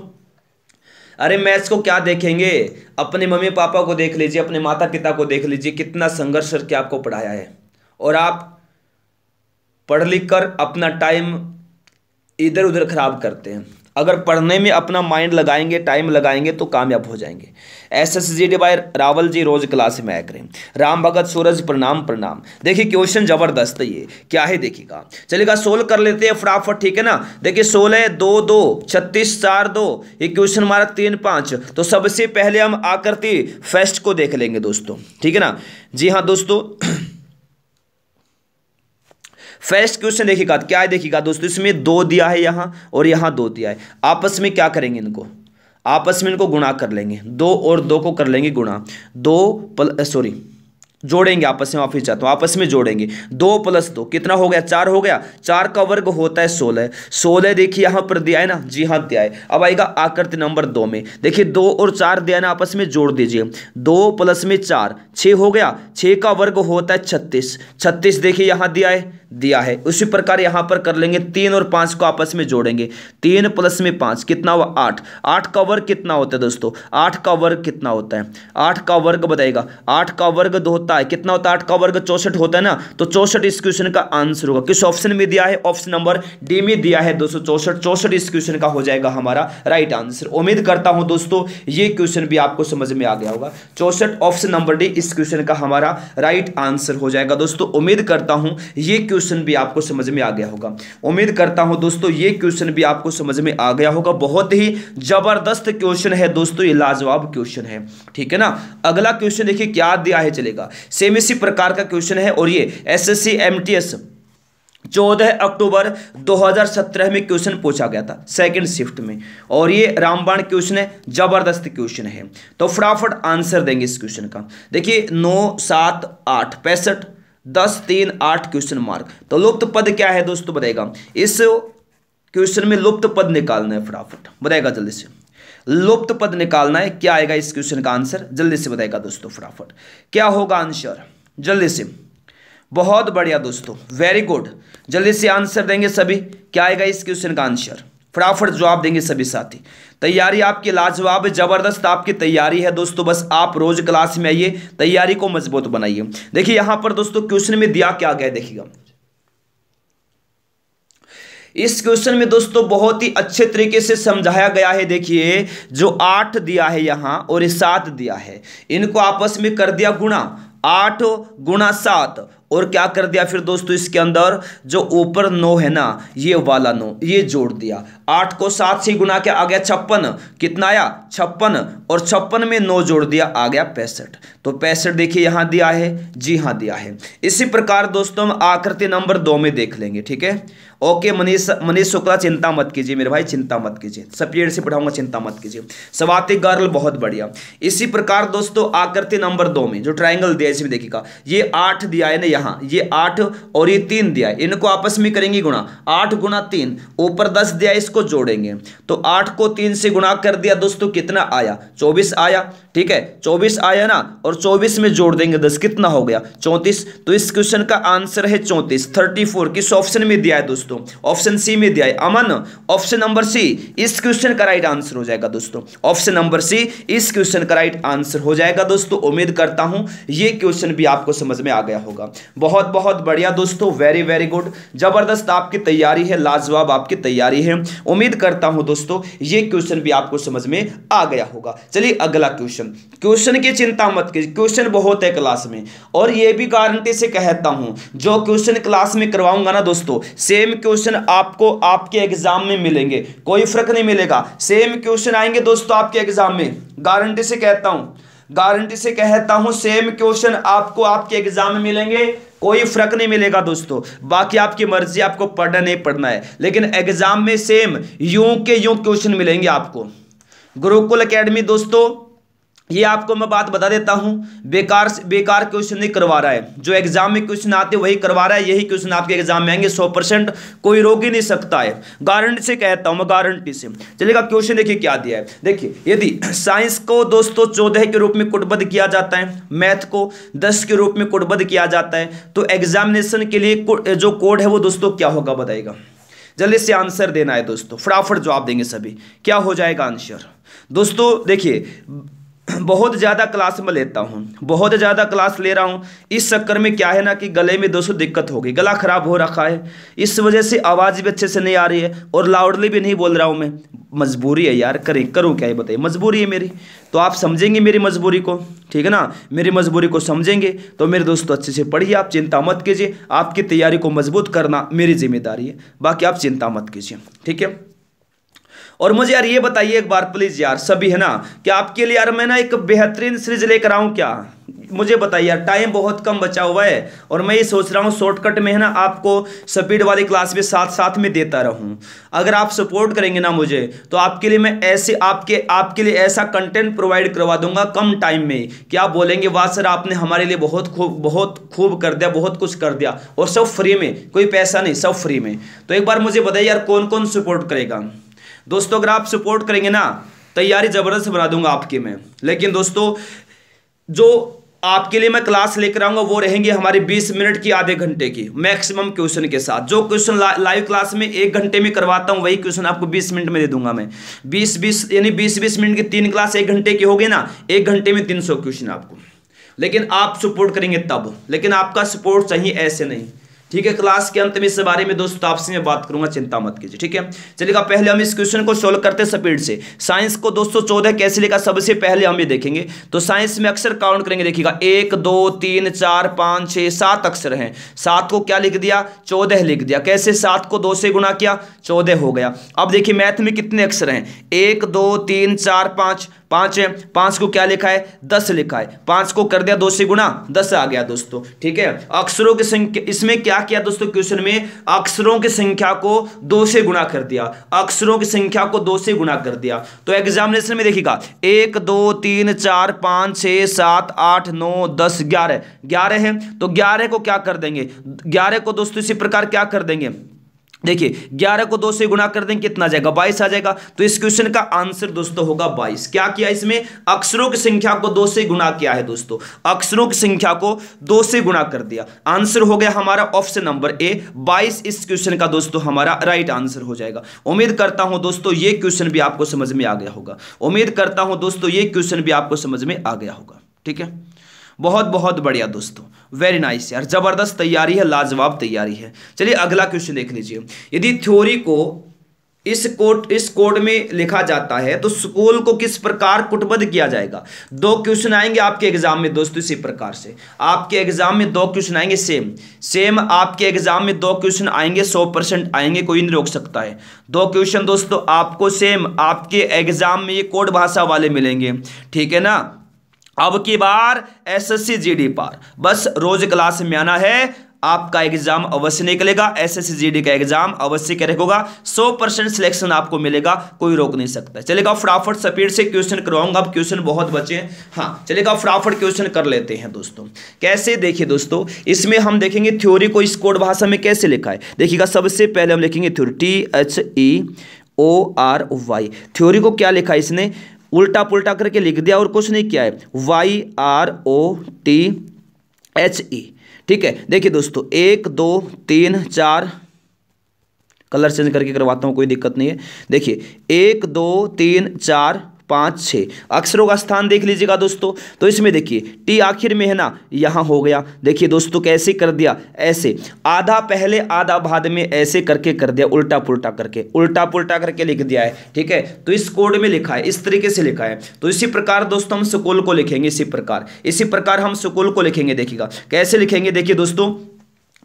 अरे मैथ्स को क्या देखेंगे अपने मम्मी पापा को देख लीजिए अपने माता पिता को देख लीजिए कितना संघर्ष करके आपको पढ़ाया है और आप पढ़ लिख कर अपना टाइम इधर उधर ख़राब करते हैं अगर पढ़ने में अपना माइंड लगाएंगे टाइम लगाएंगे तो कामयाब हो जाएंगे S S G D by Rawal ji रोज क्लास में आया करें राम भगत सूरज प्रणाम प्रणाम देखिए क्वेश्चन जबरदस्त है ये क्या है देखिएगा चलेगा सोल्व कर लेते हैं फटाफट ठीक है ना देखिए सोलह दो दो छत्तीस चार दो ये क्वेश्चन हमारा तीन पाँच तो सबसे पहले हम आकृति फेस्ट को देख लेंगे दोस्तों ठीक है ना जी हाँ दोस्तों फर्स्ट क्वेश्चन देखिएगा क्या है देखिएगा दोस्तों इसमें दो दिया है यहाँ और यहाँ दो दिया है आपस में क्या करेंगे इनको आपस में इनको गुणा कर लेंगे दो और दो को कर लेंगे गुणा दो सॉरी जोड़ेंगे आपस में ऑफिस जाता हूँ आपस में जोड़ेंगे दो प्लस दो कितना हो गया चार हो गया चार का वर्ग होता है सोलह सोलह देखिए यहाँ पर दिया है ना जी हाँ दिया है अब आएगा आकृति नंबर दो में देखिए दो और चार दिया ना आपस में जोड़ दीजिए दो प्लस में चार छः हो गया छः का वर्ग होता है छत्तीस छत्तीस देखिए यहाँ दिया है दिया है उसी प्रकार यहाँ पर कर लेंगे तीन और पाँच को आपस में जोड़ेंगे तीन प्लस में पाँच कितना हुआ आठ आठ का वर्ग कितना होता है दोस्तों आठ का वर्ग कितना होता है आठ का वर्ग बताएगा आठ का वर्ग दो होता है कितना होता है आठ का वर्ग चौसठ होता है ना तो चौसठ इस क्वेश्चन का आंसर होगा किस ऑप्शन में दिया है ऑप्शन नंबर डी में दिया है दोस्तों चौसठ चौसठ इस क्वेश्चन का हो जाएगा हमारा राइट आंसर उम्मीद करता हूं दोस्तों ये क्वेश्चन भी आपको समझ में आ गया होगा चौसठ ऑप्शन नंबर डी इस क्वेश्चन का हमारा राइट आंसर हो जाएगा दोस्तों उम्मीद करता हूं ये क्वेश्चन भी आपको समझ में आ गया होगा उम्मीद करता हूं दोस्तों ये क्वेश्चन भी आपको समझ में आ गया होगा बहुत ही जबरदस्त क्वेश्चन है दोस्तों ये लाजवाब क्वेश्चन है ठीक है ना अगला क्वेश्चन देखिए क्या दिया है चलेगा सेम इसी प्रकार का क्वेश्चन है और ये एसएससी एमटीएस चौदह अक्टूबर 2017 में क्वेश्चन पूछा गया था सेकंड शिफ्ट में और ये रामबाण क्वेश्चन है जबरदस्त क्वेश्चन है तो फटाफट आंसर देंगे इस क्वेश्चन का देखिए नौ सात आठ पैंसठ दस तीन आठ क्वेश्चन मार्क तो लुप्त पद क्या है दोस्तों बताएगा इस क्वेश्चन में लुप्त पद निकालना है फटाफट बताएगा जल्दी से लुप्त पद निकालना है क्या आएगा इस क्वेश्चन का आंसर जल्दी से बताएगा दोस्तों फटाफट क्या होगा आंसर जल्दी से बहुत बढ़िया दोस्तों वेरी गुड जल्दी से आंसर देंगे सभी क्या आएगा इस क्वेश्चन का आंसर फटाफट जवाब देंगे सभी साथी तैयारी आपकी लाजवाब जबरदस्त आपकी तैयारी है दोस्तों बस आप रोज क्लास में आइए तैयारी को मजबूत बनाइए देखिए यहां पर दोस्तों क्वेश्चन में दिया क्या गया देखिएगा इस क्वेश्चन में दोस्तों बहुत ही अच्छे तरीके से समझाया गया है देखिए जो आठ दिया है यहाँ और ये सात दिया है इनको आपस में कर दिया गुणा आठ गुणा सात और क्या कर दिया फिर दोस्तों इसके अंदर जो ऊपर नो है ना ये वाला नो ये जोड़ दिया आठ को सात से गुना के आ गया छप्पन कितना आया छप्पन और छप्पन में नो जोड़ दिया आ गया पैंसठ तो पैंसठ देखिए यहां दिया है जी हाँ दिया है इसी प्रकार दोस्तों हम आकृति नंबर दो में देख लेंगे ठीक है ओके मनीष मनीष शुक्ला चिंता मत कीजिए मेरे भाई चिंता मत कीजिए सब पीरियड से पढ़ाऊंगा चिंता मत कीजिए सवाते गर्ल बहुत बढ़िया इसी प्रकार दोस्तों आकृति नंबर दो में जो ट्राइंगल दिया इसमें देखिएगा ये आठ दिया है ना यहाँ ये आठ और ये तीन दिया है इनको आपस में करेंगे गुणा आठ गुणा तीन ऊपर दस दिया इसको जोड़ेंगे तो आठ को तीन से गुणा कर दिया दोस्तों कितना आया चौबीस आया ठीक है चौबीस आया ना और चौबीस में जोड़ देंगे दस कितना हो गया चौंतीस तो इस क्वेश्चन का आंसर है चौंतीस थर्टी फोर किस ऑप्शन में दिया है दोस्तों ऑप्शन सी में दिया है अमन ऑप्शन नंबर सी इस क्वेश्चन का राइट आंसर हो जाएगा दोस्तों ऑप्शन नंबर सी इस क्वेश्चन का राइट आंसर हो जाएगा दोस्तों उम्मीद करता हूं ये क्वेश्चन भी आपको समझ में आ गया होगा बहुत बहुत बढ़िया दोस्तों वेरी वेरी गुड ज़बरदस्त आपकी तैयारी है लाजवाब आपकी तैयारी है उम्मीद करता हूं दोस्तों ये क्वेश्चन भी आपको समझ में आ गया होगा चलिए अगला क्वेश्चन क्वेश्चन की चिंता मत कीजिए क्वेश्चन बहुत है क्लास में और ये भी गारंटी से कहता हूं जो क्वेश्चन क्लास में करवाऊंगा ना दोस्तों सेम क्वेश्चन आपको आपके एग्जाम में मिलेंगे कोई फर्क नहीं मिलेगा सेम क्वेश्चन आएंगे दोस्तों आपके एग्जाम में गारंटी से कहता हूं गारंटी से कहता हूं सेम क्वेश्चन आपको आपके एग्जाम में मिलेंगे कोई फर्क नहीं मिलेगा दोस्तों बाकी आपकी मर्जी आपको पढ़ना नहीं पढ़ना है लेकिन एग्जाम में सेम यूं के यूं क्वेश्चन मिलेंगे आपको गुरुकुल एकेडमी दोस्तों ये आपको मैं बात बता देता हूँ बेकार बेकार क्वेश्चन नहीं करवा रहा है जो एग्जाम में क्वेश्चन आते वही करवा रहा है यही क्वेश्चन आपके एग्जाम में आएंगे सौ परसेंट कोई रोक ही नहीं सकता है गारंटी से कहता हूँ मैं गारंटी से चलेगा क्वेश्चन देखिए क्या दिया है देखिए यदि साइंस को दोस्तों चौदह के रूप में कुटबद्ध किया जाता है मैथ को दस के रूप में कुटबद्ध किया जाता है तो एग्जामिनेशन के लिए जो कोड है वो दोस्तों क्या होगा बताएगा जल्दी से आंसर देना है दोस्तों फटाफट जवाब देंगे सभी क्या हो जाएगा आंसर दोस्तों देखिए बहुत ज़्यादा क्लास में लेता हूँ बहुत ज़्यादा क्लास ले रहा हूँ इस चक्कर में क्या है ना कि गले में दोस्तों दिक्कत हो गई गला ख़राब हो रखा है इस वजह से आवाज़ भी अच्छे से नहीं आ रही है और लाउडली भी नहीं बोल रहा हूँ मैं मजबूरी है यार करें करूँ क्या है बताइए मजबूरी है मेरी तो आप समझेंगे मेरी मजबूरी को ठीक है ना मेरी मजबूरी को समझेंगे तो मेरे दोस्तों तो अच्छे से पढ़िए आप चिंता मत कीजिए आपकी तैयारी को मजबूत करना मेरी जिम्मेदारी है बाकी आप चिंता मत कीजिए ठीक है और मुझे यार ये बताइए एक बार प्लीज़ यार सभी है ना कि आपके लिए यार मैं ना एक बेहतरीन सीरीज लेकर आऊँ क्या मुझे बताइए यार टाइम बहुत कम बचा हुआ है और मैं ये सोच रहा हूँ शॉर्टकट में है ना आपको स्पीड वाली क्लास भी साथ साथ में देता रहूँ अगर आप सपोर्ट करेंगे ना मुझे तो आपके लिए मैं ऐसे आपके आपके लिए ऐसा कंटेंट प्रोवाइड करवा दूंगा कम टाइम में कि आप बोलेंगे वाह सर आपने हमारे लिए बहुत खूब बहुत खूब कर दिया बहुत कुछ कर दिया और सब फ्री में कोई पैसा नहीं सब फ्री में तो एक बार मुझे बताइए यार कौन कौन सपोर्ट करेगा दोस्तों अगर आप सपोर्ट करेंगे ना तैयारी ज़बरदस्त बना दूंगा आपकी मैं लेकिन दोस्तों जो आपके लिए मैं क्लास लेकर आऊंगा वो रहेंगे हमारी 20 मिनट की आधे घंटे की मैक्सिमम क्वेश्चन के साथ जो क्वेश्चन ला, लाइव क्लास में एक घंटे में करवाता हूँ वही क्वेश्चन आपको 20 मिनट में दे दूंगा मैं 20 20 यानी 20 20 मिनट की तीन क्लास एक घंटे की होगी ना एक घंटे में तीन क्वेश्चन आपको लेकिन आप सपोर्ट करेंगे तब लेकिन आपका सपोर्ट चाहिए ऐसे नहीं ठीक है क्लास के अंत में इस बारे में दोस्तों आपसे मैं बात करूंगा चिंता मत कीजिए ठीक है चलिएगा पहले हम इस क्वेश्चन को सोल्व करते हैं स्पीड से साइंस को दोस्तों चौदह कैसे लिखा सबसे पहले हम ये देखेंगे तो साइंस में अक्षर काउंट करेंगे देखिएगा एक दो तीन चार पाँच छः सात अक्षर हैं सात को क्या लिख दिया चौदह लिख दिया कैसे सात को दो से गुणा किया चौदह हो गया अब देखिए मैथ में कितने अक्षर हैं एक दो तीन चार पाँच पांच है पांच को क्या लिखा है दस लिखा है पांच को कर दिया दो से गुणा दस आ गया दोस्तों ठीक है अक्षरों की संख्या इसमें क्या किया दोस्तों क्वेश्चन में अक्षरों की संख्या को दो से गुणा कर दिया अक्षरों की संख्या को दो से गुणा कर दिया तो एग्जामिनेशन में देखिएगा एक दो तीन चार पांच छह सात आठ नौ दस ग्यारह ग्यारह है तो ग्यारह को क्या कर देंगे ग्यारह को दोस्तों इसी प्रकार क्या कर देंगे देखिए 11 को दो से गुणा कर देंगे कितना जाएगा 22 आ जाएगा तो इस क्वेश्चन का आंसर दोस्तों होगा 22 क्या किया इसमें अक्षरों की संख्या को दो से गुणा किया है दोस्तों अक्षरों की संख्या को दो से गुणा कर दिया आंसर हो गया हमारा ऑप्शन नंबर ए 22 इस क्वेश्चन का दोस्तों हमारा राइट आंसर हो जाएगा उम्मीद करता हूं दोस्तों ये क्वेश्चन भी आपको समझ में आ गया होगा उम्मीद करता हूं दोस्तों ये क्वेश्चन भी आपको समझ में आ गया होगा ठीक है बहुत बहुत बढ़िया दोस्तों वेरी नाइस यार ज़बरदस्त तैयारी है लाजवाब तैयारी है चलिए अगला क्वेश्चन देख लीजिए यदि थ्योरी को इस कोड इस कोड में लिखा जाता है तो स्कूल को किस प्रकार कुटबद्ध किया जाएगा दो क्वेश्चन आएंगे आपके एग्जाम में दोस्तों इसी प्रकार से आपके एग्जाम में दो क्वेश्चन आएंगे सेम सेम आपके एग्जाम में दो क्वेश्चन आएंगे सौ परसेंट आएंगे कोई नहीं रोक सकता है दो क्वेश्चन दोस्तों आपको सेम आपके एग्जाम में ये कोड भाषा वाले मिलेंगे ठीक है ना अब की बार एसएससी जीडी पार बस रोज क्लास में आना है आपका एग्जाम अवश्य निकलेगा एसएससी जीडी का एग्जाम अवश्य रखोगा 100 परसेंट सिलेक्शन आपको मिलेगा कोई रोक नहीं सकता चलेगा फटाफट स्पीड से क्वेश्चन करवाऊंगा अब क्वेश्चन बहुत बचे हैं हाँ चलेगा फटाफट क्वेश्चन कर लेते हैं दोस्तों कैसे देखिए दोस्तों इसमें हम देखेंगे थ्योरी को इस भाषा में कैसे लिखा है देखिएगा सबसे पहले हम लिखेंगे theory T H E O R Y theory को क्या लिखा है इसने उल्टा पुल्टा करके लिख दिया और कुछ नहीं किया है Y R O T H E ठीक है देखिए दोस्तों एक दो तीन चार कलर चेंज करके करवाता हूँ कोई दिक्कत नहीं है देखिए एक दो तीन चार पाँच छः अक्षरों का स्थान देख लीजिएगा दोस्तों तो इसमें देखिए टी आखिर में है ना यहाँ हो गया देखिए दोस्तों कैसे कर दिया ऐसे आधा पहले आधा बाद में ऐसे करके कर दिया उल्टा पुलटा करके उल्टा पुलटा करके लिख दिया है ठीक है तो इस कोड में लिखा है इस तरीके से लिखा है तो इसी प्रकार दोस्तों हम सुकूल को लिखेंगे इसी प्रकार इसी प्रकार हम सुकूल को लिखेंगे देखिएगा कैसे लिखेंगे देखिए दोस्तों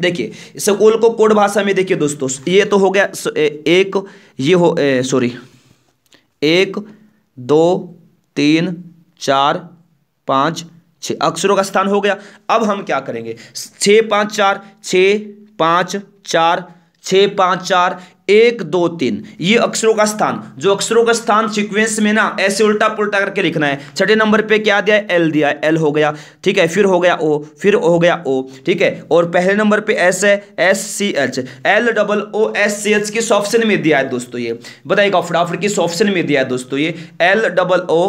देखिए सुकूल को कोड भाषा में देखिए दोस्तों ये तो हो गया एक ये हो सॉरी एक दो तीन चार पाँच छः अक्षरों का स्थान हो गया अब हम क्या करेंगे छः पाँच चार छः पाँच चार छः पाँच चार एक दो तीन ये अक्षरों का स्थान जो अक्षरों का स्थान सीक्वेंस में ना ऐसे उल्टा पुलटा करके लिखना है छठे नंबर पे क्या दिया है एल दिया है एल हो गया ठीक है फिर हो गया ओ फिर हो गया ओ ठीक है और पहले नंबर पे एस है S C H L double O S C H किस ऑप्शन में दिया है दोस्तों ये बताइएगा फटाफट किस ऑप्शन में दिया है दोस्तों ये L double O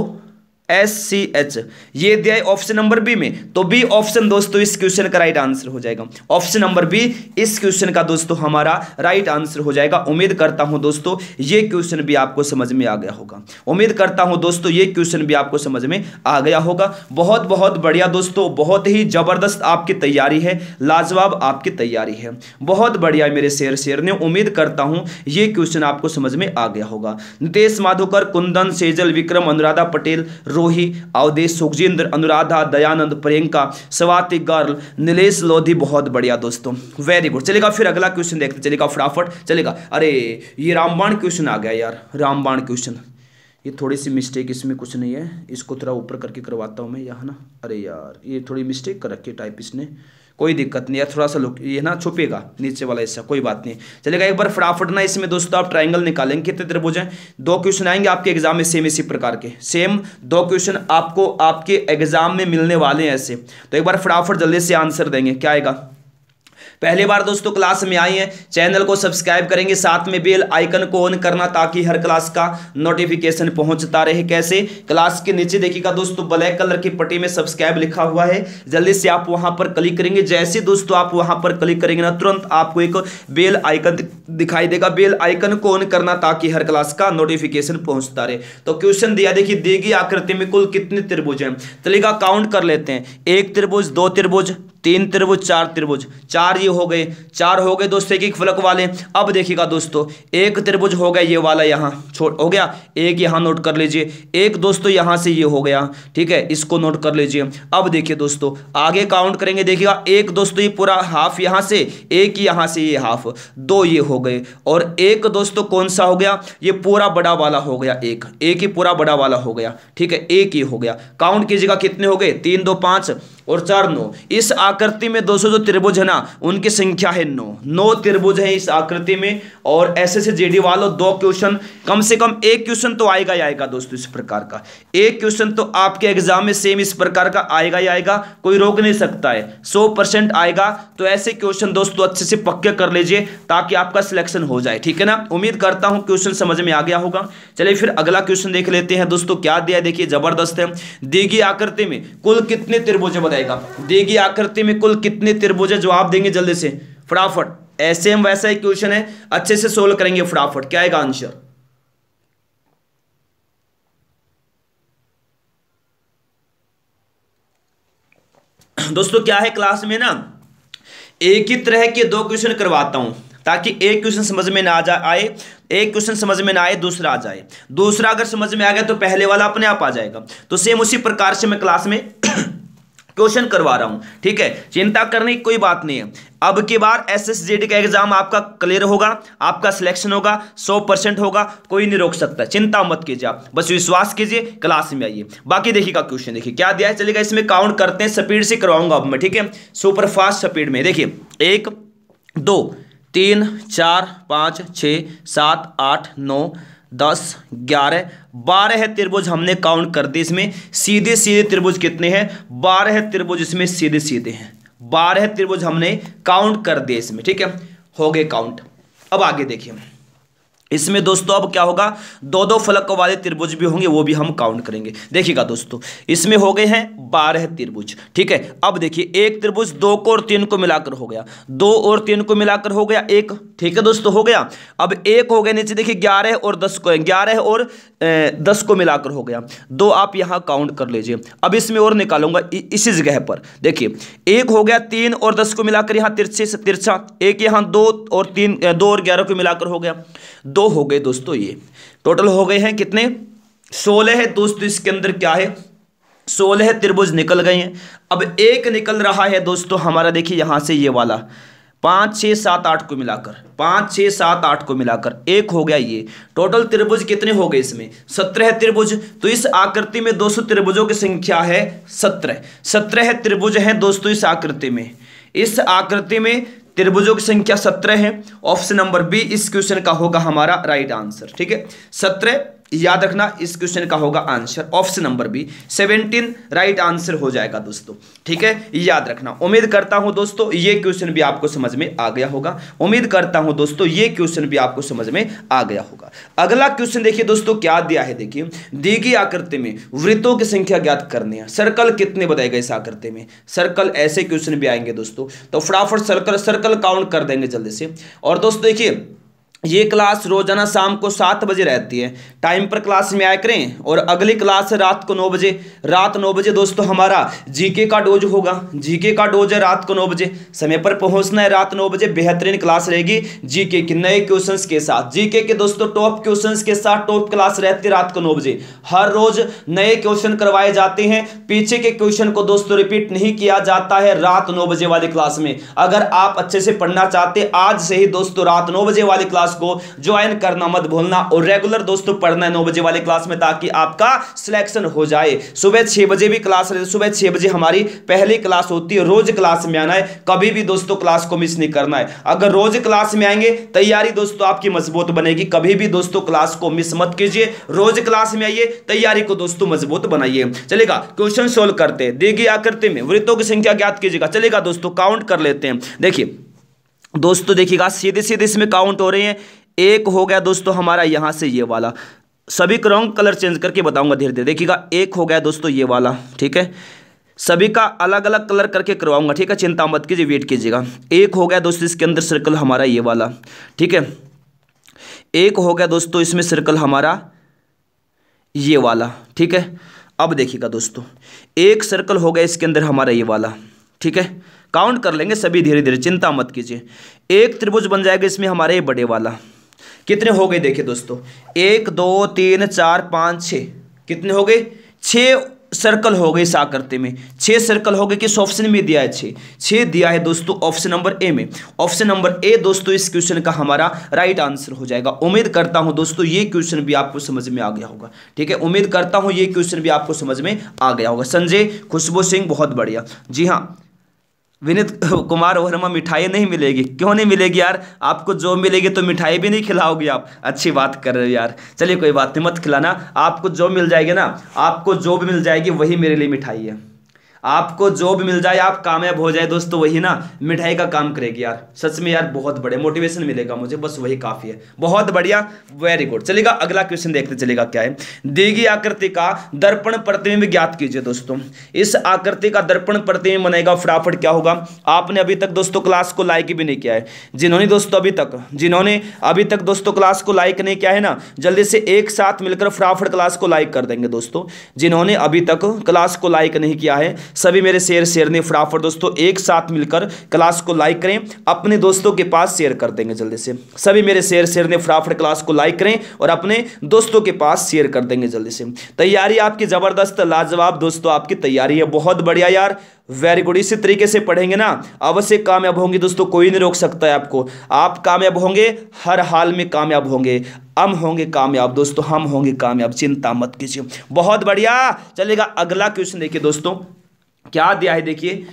S C H ये दिया है ऑप्शन नंबर बी में तो बी ऑप्शन दोस्तों इस क्वेश्चन का राइट आंसर हो जाएगा ऑप्शन नंबर बी इस क्वेश्चन का दोस्तों हमारा राइट आंसर हो जाएगा उम्मीद करता हूं दोस्तों ये क्वेश्चन भी आपको समझ में आ गया होगा उम्मीद करता हूं दोस्तों ये क्वेश्चन भी आपको समझ में आ गया होगा बहुत बहुत बढ़िया दोस्तों बहुत ही जबरदस्त आपकी तैयारी है लाजवाब आपकी तैयारी है बहुत बढ़िया मेरे शेर शेर ने उम्मीद करता हूं ये क्वेश्चन आपको समझ में आ गया होगा नितेश माधोकर कुंदन सेजल विक्रम अनुराधा पटेल रोही अवधेश सुखजिंद्र अनुराधा दयानंद प्रियंका स्वाति गर्ल नीलेष लोधी बहुत बढ़िया दोस्तों वेरी गुड चलेगा फिर अगला क्वेश्चन देखते चलेगा फटाफट चलेगा अरे ये रामबाण क्वेश्चन आ गया यार रामबाण क्वेश्चन ये थोड़ी सी मिस्टेक इसमें कुछ नहीं है इसको थोड़ा ऊपर करके करवाता हूँ मैं यहाँ ना अरे यार ये थोड़ी मिस्टेक कर रखी है टाइप इसने कोई दिक्कत नहीं यार थोड़ा सा लुक ये ना छुपेगा नीचे वाला हिस्सा कोई बात नहीं चलेगा एक बार फटाफट ना इसमें दोस्तों आप ट्राइंगल निकालेंगे कितने त्रिभुज हैं दो क्वेश्चन आएंगे आपके एग्जाम में सेम इसी प्रकार के सेम दो क्वेश्चन आपको आपके एग्जाम में मिलने वाले हैं ऐसे तो एक बार फटाफट जल्दी से आंसर देंगे क्या आएगा पहली बार दोस्तों क्लास में आए हैं चैनल को सब्सक्राइब करेंगे साथ में बेल आइकन को ऑन करना ताकि हर क्लास का नोटिफिकेशन पहुंचता रहे कैसे क्लास के नीचे देखिएगा दोस्तों ब्लैक कलर की पट्टी में सब्सक्राइब लिखा हुआ है जल्दी से आप वहां पर क्लिक करेंगे जैसे दोस्तों आप वहां पर क्लिक करेंगे ना तुरंत आपको एक बेल आइकन दिखाई देगा बेल आइकन को ऑन करना ताकि हर क्लास का नोटिफिकेशन पहुंचता रहे तो क्वेश्चन दिया देखिए देगी आकृति में कुल कितने त्रिभुज हैं चलिएगा तो काउंट कर लेते हैं एक त्रिभुज दो त्रिभुज तीन त्रिभुज चार त्रिभुज चार ये हो गए चार हो गए दोस्तों एक एक फलक वाले अब देखिएगा दोस्तों एक त्रिभुज हो गया ये वाला यहाँ छोड़ हो गया एक यहाँ नोट कर लीजिए एक दोस्तों यहाँ से ये हो गया ठीक है इसको नोट कर लीजिए अब देखिए दोस्तों आगे काउंट करेंगे देखिएगा एक दोस्तों ये पूरा हाफ यहाँ से एक यहाँ से ये हाफ दो ये हो गए और एक दोस्तों कौन सा हो गया ये पूरा बड़ा वाला हो गया एक एक ही पूरा बड़ा वाला हो गया ठीक है एक ही हो गया काउंट कीजिएगा कितने हो गए तीन दो पाँच और चार नौ इस आकृति में दोस्तों जो त्रिभुज है ना उनकी संख्या है नौ नौ त्रिभुज है इस आकृति में और ऐसे से जेडी वालों दो क्वेश्चन कम से कम एक क्वेश्चन तो आएगा ही आएगा दोस्तों इस प्रकार का एक क्वेश्चन तो आपके एग्जाम में सेम इस प्रकार का आएगा ही आएगा कोई रोक नहीं सकता है सौ परसेंट आएगा तो ऐसे क्वेश्चन दोस्तों अच्छे से पक्के कर लीजिए ताकि आपका सिलेक्शन हो जाए ठीक है ना उम्मीद करता हूँ क्वेश्चन समझ में आ गया होगा चलिए फिर अगला क्वेश्चन देख लेते हैं दोस्तों क्या दिया देखिए जबरदस्त है दीघी आकृति में कुल कितने त्रिभुज बने जाएगा देगी आकृति में कुल कितने त्रिभुज है जवाब देंगे जल्दी से फटाफट ऐसे हम वैसा ही क्वेश्चन है अच्छे से सोल्व करेंगे फटाफट क्या आएगा आंसर दोस्तों क्या है क्लास में ना एक ही तरह के दो क्वेश्चन करवाता हूं ताकि एक क्वेश्चन समझ में ना जा आए एक क्वेश्चन समझ में ना आए दूसरा आ जाए दूसरा अगर समझ में आ गया तो पहले वाला अपने आप आ जाएगा तो सेम उसी प्रकार से मैं क्लास में क्वेश्चन करवा रहा हूं ठीक है चिंता करने की कोई बात नहीं है अब के बार एस एस का एग्जाम आपका क्लियर होगा आपका सिलेक्शन होगा सौ परसेंट होगा कोई नहीं रोक सकता चिंता मत कीजिए आप बस विश्वास कीजिए क्लास में आइए बाकी देखिएगा क्वेश्चन देखिए क्या दिया है चलेगा इसमें काउंट करते हैं स्पीड से करवाऊंगा अब मैं ठीक है सुपर फास्ट स्पीड में देखिए एक दो तीन चार पाँच छः सात आठ नौ दस ग्यारह बारह त्रिभुज हमने काउंट कर दिए इसमें सीधे सीधे त्रिभुज कितने हैं बारह त्रिभुज इसमें सीधे सीधे हैं बारह त्रिभुज हमने काउंट कर दिए इसमें ठीक है हो गए काउंट अब आगे देखिए इसमें दोस्तों अब क्या होगा दो दो फलक वाले त्रिभुज भी होंगे वो भी हम काउंट करेंगे देखिएगा दोस्तों इसमें हो गए हैं बारह त्रिभुज ठीक है अब देखिए एक त्रिभुज दो को और तीन को मिलाकर हो गया दो और तीन को मिलाकर हो गया एक ठीक है दोस्तों हो गया अब एक हो गया नीचे देखिए ग्यारह और दस को ग्यारह और दस को मिलाकर हो गया दो आप यहाँ काउंट कर लीजिए अब इसमें और निकालूंगा इसी जगह पर देखिए एक हो गया तीन और दस को मिलाकर यहां तिरछे से तिरछा एक यहां दो और तीन दो और ग्यारह को मिलाकर हो गया दो हो गए दोस्तों ये टोटल हो गए हैं कितने सोलह है दोस्तों इसके अंदर क्या है सोलह त्रिभुज निकल गए हैं अब एक निकल रहा है दोस्तों हमारा देखिए यहां से ये वाला पाँच छः सात आठ को मिलाकर पाँच छः सात आठ को मिलाकर एक हो गया ये टोटल त्रिभुज कितने हो गए इसमें सत्रह त्रिभुज तो इस आकृति में दो सौ त्रिभुजों की संख्या है सत्रह सत्रह त्रिभुज हैं दोस्तों इस आकृति में इस आकृति में त्रिभुजों की संख्या सत्रह है ऑप्शन नंबर बी इस क्वेश्चन का होगा हमारा राइट आंसर ठीक है सत्रह याद रखना इस क्वेश्चन का होगा answer option number B seventeen right answer हो जाएगा दोस्तों ठीक है याद रखना उम्मीद करता हूं दोस्तों ये क्वेश्चन भी आपको समझ में आ गया होगा उम्मीद करता हूं दोस्तों ये क्वेश्चन भी आपको समझ में आ गया होगा अगला क्वेश्चन देखिए दोस्तों क्या दिया है देखिए दी गई आकृति में वृत्तों की संख्या ज्ञात करनी है सर्कल कितने बताए गए इस आकृति में सर्कल ऐसे क्वेश्चन भी आएंगे दोस्तों तो फटाफट सर्कल सर्कल काउंट कर देंगे जल्दी से और दोस्तों देखिए ये क्लास रोज़ाना शाम को सात बजे रहती है टाइम पर क्लास में आया करें और अगली क्लास रात को नौ बजे रात नौ बजे दोस्तों हमारा जीके का डोज होगा जीके का डोज है रात को नौ बजे समय पर पहुंचना है रात नौ बजे बेहतरीन क्लास रहेगी जीके के नए क्वेश्चंस के साथ जीके के दोस्तों टॉप क्वेश्चंस के साथ टॉप क्लास रहती है रात को नौ बजे हर रोज़ नए क्वेश्चन करवाए जाते हैं पीछे के क्वेश्चन को दोस्तों रिपीट नहीं किया जाता है रात नौ बजे वाली क्लास में अगर आप अच्छे से पढ़ना चाहते आज से ही दोस्तों रात नौ बजे वाली क्लास को ज्वाइन करना मत भूलना और रेगुलर दोस्तों पढ़ना है नौ बजे वाली क्लास में ताकि आपका सिलेक्शन हो जाए सुबह छह बजे भी क्लास सुबह छह बजे हमारी पहली क्लास होती है रोज क्लास में आना है कभी भी दोस्तों क्लास को मिस नहीं करना है अगर रोज क्लास में आएंगे तैयारी दोस्तों आपकी मजबूत बनेगी कभी भी दोस्तों क्लास को मिस मत कीजिए रोज क्लास में आइए तैयारी को दोस्तों मजबूत बनाइए चलेगा क्वेश्चन सोल्व करते देगी आकृति में वृत्तों की संख्या ज्ञात कीजिएगा चलेगा दोस्तों काउंट कर लेते हैं देखिए दोस्तों देखिएगा सीधे सीधे इसमें काउंट हो रहे हैं एक हो गया दोस्तों हमारा यहाँ से ये वाला सभी का रॉन्ग कलर चेंज करके बताऊंगा धीरे धीरे देखिएगा एक हो गया दोस्तों ये वाला ठीक है सभी का अलग अलग कलर करके करवाऊंगा ठीक है चिंता मत कीजिए वेट कीजिएगा एक हो गया दोस्तों इसके अंदर सर्कल हमारा ये वाला ठीक है एक हो गया दोस्तों इसमें सर्कल हमारा ये वाला ठीक है अब देखिएगा दोस्तों एक सर्कल हो गया इसके अंदर हमारा ये वाला ठीक है काउंट कर लेंगे सभी धीरे धीरे चिंता मत कीजिए एक त्रिभुज बन जाएगा इसमें हमारे बड़े वाला कितने हो गए देखिए दोस्तों एक दो तीन चार पाँच छः कितने हो गए छः सर्कल हो गए आकृति में छः सर्कल हो गए किस ऑप्शन में दिया है छः छः दिया है दोस्तों ऑप्शन नंबर ए में ऑप्शन नंबर ए दोस्तों इस क्वेश्चन का हमारा राइट आंसर हो जाएगा उम्मीद करता हूं दोस्तों ये क्वेश्चन भी आपको समझ में आ गया होगा ठीक है उम्मीद करता हूं ये क्वेश्चन भी आपको समझ में आ गया होगा संजय खुशबू सिंह बहुत बढ़िया जी हाँ विनीत कुमार वर्मा मिठाई नहीं मिलेगी क्यों नहीं मिलेगी यार आपको जो मिलेगी तो मिठाई भी नहीं खिलाओगे आप अच्छी बात कर रहे हो यार चलिए कोई बात नहीं मत खिलाना आपको जो मिल जाएगी ना आपको जो भी मिल जाएगी वही मेरे लिए मिठाई है आपको जॉब मिल जाए आप कामयाब हो जाए दोस्तों तो वही ना मिठाई का काम करेगी यार सच में यार बहुत बड़े मोटिवेशन मिलेगा मुझे बस वही काफ़ी है बहुत बढ़िया वेरी गुड चलेगा अगला क्वेश्चन देखते चलेगा क्या है देगी आकृति का दर्पण प्रतिबिंब ज्ञात कीजिए दोस्तों इस आकृति का दर्पण प्रतिबिंब बनेगा फटाफट क्या होगा आपने अभी तक दोस्तों क्लास को लाइक भी नहीं किया है जिन्होंने दोस्तों अभी तक जिन्होंने अभी तक दोस्तों क्लास को लाइक नहीं किया है ना जल्दी से एक साथ मिलकर फटाफट क्लास को लाइक कर देंगे दोस्तों जिन्होंने अभी तक क्लास को लाइक नहीं किया है सभी मेरे शेयर शेयर ने फटाफट दोस्तों एक साथ मिलकर क्लास को लाइक करें अपने दोस्तों के पास शेयर कर देंगे जल्दी से सभी मेरे शेयर शेयर ने फटाफट क्लास को लाइक करें और अपने दोस्तों के पास शेयर कर देंगे जल्दी से तैयारी आपकी ज़बरदस्त लाजवाब दोस्तों आपकी तैयारी है बहुत बढ़िया यार वेरी गुड इसी तरीके से पढ़ेंगे ना अवश्य कामयाब होंगे दोस्तों कोई नहीं रोक सकता है आपको आप कामयाब होंगे हर हाल में कामयाब होंगे हम होंगे कामयाब दोस्तों हम होंगे कामयाब चिंता मत कीजिए बहुत बढ़िया चलेगा अगला क्वेश्चन देखिए दोस्तों क्या दिया है देखिए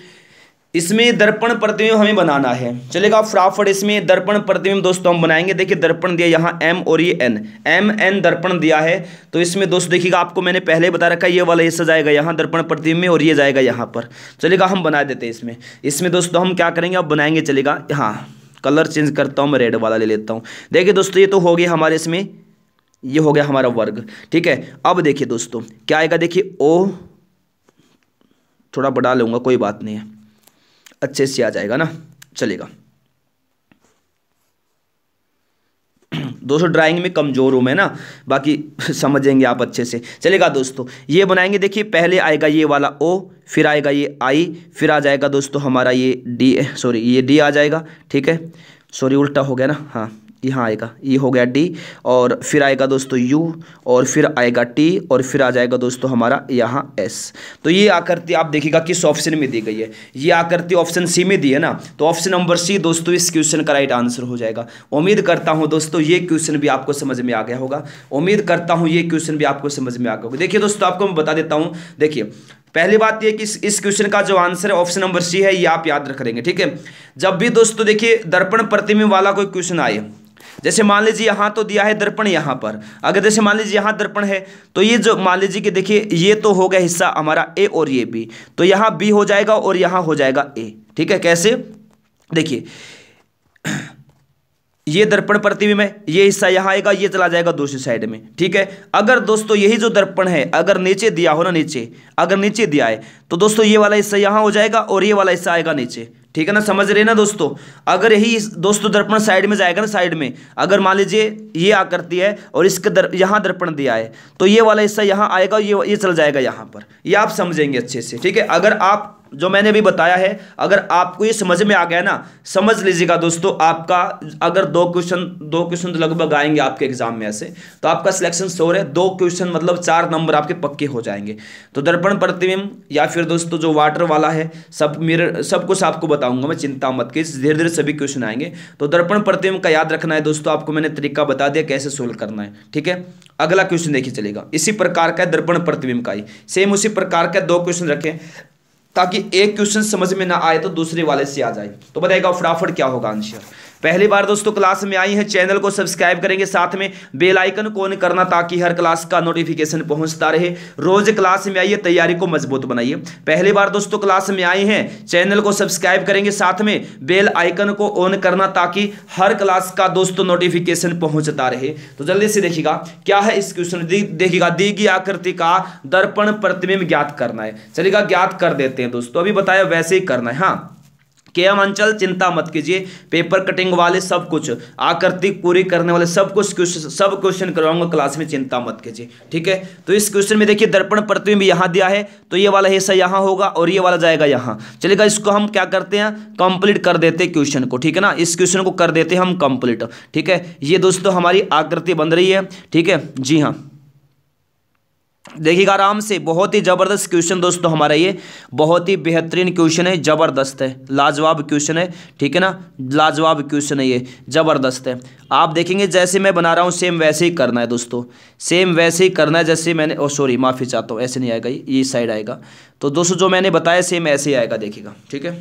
इसमें दर्पण प्रतिबिंब हमें बनाना है चलेगा फटाफट इसमें दर्पण प्रतिबिंब दोस्तों हम बनाएंगे देखिए दर्पण दिया यहाँ एम और ये एन एम एन दर्पण दिया है तो इसमें दोस्तों देखिएगा आपको मैंने पहले बता रखा ये वाला हिस्सा जाएगा यहाँ दर्पण प्रतिबिंब में और ये जाएगा यहाँ पर चलेगा हम बना देते हैं इसमें इसमें दोस्तों हम क्या करेंगे अब बनाएंगे चलेगा हाँ कलर चेंज करता हूँ मैं रेड वाला ले लेता हूँ देखिए दोस्तों ये तो हो गया हमारे इसमें ये हो गया हमारा वर्ग ठीक है अब देखिए दोस्तों क्या आएगा देखिए ओ थोड़ा बढ़ा लूँगा कोई बात नहीं है अच्छे से आ जाएगा ना चलेगा दोस्तों ड्राइंग में कमज़ोर हूँ मैं ना बाकी [LAUGHS] समझेंगे आप अच्छे से चलेगा दोस्तों ये बनाएंगे देखिए पहले आएगा ये वाला ओ फिर आएगा ये आई फिर आ जाएगा दोस्तों हमारा ये डी सॉरी ये डी आ जाएगा ठीक है सॉरी उल्टा हो गया ना हाँ यहाँ आएगा ये हो गया डी और फिर आएगा दोस्तों यू और फिर आएगा टी और फिर आ जाएगा दोस्तों हमारा यहाँ एस तो ये आकृति आप देखिएगा किस ऑप्शन में दी गई है ये आकृति ऑप्शन सी में दी है ना तो ऑप्शन नंबर सी दोस्तों इस क्वेश्चन का राइट आंसर हो जाएगा उम्मीद करता हूँ दोस्तों ये क्वेश्चन भी आपको समझ में आ गया होगा उम्मीद करता हूँ ये क्वेश्चन भी आपको समझ में आ गया होगा देखिए दोस्तों आपको मैं बता देता हूँ देखिए पहली बात यह कि इस क्वेश्चन का जो आंसर है ऑप्शन नंबर सी है ये आप याद रख लेंगे ठीक है जब भी दोस्तों देखिए दर्पण प्रतिमा वाला कोई क्वेश्चन आए जैसे मान लीजिए यहाँ तो दिया है दर्पण यहाँ पर अगर जैसे मान लीजिए यहाँ दर्पण है तो ये जो मान लीजिए कि देखिए ये तो हो गया हिस्सा हमारा ए और ये बी तो यहाँ बी हो जाएगा और यहाँ हो जाएगा ए ठीक है कैसे देखिए ये दर्पण प्रतिबिंब है ये हिस्सा यहाँ आएगा ये चला जाएगा दूसरी साइड में ठीक है अगर दोस्तों यही जो दर्पण है अगर नीचे दिया हो ना नीचे अगर नीचे दिया है तो दोस्तों ये वाला हिस्सा यहाँ हो जाएगा और ये वाला हिस्सा आएगा नीचे ठीक है ना समझ रहे ना दोस्तों अगर यही दोस्तों दर्पण साइड में जाएगा ना साइड में अगर मान लीजिए ये आकृति है और इसके दर यहाँ दर्पण दिया है तो ये वाला हिस्सा यहाँ आएगा ये ये चला जाएगा यहाँ पर ये आप समझेंगे अच्छे से ठीक है अगर आप जो मैंने अभी बताया है अगर आपको ये समझ में आ गया ना समझ लीजिएगा दोस्तों आपका अगर दो क्वेश्चन दो क्वेश्चन तो लगभग आएंगे आपके एग्जाम में ऐसे तो आपका सिलेक्शन शोर है दो क्वेश्चन मतलब चार नंबर आपके पक्के हो जाएंगे तो दर्पण प्रतिबिंब या फिर दोस्तों जो वाटर वाला है सब मेरे सब कुछ आपको बताऊंगा मैं चिंता मत की धीरे धीरे सभी क्वेश्चन आएंगे तो दर्पण प्रतिबिंब का याद रखना है दोस्तों आपको मैंने तरीका बता दिया कैसे सोल्व करना है ठीक है अगला क्वेश्चन देखिए चलेगा इसी प्रकार का दर्पण प्रतिबिंब का ही सेम उसी प्रकार का दो क्वेश्चन रखें ताकि एक क्वेश्चन समझ में ना आए तो दूसरे वाले से आ जाए तो बताएगा फटाफट क्या होगा आंसर पहली बार दोस्तों क्लास में आई है चैनल को सब्सक्राइब करेंगे साथ में बेल आइकन को ऑन करना ताकि हर क्लास का नोटिफिकेशन पहुंचता रहे रोज क्लास में आइए तैयारी को मजबूत बनाइए पहली बार दोस्तों क्लास में आई हैं चैनल को सब्सक्राइब करेंगे साथ में बेल आइकन को ऑन करना ताकि हर क्लास का दोस्तों नोटिफिकेशन पहुंचता रहे तो जल्दी से देखिएगा क्या है इस क्वेश्चन देखिएगा दी गई आकृति का दर्पण प्रतिबिंब ज्ञात करना है चलिएगा ज्ञात कर देते हैं दोस्तों अभी बताया वैसे ही करना है हाँ के एम अंचल चिंता मत कीजिए पेपर कटिंग वाले सब कुछ आकृति पूरी करने वाले सब कुछ क्वेश्चन सब क्वेश्चन करवाऊंगा क्लास में चिंता मत कीजिए ठीक है तो इस क्वेश्चन में देखिए दर्पण प्रतिबिंब यहाँ दिया है तो ये वाला हिस्सा यहाँ होगा और ये वाला जाएगा यहाँ चलेगा इसको हम क्या करते हैं कंप्लीट कर देते क्वेश्चन को ठीक है ना इस क्वेश्चन को कर देते हैं हम कंप्लीट ठीक है ये दोस्तों हमारी आकृति बन रही है ठीक है जी हाँ देखिएगा आराम से बहुत ही ज़बरदस्त क्वेश्चन दोस्तों हमारा ये बहुत ही बेहतरीन क्वेश्चन है ज़बरदस्त है लाजवाब क्वेश्चन है ठीक है ना लाजवाब क्वेश्चन है ये ज़बरदस्त है आप देखेंगे जैसे मैं बना रहा हूँ सेम वैसे ही करना है दोस्तों सेम वैसे ही करना है जैसे मैंने ओ सॉरी माफ़ी चाहता हूँ ऐसे नहीं आएगा ये साइड आएगा तो दोस्तों जो मैंने बताया सेम ऐसे ही आएगा देखिएगा ठीक है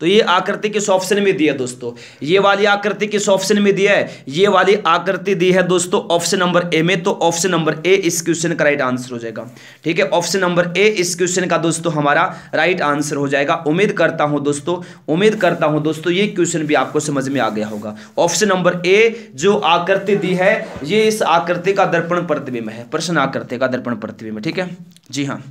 तो ये आकृति किस ऑप्शन में दिया दोस्तों ये वाली आकृति किस ऑप्शन में दिया है ये वाली आकृति दी है दोस्तों ऑप्शन नंबर ए में तो ऑप्शन नंबर ए इस क्वेश्चन का राइट आंसर हो जाएगा ठीक है ऑप्शन नंबर ए इस क्वेश्चन का दोस्तों हमारा राइट आंसर हो जाएगा उम्मीद करता हूं दोस्तों उम्मीद करता हूं दोस्तों ये क्वेश्चन भी आपको समझ में आ गया होगा ऑप्शन नंबर ए जो आकृति दी है ये इस आकृति का दर्पण प्रतिबिंब है प्रश्न आकृति का दर्पण प्रतिबिंब ठीक है जी हाँ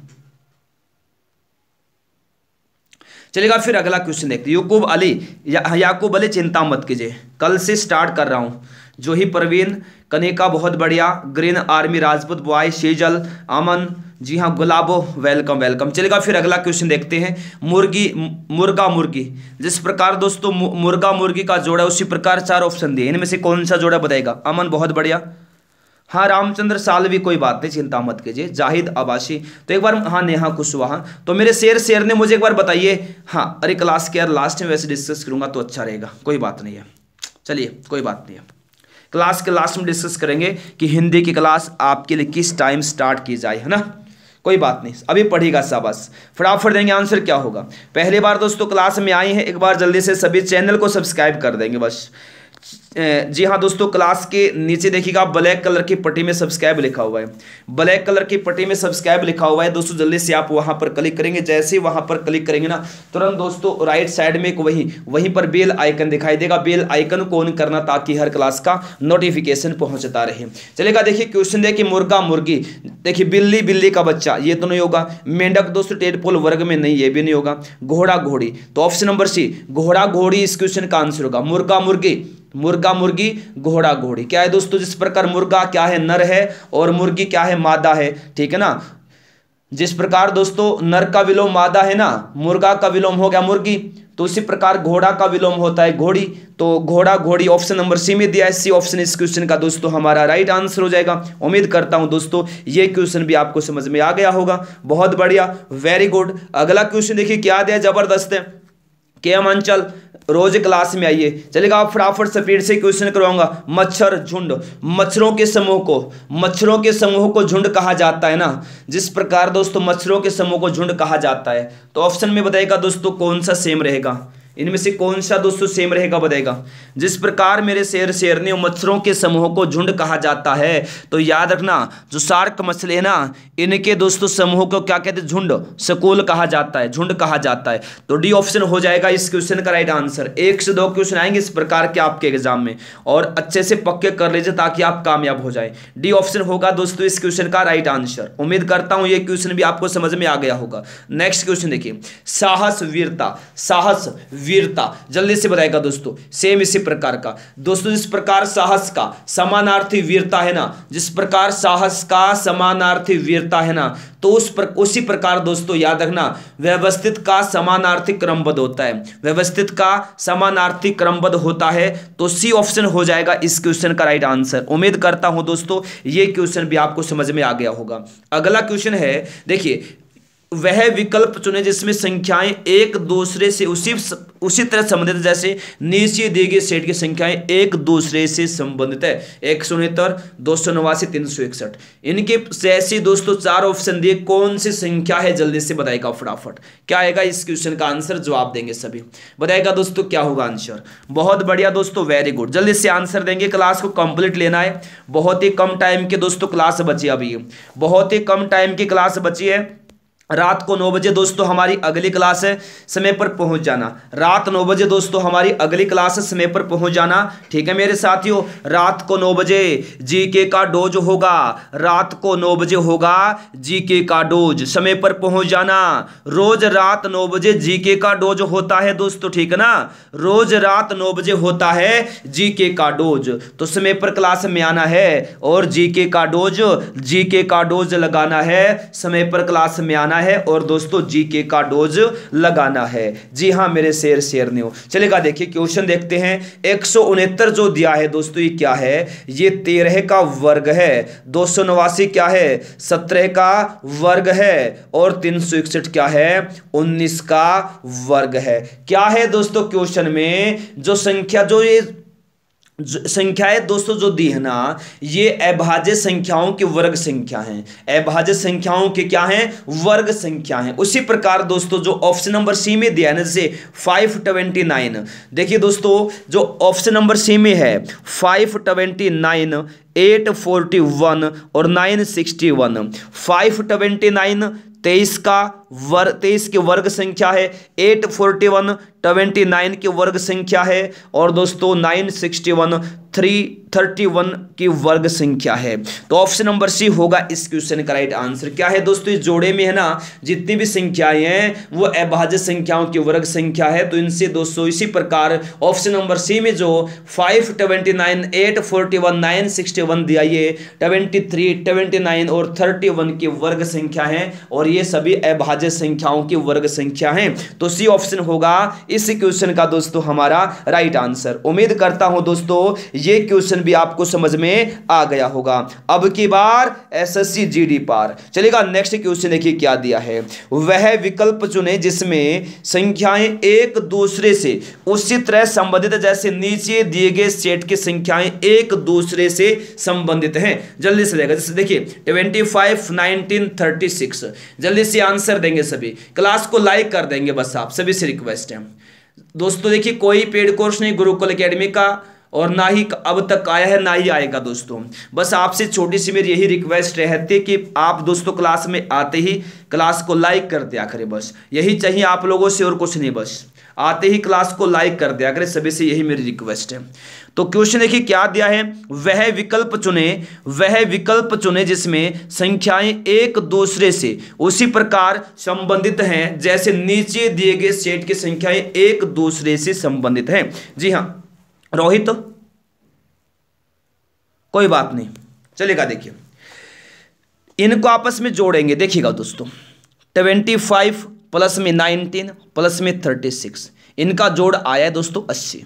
चलेगा फिर अगला क्वेश्चन देखते यूकुब अली या, याकूब अली चिंता मत कीजिए कल से स्टार्ट कर रहा हूँ जो ही प्रवीण कनिका बहुत बढ़िया green army Rajput boy Shejal Aman ji हाँ गुलाबो वेलकम वेलकम चलेगा फिर अगला क्वेश्चन देखते हैं मुर्गी मुर्गा मुर्गी जिस प्रकार दोस्तों मुर्गा मुर्गी का जोड़ा उसी प्रकार चार ऑप्शन दिए इनमें से कौन सा जोड़ा बताएगा अमन बहुत बढ़िया हाँ रामचंद्र सालवी कोई बात नहीं चिंता मत कीजिए जाहिद आबासी तो एक बार हाँ नेहा कुशवाहा तो मेरे शेर शेर ने मुझे एक बार बताइए हाँ अरे क्लास के यार लास्ट में वैसे डिस्कस करूँगा तो अच्छा रहेगा कोई बात नहीं है चलिए कोई बात नहीं है क्लास के लास्ट में डिस्कस करेंगे कि हिंदी की क्लास आपके लिए किस टाइम स्टार्ट की जाए है ना कोई बात नहीं अभी पढ़ेगा शाबाश फटाफट देंगे आंसर क्या होगा पहली बार दोस्तों क्लास में आई है एक बार जल्दी से सभी चैनल को सब्सक्राइब कर देंगे बस जी हाँ दोस्तों क्लास के नीचे देखिएगा ब्लैक कलर की पट्टी में सब्सक्राइब लिखा हुआ है ब्लैक कलर की पट्टी में सब्सक्राइब लिखा हुआ है दोस्तों जल्दी से आप वहां पर क्लिक करेंगे जैसे ही वहां पर क्लिक करेंगे ना तुरंत दोस्तों राइट साइड में वही वहीं पर बेल आइकन दिखाई देगा बेल आइकन को ऑन करना ताकि हर क्लास का नोटिफिकेशन पहुंचता रहे चलेगा देखिए क्वेश्चन देखिए मुर्गा मुर्गी देखिए बिल्ली बिल्ली का बच्चा ये तो नहीं होगा मेंढक दोस्तों टेडपोल वर्ग में नहीं ये भी नहीं होगा घोड़ा घोड़ी तो ऑप्शन नंबर सी घोड़ा घोड़ी इस क्वेश्चन का आंसर होगा मुर्गा मुर्गी मुर्गा मुर्गी घोड़ा घोड़ी क्या है दोस्तों जिस प्रकार मुर्गा क्या है नर है और मुर्गी क्या है मादा है ठीक है ना जिस प्रकार दोस्तों नर का विलोम मादा है ना मुर्गा का विलोम हो गया मुर्गी तो उसी प्रकार घोड़ा का विलोम होता है घोड़ी तो घोड़ा घोड़ी ऑप्शन नंबर सी में दिया है सी ऑप्शन इस क्वेश्चन का दोस्तों हमारा राइट आंसर हो जाएगा उम्मीद करता हूं दोस्तों ये क्वेश्चन भी आपको समझ में आ गया होगा बहुत बढ़िया वेरी गुड अगला क्वेश्चन देखिए क्या दिया जबरदस्त है केम अंचल रोज क्लास में आइए चलेगा आप फटाफट स्पीड से क्वेश्चन करवाऊंगा मच्छर झुंड मच्छरों के समूह को मच्छरों के समूह को झुंड कहा जाता है ना जिस प्रकार दोस्तों मच्छरों के समूह को झुंड कहा जाता है तो ऑप्शन में बताएगा दोस्तों कौन सा सेम रहेगा इनमें से कौन सा दोस्तों सेम रहेगा बताएगा जिस प्रकार मेरे शेर शेरनी मच्छरों के समूह को झुंड कहा जाता है तो याद रखना जो सार्क मछली है ना इनके दोस्तों समूह को क्या कहते हैं झुंड सकोल कहा जाता है झुंड कहा जाता है तो डी ऑप्शन हो जाएगा इस क्वेश्चन का राइट आंसर एक से दो क्वेश्चन आएंगे इस प्रकार के आपके एग्जाम में और अच्छे से पक्के कर लीजिए ताकि आप कामयाब हो जाए डी ऑप्शन होगा दोस्तों इस क्वेश्चन का राइट आंसर उम्मीद करता हूँ ये क्वेश्चन भी आपको समझ में आ गया होगा नेक्स्ट क्वेश्चन देखिए साहस वीरता साहस वीरता जल्दी से बताएगा दोस्तों सेम इसी प्रकार का दोस्तों जिस प्रकार साहस का समानार्थी वीरता है ना जिस प्रकार साहस का समानार्थी वीरता है ना तो उस पर उसी प्रकार दोस्तों याद रखना व्यवस्थित का समानार्थी क्रमबद्ध होता है व्यवस्थित का समानार्थी क्रमबद्ध होता है तो सी ऑप्शन हो जाएगा इस क्वेश्चन का राइट आंसर उम्मीद करता हूं दोस्तों ये क्वेश्चन भी आपको समझ में आ गया होगा अगला क्वेश्चन है देखिए वह विकल्प चुने जिसमें संख्याएं एक दूसरे से उसी उसी तरह संबंधित जैसे नीचे दिए गए सेट की संख्याएं एक दूसरे से संबंधित है एक सौ उनहत्तर दो सौ नवासी तीन सौ इकसठ इनके ऐसे दोस्तों चार ऑप्शन दिए कौन सी संख्या है जल्दी से बताएगा फटाफट क्या आएगा इस क्वेश्चन का आंसर जवाब देंगे सभी बताएगा दोस्तों क्या होगा आंसर बहुत बढ़िया दोस्तों वेरी गुड जल्दी से आंसर देंगे क्लास को कंप्लीट लेना है बहुत ही कम टाइम के दोस्तों क्लास बची अभी बहुत ही कम टाइम की क्लास बची है रात को नौ बजे दोस्तों हमारी अगली क्लास है समय पर पहुंच जाना रात नौ बजे दोस्तों हमारी अगली क्लास है समय पर पहुंच जाना ठीक है मेरे साथियों रात को नौ बजे जीके का डोज होगा रात को नौ बजे होगा जीके का डोज समय पर पहुंच जाना रोज रात नौ बजे जीके का डोज होता है दोस्तों ठीक है ना रोज रात नौ बजे होता है जीके का डोज तो समय पर क्लास में आना है और जीके का डोज जीके का डोज लगाना है समय पर क्लास में आना करना है और दोस्तों जीके का डोज लगाना है जी हाँ मेरे शेर शेर ने चलेगा देखिए क्वेश्चन देखते हैं एक जो दिया है दोस्तों ये क्या है ये तेरह का वर्ग है दो क्या है सत्रह का वर्ग है और तीन क्या है उन्नीस का वर्ग है क्या है दोस्तों क्वेश्चन में जो संख्या जो ये संख्याएं दोस्तों जो दी है ना ये अभाज्य संख्याओं के वर्ग संख्या हैं अभाज्य संख्याओं के क्या हैं वर्ग संख्या हैं उसी प्रकार दोस्तों जो ऑप्शन नंबर सी में दिया है ना जैसे फाइव ट्वेंटी नाइन देखिए दोस्तों जो ऑप्शन नंबर सी में है five twenty nine eight forty one और nine sixty one five twenty nine तेईस का वर तेईस की वर्ग संख्या है eight forty one twenty nine की वर्ग संख्या है और दोस्तों nine sixty one three thirty one की वर्ग संख्या है तो ऑप्शन नंबर सी होगा इस क्वेश्चन का राइट आंसर क्या है दोस्तों इस जोड़े में है ना जितनी भी संख्याएं हैं वो अभाज्य संख्याओं की वर्ग संख्या है तो इनसे दोस्तों इसी प्रकार ऑप्शन नंबर सी में जो five twenty nine eight forty one nine sixty one दिया ये ट्वेंटी थ्री ट्वेंटी नाइन और थर्टी वन की वर्ग संख्या है और ये सभी अभाज्य अभाज्य संख्याओं की वर्ग संख्या है तो सी ऑप्शन होगा इस क्वेश्चन का दोस्तों हमारा राइट आंसर उम्मीद करता हूं दोस्तों ये क्वेश्चन भी आपको समझ में आ गया होगा अब की बार एसएससी जीडी पार चलेगा नेक्स्ट क्वेश्चन देखिए क्या दिया है वह विकल्प चुने जिसमें संख्याएं एक दूसरे से उसी तरह संबंधित जैसे नीचे दिए गए सेट की संख्याएं एक दूसरे से संबंधित हैं जल्दी से देखिए twenty five nineteen thirty six जल्दी से आंसर देंगे सभी क्लास को लाइक कर देंगे बस आप सभी से रिक्वेस्ट है दोस्तों देखिए कोई पेड कोर्स नहीं गुरुकुल अकेडमी का और ना ही अब तक आया है ना ही आएगा दोस्तों बस आपसे छोटी सी मेरी यही रिक्वेस्ट रहती है कि आप दोस्तों क्लास में आते ही क्लास को लाइक कर दिया करें बस यही चाहिए आप लोगों से और कुछ नहीं बस आते ही क्लास को लाइक कर दिया करें सभी से यही मेरी रिक्वेस्ट है तो क्वेश्चन देखिए क्या दिया है वह विकल्प चुने वह विकल्प चुने जिसमें संख्याएं एक दूसरे से उसी प्रकार संबंधित हैं जैसे नीचे दिए गए सेट की संख्याएं एक दूसरे से संबंधित हैं जी हाँ रोहित तो? कोई बात नहीं चलेगा देखिए इनको आपस में जोड़ेंगे देखिएगा दोस्तों ट्वेंटी फाइव प्लस में नाइनटीन प्लस में थर्टी सिक्स इनका जोड़ आया है दोस्तों अस्सी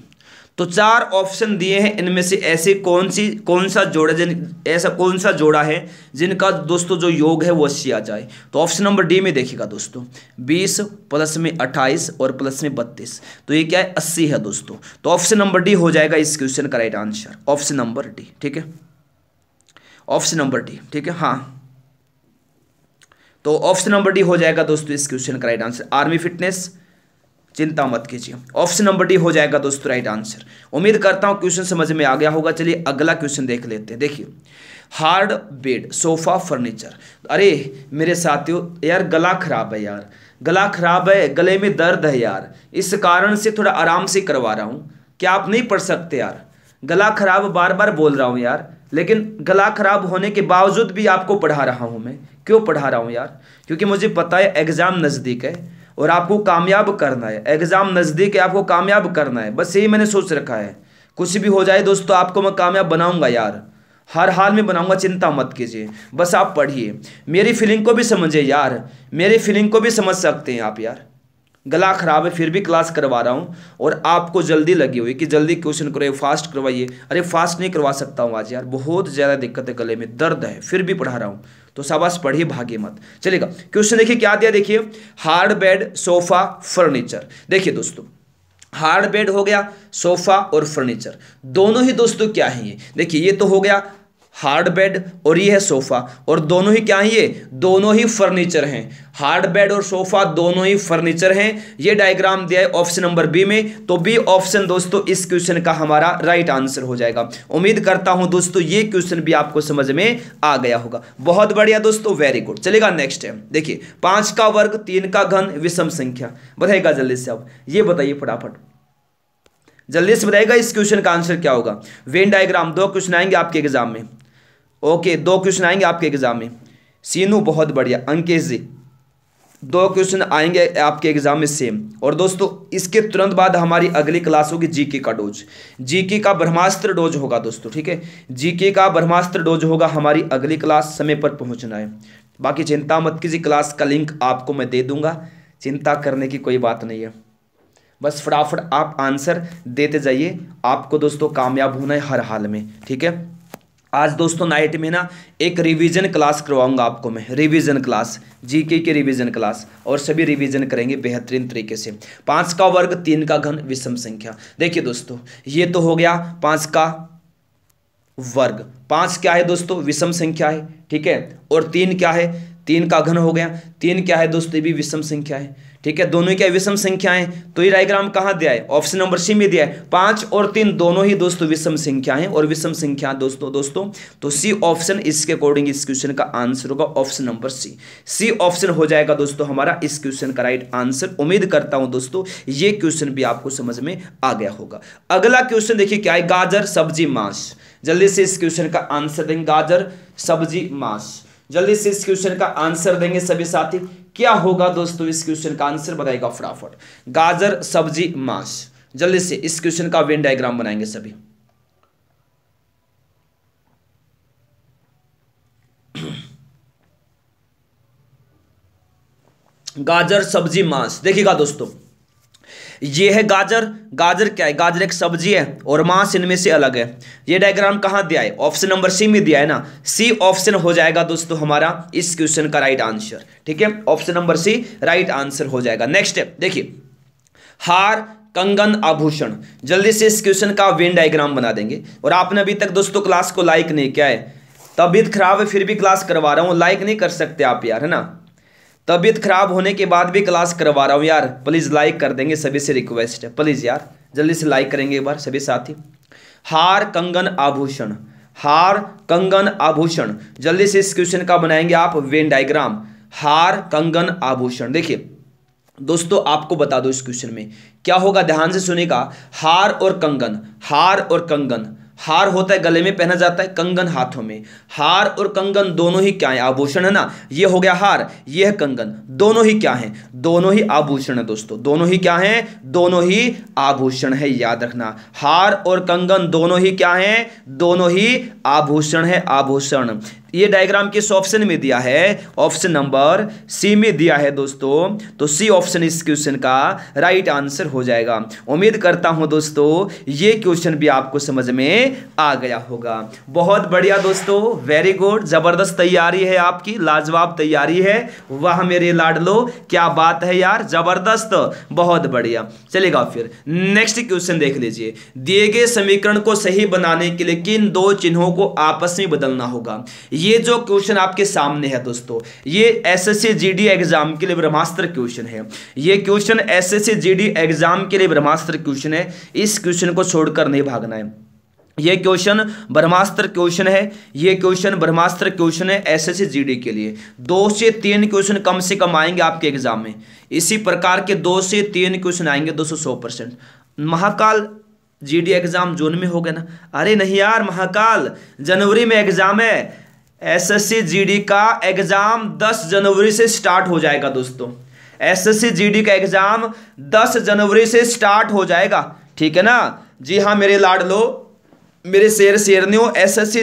तो चार ऑप्शन दिए हैं इनमें से ऐसे कौन सी कौन सा जोड़ा जिन ऐसा कौन सा जोड़ा है जिनका दोस्तों जो योग है वो अस्सी आ जाए तो ऑप्शन नंबर डी में देखिएगा दोस्तों बीस प्लस में अट्ठाईस और प्लस में बत्तीस तो ये क्या है अस्सी है दोस्तों तो ऑप्शन नंबर डी हो जाएगा इस क्वेश्चन का right answer option number D ठीक है ऑप्शन नंबर डी ठीक है हाँ तो ऑप्शन नंबर डी हो जाएगा दोस्तों इस क्वेश्चन का राइट आंसर आर्मी फिटनेस चिंता मत कीजिए ऑप्शन नंबर डी हो जाएगा दोस्तों राइट आंसर उम्मीद करता हूँ क्वेश्चन समझ में आ गया होगा चलिए अगला क्वेश्चन देख लेते हैं देखिए हार्ड बेड सोफा फर्नीचर अरे मेरे साथियों यार गला खराब है यार गला खराब है गले में दर्द है यार इस कारण से थोड़ा आराम से करवा रहा हूँ क्या आप नहीं पढ़ सकते यार गला खराब बार बार बोल रहा हूँ यार लेकिन गला खराब होने के बावजूद भी आपको पढ़ा रहा हूँ मैं क्यों पढ़ा रहा हूँ यार क्योंकि मुझे पता है एग्ज़ाम नज़दीक है और आपको कामयाब करना है एग्ज़ाम नज़दीक है आपको कामयाब करना है बस यही मैंने सोच रखा है कुछ भी हो जाए दोस्तों आपको मैं कामयाब बनाऊंगा यार हर हाल में बनाऊंगा चिंता मत कीजिए बस आप पढ़िए मेरी फीलिंग को भी समझिए यार मेरी फीलिंग को भी समझ सकते हैं आप यार गला ख़राब है फिर भी क्लास करवा रहा हूँ और आपको जल्दी लगी हुई कि जल्दी क्वेश्चन करो फास्ट करवाइए अरे फास्ट नहीं करवा सकता हूँ आज यार बहुत ज़्यादा दिक्कत है गले में दर्द है फिर भी पढ़ा रहा हूँ तो शाबाश पढ़िए भागे मत चलेगा क्वेश्चन देखिए क्या दिया देखिए हार्ड बेड सोफा फर्नीचर देखिए दोस्तों हार्ड बेड हो गया सोफा और फर्नीचर दोनों ही दोस्तों क्या है ये देखिए ये तो हो गया हार्ड बेड और ये है सोफ़ा और दोनों ही क्या है ये दोनों ही फर्नीचर हैं हार्ड बेड और सोफ़ा दोनों ही फर्नीचर हैं ये डायग्राम दिया है ऑप्शन नंबर बी में तो बी ऑप्शन दोस्तों इस क्वेश्चन का हमारा राइट आंसर हो जाएगा उम्मीद करता हूं दोस्तों ये क्वेश्चन भी आपको समझ में आ गया होगा बहुत बढ़िया दोस्तों वेरी गुड चलेगा नेक्स्ट है देखिए पांच का वर्ग तीन का घन विषम संख्या बताएगा जल्दी से आप ये बताइए फटाफट जल्दी से बताएगा इस क्वेश्चन का आंसर क्या होगा वेन डायग्राम दो क्वेश्चन आएंगे आपके एग्जाम में ओके दो क्वेश्चन आएंगे आपके एग्ज़ाम में सीनू बहुत बढ़िया अंकेश जी दो क्वेश्चन आएंगे आपके एग्जाम में सेम और दोस्तों इसके तुरंत बाद हमारी अगली क्लास होगी जीके का डोज जीके का ब्रह्मास्त्र डोज होगा दोस्तों ठीक है जीके का ब्रह्मास्त्र डोज होगा हमारी अगली क्लास समय पर पहुंचना है बाकी चिंता मत किसी क्लास का लिंक आपको मैं दे दूंगा चिंता करने की कोई बात नहीं है बस फटाफट आप आंसर देते जाइए आपको दोस्तों कामयाब होना है हर हाल में ठीक है आज दोस्तों नाइट में ना एक रिवीजन क्लास करवाऊंगा आपको मैं रिवीजन क्लास जीके की रिवीजन क्लास और सभी रिवीजन करेंगे बेहतरीन तरीके से पाँच का वर्ग तीन का घन विषम संख्या देखिए दोस्तों ये तो हो गया पाँच का वर्ग पाँच क्या है दोस्तों विषम संख्या है ठीक है और तीन क्या है तीन का घन हो गया तीन क्या है दोस्तों ये भी विषम संख्या है ठीक है दोनों क्या विषम संख्या है तो ये डायग्राम कहाँ दिया है ऑप्शन नंबर सी में दिया है पांच और तीन दोनों ही दोस्तों विषम संख्या है और विषम संख्या दोस्तों दोस्तों तो सी ऑप्शन इसके अकॉर्डिंग इस क्वेश्चन का आंसर होगा option number C C option हो जाएगा दोस्तों हमारा इस क्वेश्चन का राइट आंसर उम्मीद करता हूं दोस्तों ये क्वेश्चन भी आपको समझ में आ गया होगा अगला क्वेश्चन देखिए क्या है गाजर सब्जी मांस जल्दी से इस क्वेश्चन का आंसर देंगे गाजर सब्जी मांस जल्दी से इस क्वेश्चन का आंसर देंगे सभी साथी क्या होगा दोस्तों इस क्वेश्चन का आंसर बताएगा फटाफट गाजर सब्जी मांस जल्दी से इस क्वेश्चन का वेन डायग्राम बनाएंगे सभी गाजर सब्जी मांस देखिएगा दोस्तों ये है गाजर गाजर क्या है गाजर एक सब्जी है और मांस इनमें से अलग है ये डायग्राम कहाँ दिया है ऑप्शन नंबर सी में दिया है ना सी ऑप्शन हो जाएगा दोस्तों हमारा इस क्वेश्चन का राइट आंसर ठीक है option number C right answer हो जाएगा नेक्स्ट देखिए हार कंगन आभूषण जल्दी से इस क्वेश्चन का वेन डायग्राम बना देंगे और आपने अभी तक दोस्तों क्लास को लाइक नहीं किया है तबीयत खराब है फिर भी क्लास करवा रहा हूँ लाइक नहीं कर सकते आप यार है ना तबीयत खराब होने के बाद भी क्लास करवा रहा हूँ यार प्लीज़ लाइक कर देंगे सभी से रिक्वेस्ट है प्लीज़ यार जल्दी से लाइक करेंगे एक बार सभी साथी हार कंगन आभूषण हार कंगन आभूषण जल्दी से इस क्वेश्चन का बनाएंगे आप वेन डायग्राम हार कंगन आभूषण देखिए दोस्तों आपको बता दो इस क्वेश्चन में क्या होगा ध्यान से सुनेगा हार और कंगन हार और कंगन हार होता है गले में पहना जाता है कंगन हाथों में हार और कंगन दोनों ही क्या है आभूषण है ना ये हो गया हार ये है कंगन दोनों ही क्या है दोनों ही आभूषण है दोस्तों दोनों ही क्या है दोनों ही आभूषण है याद रखना हार और कंगन दोनों ही क्या है दोनों ही आभूषण है आभूषण ये डायग्राम किस ऑप्शन में दिया है ऑप्शन नंबर सी में दिया है दोस्तों तो सी ऑप्शन इस क्वेश्चन का राइट आंसर हो जाएगा उम्मीद करता हूं दोस्तों ये क्वेश्चन भी आपको समझ में आ गया होगा बहुत बढ़िया दोस्तों वेरी गुड जबरदस्त तैयारी है आपकी लाजवाब तैयारी है वह मेरे लाडलो क्या बात है यार जबरदस्त बहुत बढ़िया चलेगा फिर नेक्स्ट क्वेश्चन देख लीजिए दिए गए समीकरण को सही बनाने के लिए किन दो चिन्हों को आपस में बदलना होगा ये जो क्वेश्चन आपके सामने है दोस्तों ये एसएससी जीडी एग्जाम के लिए ब्रह्मास्त्र क्वेश्चन है ये क्वेश्चन एसएससी जीडी एग्जाम के लिए ब्रह्मास्त्र क्वेश्चन है इस क्वेश्चन को छोड़कर नहीं भागना है ये क्वेश्चन ब्रह्मास्त्र क्वेश्चन है ये क्वेश्चन ब्रह्मास्त्र क्वेश्चन है एसएससी जीडी के लिए दो से तीन क्वेश्चन कम से कम आएंगे आपके एग्जाम में इसी प्रकार के दो से तीन क्वेश्चन आएंगे दो सौ सौ परसेंट महाकाल जीडी एग्जाम जून में हो गया ना अरे नहीं यार महाकाल जनवरी में एग्जाम है एसएससी जीडी का एग्ज़ाम 10 जनवरी से स्टार्ट हो जाएगा दोस्तों एसएससी जीडी का एग्ज़ाम 10 जनवरी से स्टार्ट हो जाएगा ठीक है ना जी हाँ मेरे लाडलो मेरे शेर शेरनियों एस एस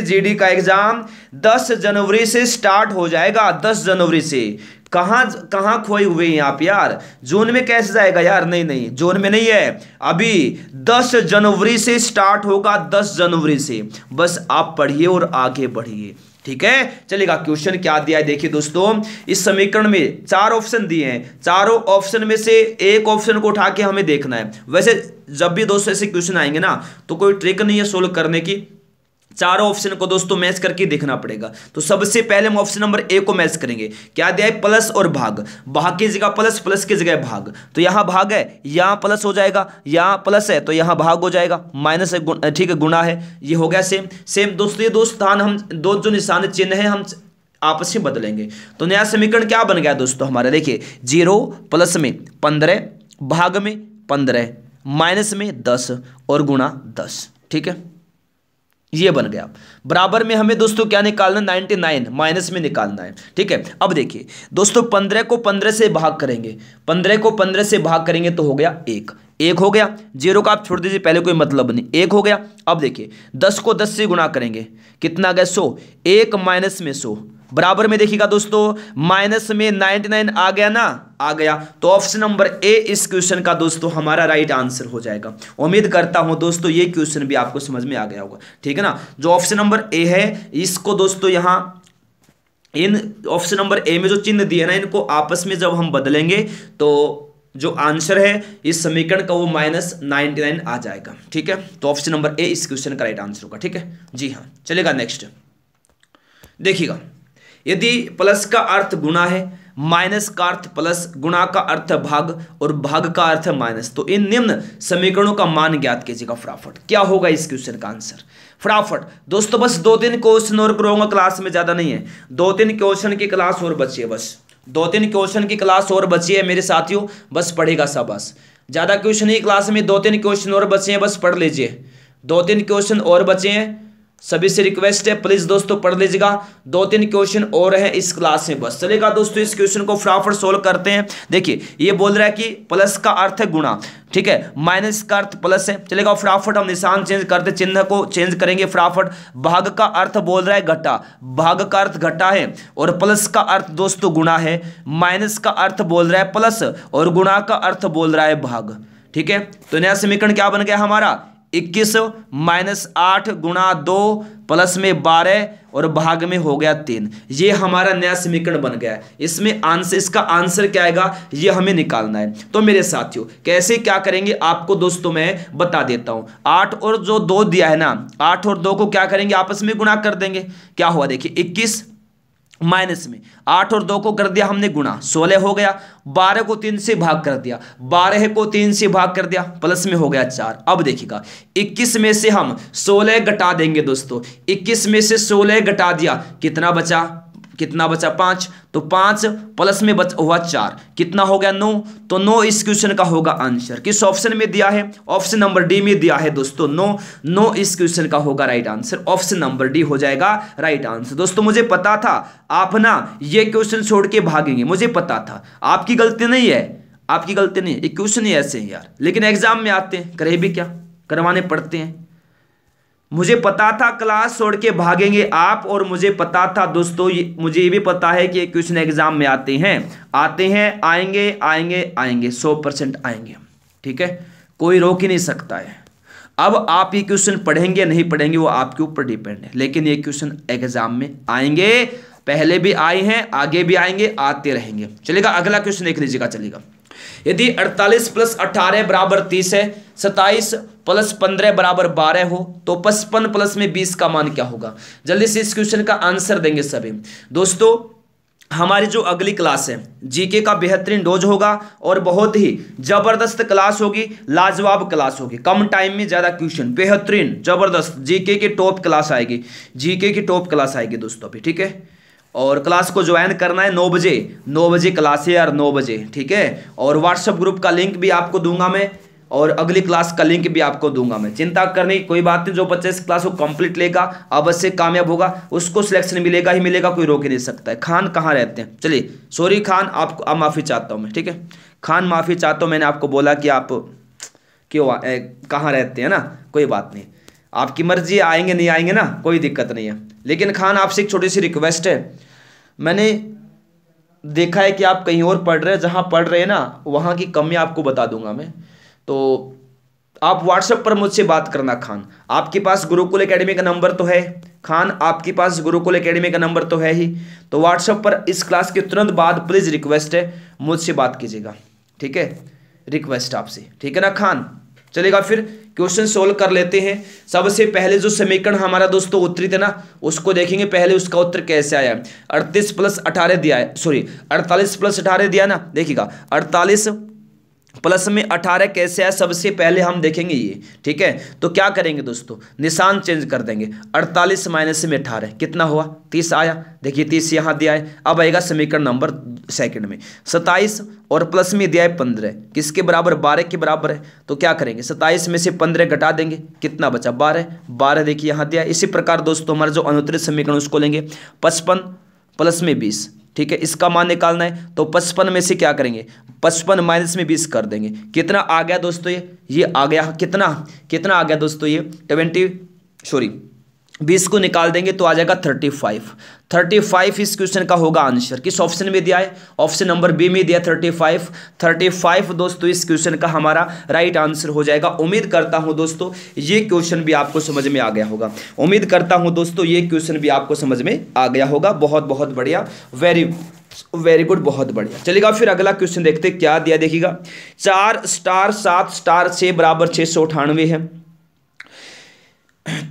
का एग्ज़ाम 10 जनवरी से स्टार्ट हो जाएगा 10 जनवरी से कहाँ कहाँ खोए हुए हैं आप यार जोन में कैसे जाएगा यार नहीं नहीं जोन में नहीं है अभी 10 जनवरी से स्टार्ट होगा 10 जनवरी से बस आप पढ़िए और आगे बढ़िए ठीक है चलेगा क्वेश्चन क्या दिया है देखिए दोस्तों इस समीकरण में चार ऑप्शन दिए हैं चारों ऑप्शन में से एक ऑप्शन को उठा के हमें देखना है वैसे जब भी दोस्तों ऐसे क्वेश्चन आएंगे ना तो कोई ट्रिक नहीं है सोल्व करने की चारों ऑप्शन को दोस्तों मैच करके देखना पड़ेगा तो सबसे पहले हम ऑप्शन नंबर ए को मैच करेंगे क्या दिया है प्लस और भाग भाग की जगह प्लस प्लस की जगह भाग तो यहां भाग है यहां प्लस हो जाएगा यहां प्लस है तो यहां भाग हो जाएगा माइनस है ठीक है गुणा है ये हो गया सेम सेम दोस्तों ये दो स्थान हम दो जो निशान चिन्ह है हम आपस में बदलेंगे तो नया समीकरण क्या बन गया दोस्तों हमारा देखिए जीरो प्लस में पंद्रह भाग में पंद्रह माइनस में दस और गुणा दस ठीक है ये बन गया बराबर में हमें दोस्तों क्या निकालना नाइन्टी नाइन माइनस में निकालना है ठीक है अब देखिए दोस्तों पंद्रह को पंद्रह से भाग करेंगे पंद्रह को पंद्रह से भाग करेंगे तो हो गया एक एक हो गया जीरो का आप छोड़ दीजिए पहले कोई मतलब नहीं एक हो गया अब देखिए दस को दस से गुणा करेंगे कितना गया सो एक माइनस में सो बराबर में देखिएगा दोस्तों माइनस में 99 आ गया ना आ गया तो ऑप्शन नंबर ए इस क्वेश्चन का दोस्तों हमारा राइट आंसर हो जाएगा उम्मीद करता हूं दोस्तों ये क्वेश्चन भी आपको समझ में आ गया होगा ठीक है ना जो ऑप्शन नंबर ए है इसको दोस्तों यहां इन ऑप्शन नंबर ए में जो चिन्ह दिए ना इनको आपस में जब हम बदलेंगे तो जो आंसर है इस समीकरण का वो माइनस नाइनटी नाइन आ जाएगा ठीक है तो ऑप्शन नंबर ए इस क्वेश्चन का राइट आंसर होगा ठीक है जी हाँ चलेगा नेक्स्ट देखिएगा यदि प्लस का अर्थ गुणा है माइनस का अर्थ प्लस गुणा का अर्थ भाग और भाग का अर्थ माइनस तो इन निम्न समीकरणों का मान ज्ञात कीजिएगा फटाफट क्या होगा इस क्वेश्चन का आंसर फटाफट दोस्तों बस दो तीन क्वेश्चन और करूंगा क्लास में ज़्यादा नहीं है दो तीन क्वेश्चन की क्लास और बची है बस दो तीन क्वेश्चन की क्लास और बची है मेरे साथियों बस पढ़ेगा बस ज़्यादा क्वेश्चन ही क्लास में दो तीन क्वेश्चन और बचे हैं बस पढ़ लीजिए दो तीन क्वेश्चन और बचे हैं सभी से रिक्वेस्ट है प्लीज दोस्तों पढ़ लीजिएगा दो तीन क्वेश्चन और हैं इस क्लास में बस चलेगा दोस्तों इस क्वेश्चन को फटाफट सोल्व करते हैं देखिए ये बोल रहा है कि प्लस का अर्थ है गुणा ठीक है माइनस का अर्थ प्लस है चलेगा फटाफट हम निशान चेंज करते चिन्ह को चेंज करेंगे फटाफट भाग का अर्थ बोल रहा है घटा भाग का अर्थ घटा है और प्लस का अर्थ दोस्तों गुणा है माइनस का अर्थ बोल रहा है प्लस और गुणा का अर्थ बोल रहा है भाग ठीक है तो नया समीकरण क्या बन गया हमारा इक्कीस माइनस आठ गुणा दो प्लस में बारह और भाग में हो गया तीन ये हमारा नया समीकरण बन गया है इसमें आंसर इसका आंसर क्या आएगा ये हमें निकालना है तो मेरे साथियों कैसे क्या करेंगे आपको दोस्तों मैं बता देता हूँ आठ और जो दो दिया है ना आठ और दो को क्या करेंगे आपस में गुणा कर देंगे क्या हुआ देखिए इक्कीस माइनस में आठ और दो को कर दिया हमने गुणा सोलह हो गया बारह को तीन से भाग कर दिया बारह को तीन से भाग कर दिया प्लस में हो गया चार अब देखिएगा इक्कीस में से हम सोलह घटा देंगे दोस्तों इक्कीस में से सोलह घटा दिया कितना बचा कितना बचा पाँच तो पाँच प्लस में बच हुआ चार कितना हो गया नौ तो नौ इस क्वेश्चन का होगा आंसर किस ऑप्शन में दिया है ऑप्शन नंबर डी में दिया है दोस्तों नो नो इस क्वेश्चन का होगा right answer option number D हो जाएगा राइट आंसर दोस्तों मुझे पता था आप ना ये क्वेश्चन छोड़ के भागेंगे मुझे पता था आपकी गलती नहीं है आपकी गलती नहीं है क्वेश्चन ही ऐसे हैं यार लेकिन एग्जाम में आते हैं करे भी क्या करवाने पड़ते हैं मुझे पता था क्लास छोड़ के भागेंगे आप और मुझे पता था दोस्तों ये, मुझे ये भी पता है कि क्वेश्चन एग्जाम में आते हैं आते हैं आएंगे आएंगे आएंगे सौ परसेंट आएंगे ठीक है कोई रोक ही नहीं सकता है अब आप ये क्वेश्चन पढ़ेंगे नहीं पढ़ेंगे वो आपके ऊपर डिपेंड है लेकिन ये क्वेश्चन एग्जाम में आएंगे पहले भी आए हैं आगे भी आएंगे आते रहेंगे चलेगा अगला क्वेश्चन देख लीजिएगा चलेगा यदि 48 प्लस अठारह बराबर 30 है 27 प्लस पंद्रह बराबर बारह हो तो पचपन प्लस में बीस का मान क्या होगा जल्दी से इस क्वेश्चन का आंसर देंगे सभी दोस्तों हमारी जो अगली क्लास है जीके का बेहतरीन डोज होगा और बहुत ही जबरदस्त क्लास होगी लाजवाब क्लास होगी कम टाइम में ज़्यादा क्वेश्चन बेहतरीन जबरदस्त जीके की टॉप क्लास आएगी जीके की टॉप क्लास आएगी दोस्तों अभी ठीक है और क्लास को ज्वाइन करना है नौ बजे नौ बजे क्लास है यार नौ बजे ठीक है और व्हाट्सएप ग्रुप का लिंक भी आपको दूंगा मैं और अगली क्लास का लिंक भी आपको दूंगा मैं चिंता करने की कोई बात नहीं जो बच्चे इस क्लास को कंप्लीट लेगा अवश्य कामयाब होगा उसको सिलेक्शन मिलेगा ही मिलेगा कोई रोक ही नहीं सकता है खान कहाँ रहते हैं चलिए सॉरी खान आपको अब माफ़ी चाहता हूँ मैं ठीक है खान माफ़ी चाहता हूँ मैंने आपको बोला कि आप क्यों कहाँ रहते हैं ना कोई बात नहीं आपकी मर्जी आएंगे नहीं आएंगे ना कोई दिक्कत नहीं है लेकिन खान आपसे एक छोटी सी रिक्वेस्ट है मैंने देखा है कि आप कहीं और पढ़ रहे हैं जहाँ पढ़ रहे हैं ना वहाँ की कमी आपको बता दूंगा मैं तो आप व्हाट्सएप पर मुझसे बात करना खान आपके पास गुरुकुल एकेडमी का नंबर तो है खान आपके पास गुरुकुल एकेडमी का नंबर तो है ही तो व्हाट्सएप पर इस क्लास के तुरंत बाद प्लीज़ रिक्वेस्ट है मुझसे बात कीजिएगा ठीक है रिक्वेस्ट आपसे ठीक है ना खान चलेगा फिर क्वेश्चन सोल्व कर लेते हैं सबसे पहले जो समीकरण हमारा दोस्तों उत्तरी थे ना उसको देखेंगे पहले उसका उत्तर कैसे आया अड़तीस प्लस अठारह दिया है सॉरी अड़तालीस प्लस अठारह दिया ना देखिएगा अड़तालीस प्लस में अठारह कैसे है सबसे पहले हम देखेंगे ये ठीक है तो क्या करेंगे दोस्तों निशान चेंज कर देंगे अड़तालीस माइनस में अठारह कितना हुआ तीस आया देखिए तीस यहाँ दिया है अब आएगा समीकरण नंबर सेकंड में सत्ताईस और प्लस में दिया है पंद्रह किसके बराबर बारह के बराबर है तो क्या करेंगे सत्ताईस में से पंद्रह घटा देंगे कितना बचा बारह बारह देखिए यहाँ दिया इसी प्रकार दोस्तों हमारा जो अनुतरित समीकरण उसको लेंगे पचपन प्लस में बीस ठीक है इसका मान निकालना है तो पचपन में से क्या करेंगे पचपन माइनस में बीस कर देंगे कितना आ गया दोस्तों ये ये आ गया कितना कितना आ गया दोस्तों ये ट्वेंटी सॉरी बीस को निकाल देंगे तो आ जाएगा थर्टी फाइव थर्टी फाइव इस क्वेश्चन का होगा आंसर किस ऑप्शन में दिया है ऑप्शन नंबर बी में दिया थर्टी फाइव थर्टी फाइव दोस्तों इस क्वेश्चन का हमारा राइट आंसर हो जाएगा उम्मीद करता हूं दोस्तों ये क्वेश्चन भी आपको समझ में आ गया होगा उम्मीद करता हूं दोस्तों ये क्वेश्चन भी आपको समझ में आ गया होगा बहुत बहुत बढ़िया वेरी वेरी गुड बहुत बढ़िया चलेगा फिर अगला क्वेश्चन देखते क्या दिया देखिएगा चार स्टार सात स्टार छः बराबर छः सौ अठानवे है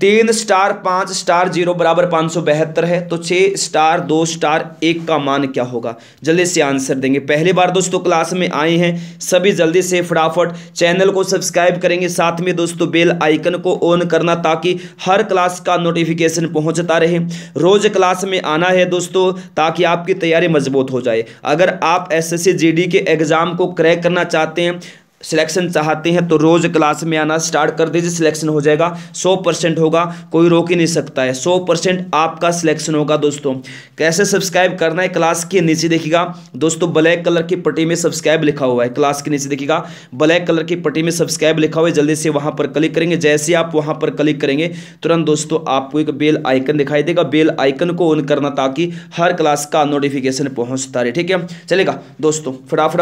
तीन स्टार पाँच स्टार जीरो बराबर पाँच सौ बहत्तर है तो छः स्टार दो स्टार एक का मान क्या होगा जल्दी से आंसर देंगे पहली बार दोस्तों क्लास में आए हैं सभी जल्दी से फटाफट चैनल को सब्सक्राइब करेंगे साथ में दोस्तों बेल आइकन को ऑन करना ताकि हर क्लास का नोटिफिकेशन पहुंचता रहे रोज क्लास में आना है दोस्तों ताकि आपकी तैयारी मजबूत हो जाए अगर आप एस एस के एग्ज़ाम को क्रैक करना चाहते हैं सिलेक्शन चाहते हैं तो रोज़ क्लास में आना स्टार्ट कर दीजिए सिलेक्शन हो जाएगा सौ परसेंट होगा कोई रोक ही नहीं सकता है सौ परसेंट आपका सिलेक्शन होगा दोस्तों कैसे सब्सक्राइब करना है क्लास के नीचे देखिएगा दोस्तों ब्लैक कलर की पट्टी में सब्सक्राइब लिखा हुआ है क्लास के नीचे देखिएगा ब्लैक कलर की पट्टी में सब्सक्राइब लिखा हुआ है जल्दी से वहाँ पर क्लिक करेंगे जैसे आप वहाँ पर क्लिक करेंगे तुरंत दोस्तों आपको एक बेल आइकन दिखाई देगा बेल आइकन को ऑन करना ताकि हर क्लास का नोटिफिकेशन पहुँचता रहे ठीक है चलेगा दोस्तों फटाफट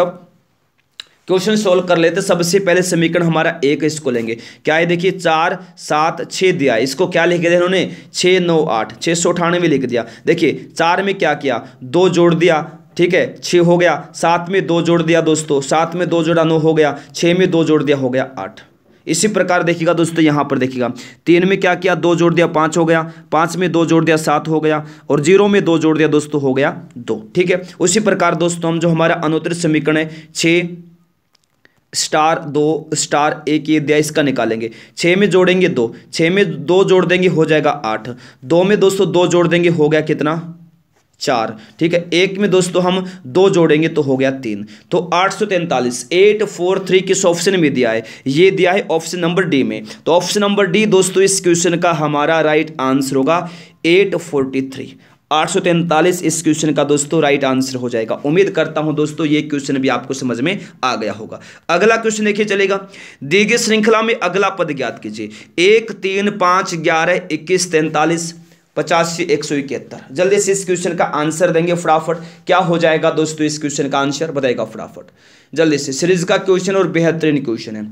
क्वेश्चन सोल्व कर लेते सबसे पहले समीकरण हमारा एक इसको लेंगे क्या है देखिए चार सात छः दिया इसको क्या लिख दिया इन्होंने छः नौ आठ छः सौ अठानवे लिख दिया देखिए चार में क्या किया दो जोड़ दिया ठीक है छः हो गया सात में दो जोड़ दिया दोस्तों सात में दो जोड़ा नौ हो गया छः में दो जोड़ दिया हो गया आठ इसी प्रकार देखिएगा दोस्तों यहाँ पर देखिएगा तीन में क्या किया दो जोड़ दिया पाँच हो गया पाँच में दो जोड़ दिया सात हो गया और जीरो में दो जोड़ दिया दोस्तों हो गया दो ठीक है उसी प्रकार दोस्तों हम जो हमारा अनुतरित समीकरण है छः स्टार दो स्टार एक ये दिया इसका निकालेंगे छः में जोड़ेंगे दो छः में दो जोड़ देंगे हो जाएगा आठ दो में दोस्तों दो जोड़ देंगे हो गया कितना चार ठीक है एक में दोस्तों हम दो जोड़ेंगे तो हो गया तीन तो आठ सौ तैंतालीस एट फोर थ्री किस ऑप्शन में दिया है ये दिया है ऑप्शन नंबर डी में तो ऑप्शन नंबर डी दोस्तों इस क्वेश्चन का हमारा राइट आंसर होगा एट फोर्टी थ्री आठ सौ तैंतालीस इस क्वेश्चन का दोस्तों राइट आंसर हो जाएगा उम्मीद करता हूं दोस्तों ये क्वेश्चन भी आपको समझ में आ गया होगा अगला क्वेश्चन देखिए चलेगा दी गई श्रृंखला में अगला पद ज्ञात कीजिए एक तीन पाँच ग्यारह इक्कीस तैंतालीस पचासी एक सौ इकहत्तर जल्दी से इस क्वेश्चन का आंसर देंगे फटाफट क्या हो जाएगा दोस्तों इस क्वेश्चन का आंसर बताएगा फटाफट जल्दी से सीरीज का क्वेश्चन और बेहतरीन क्वेश्चन है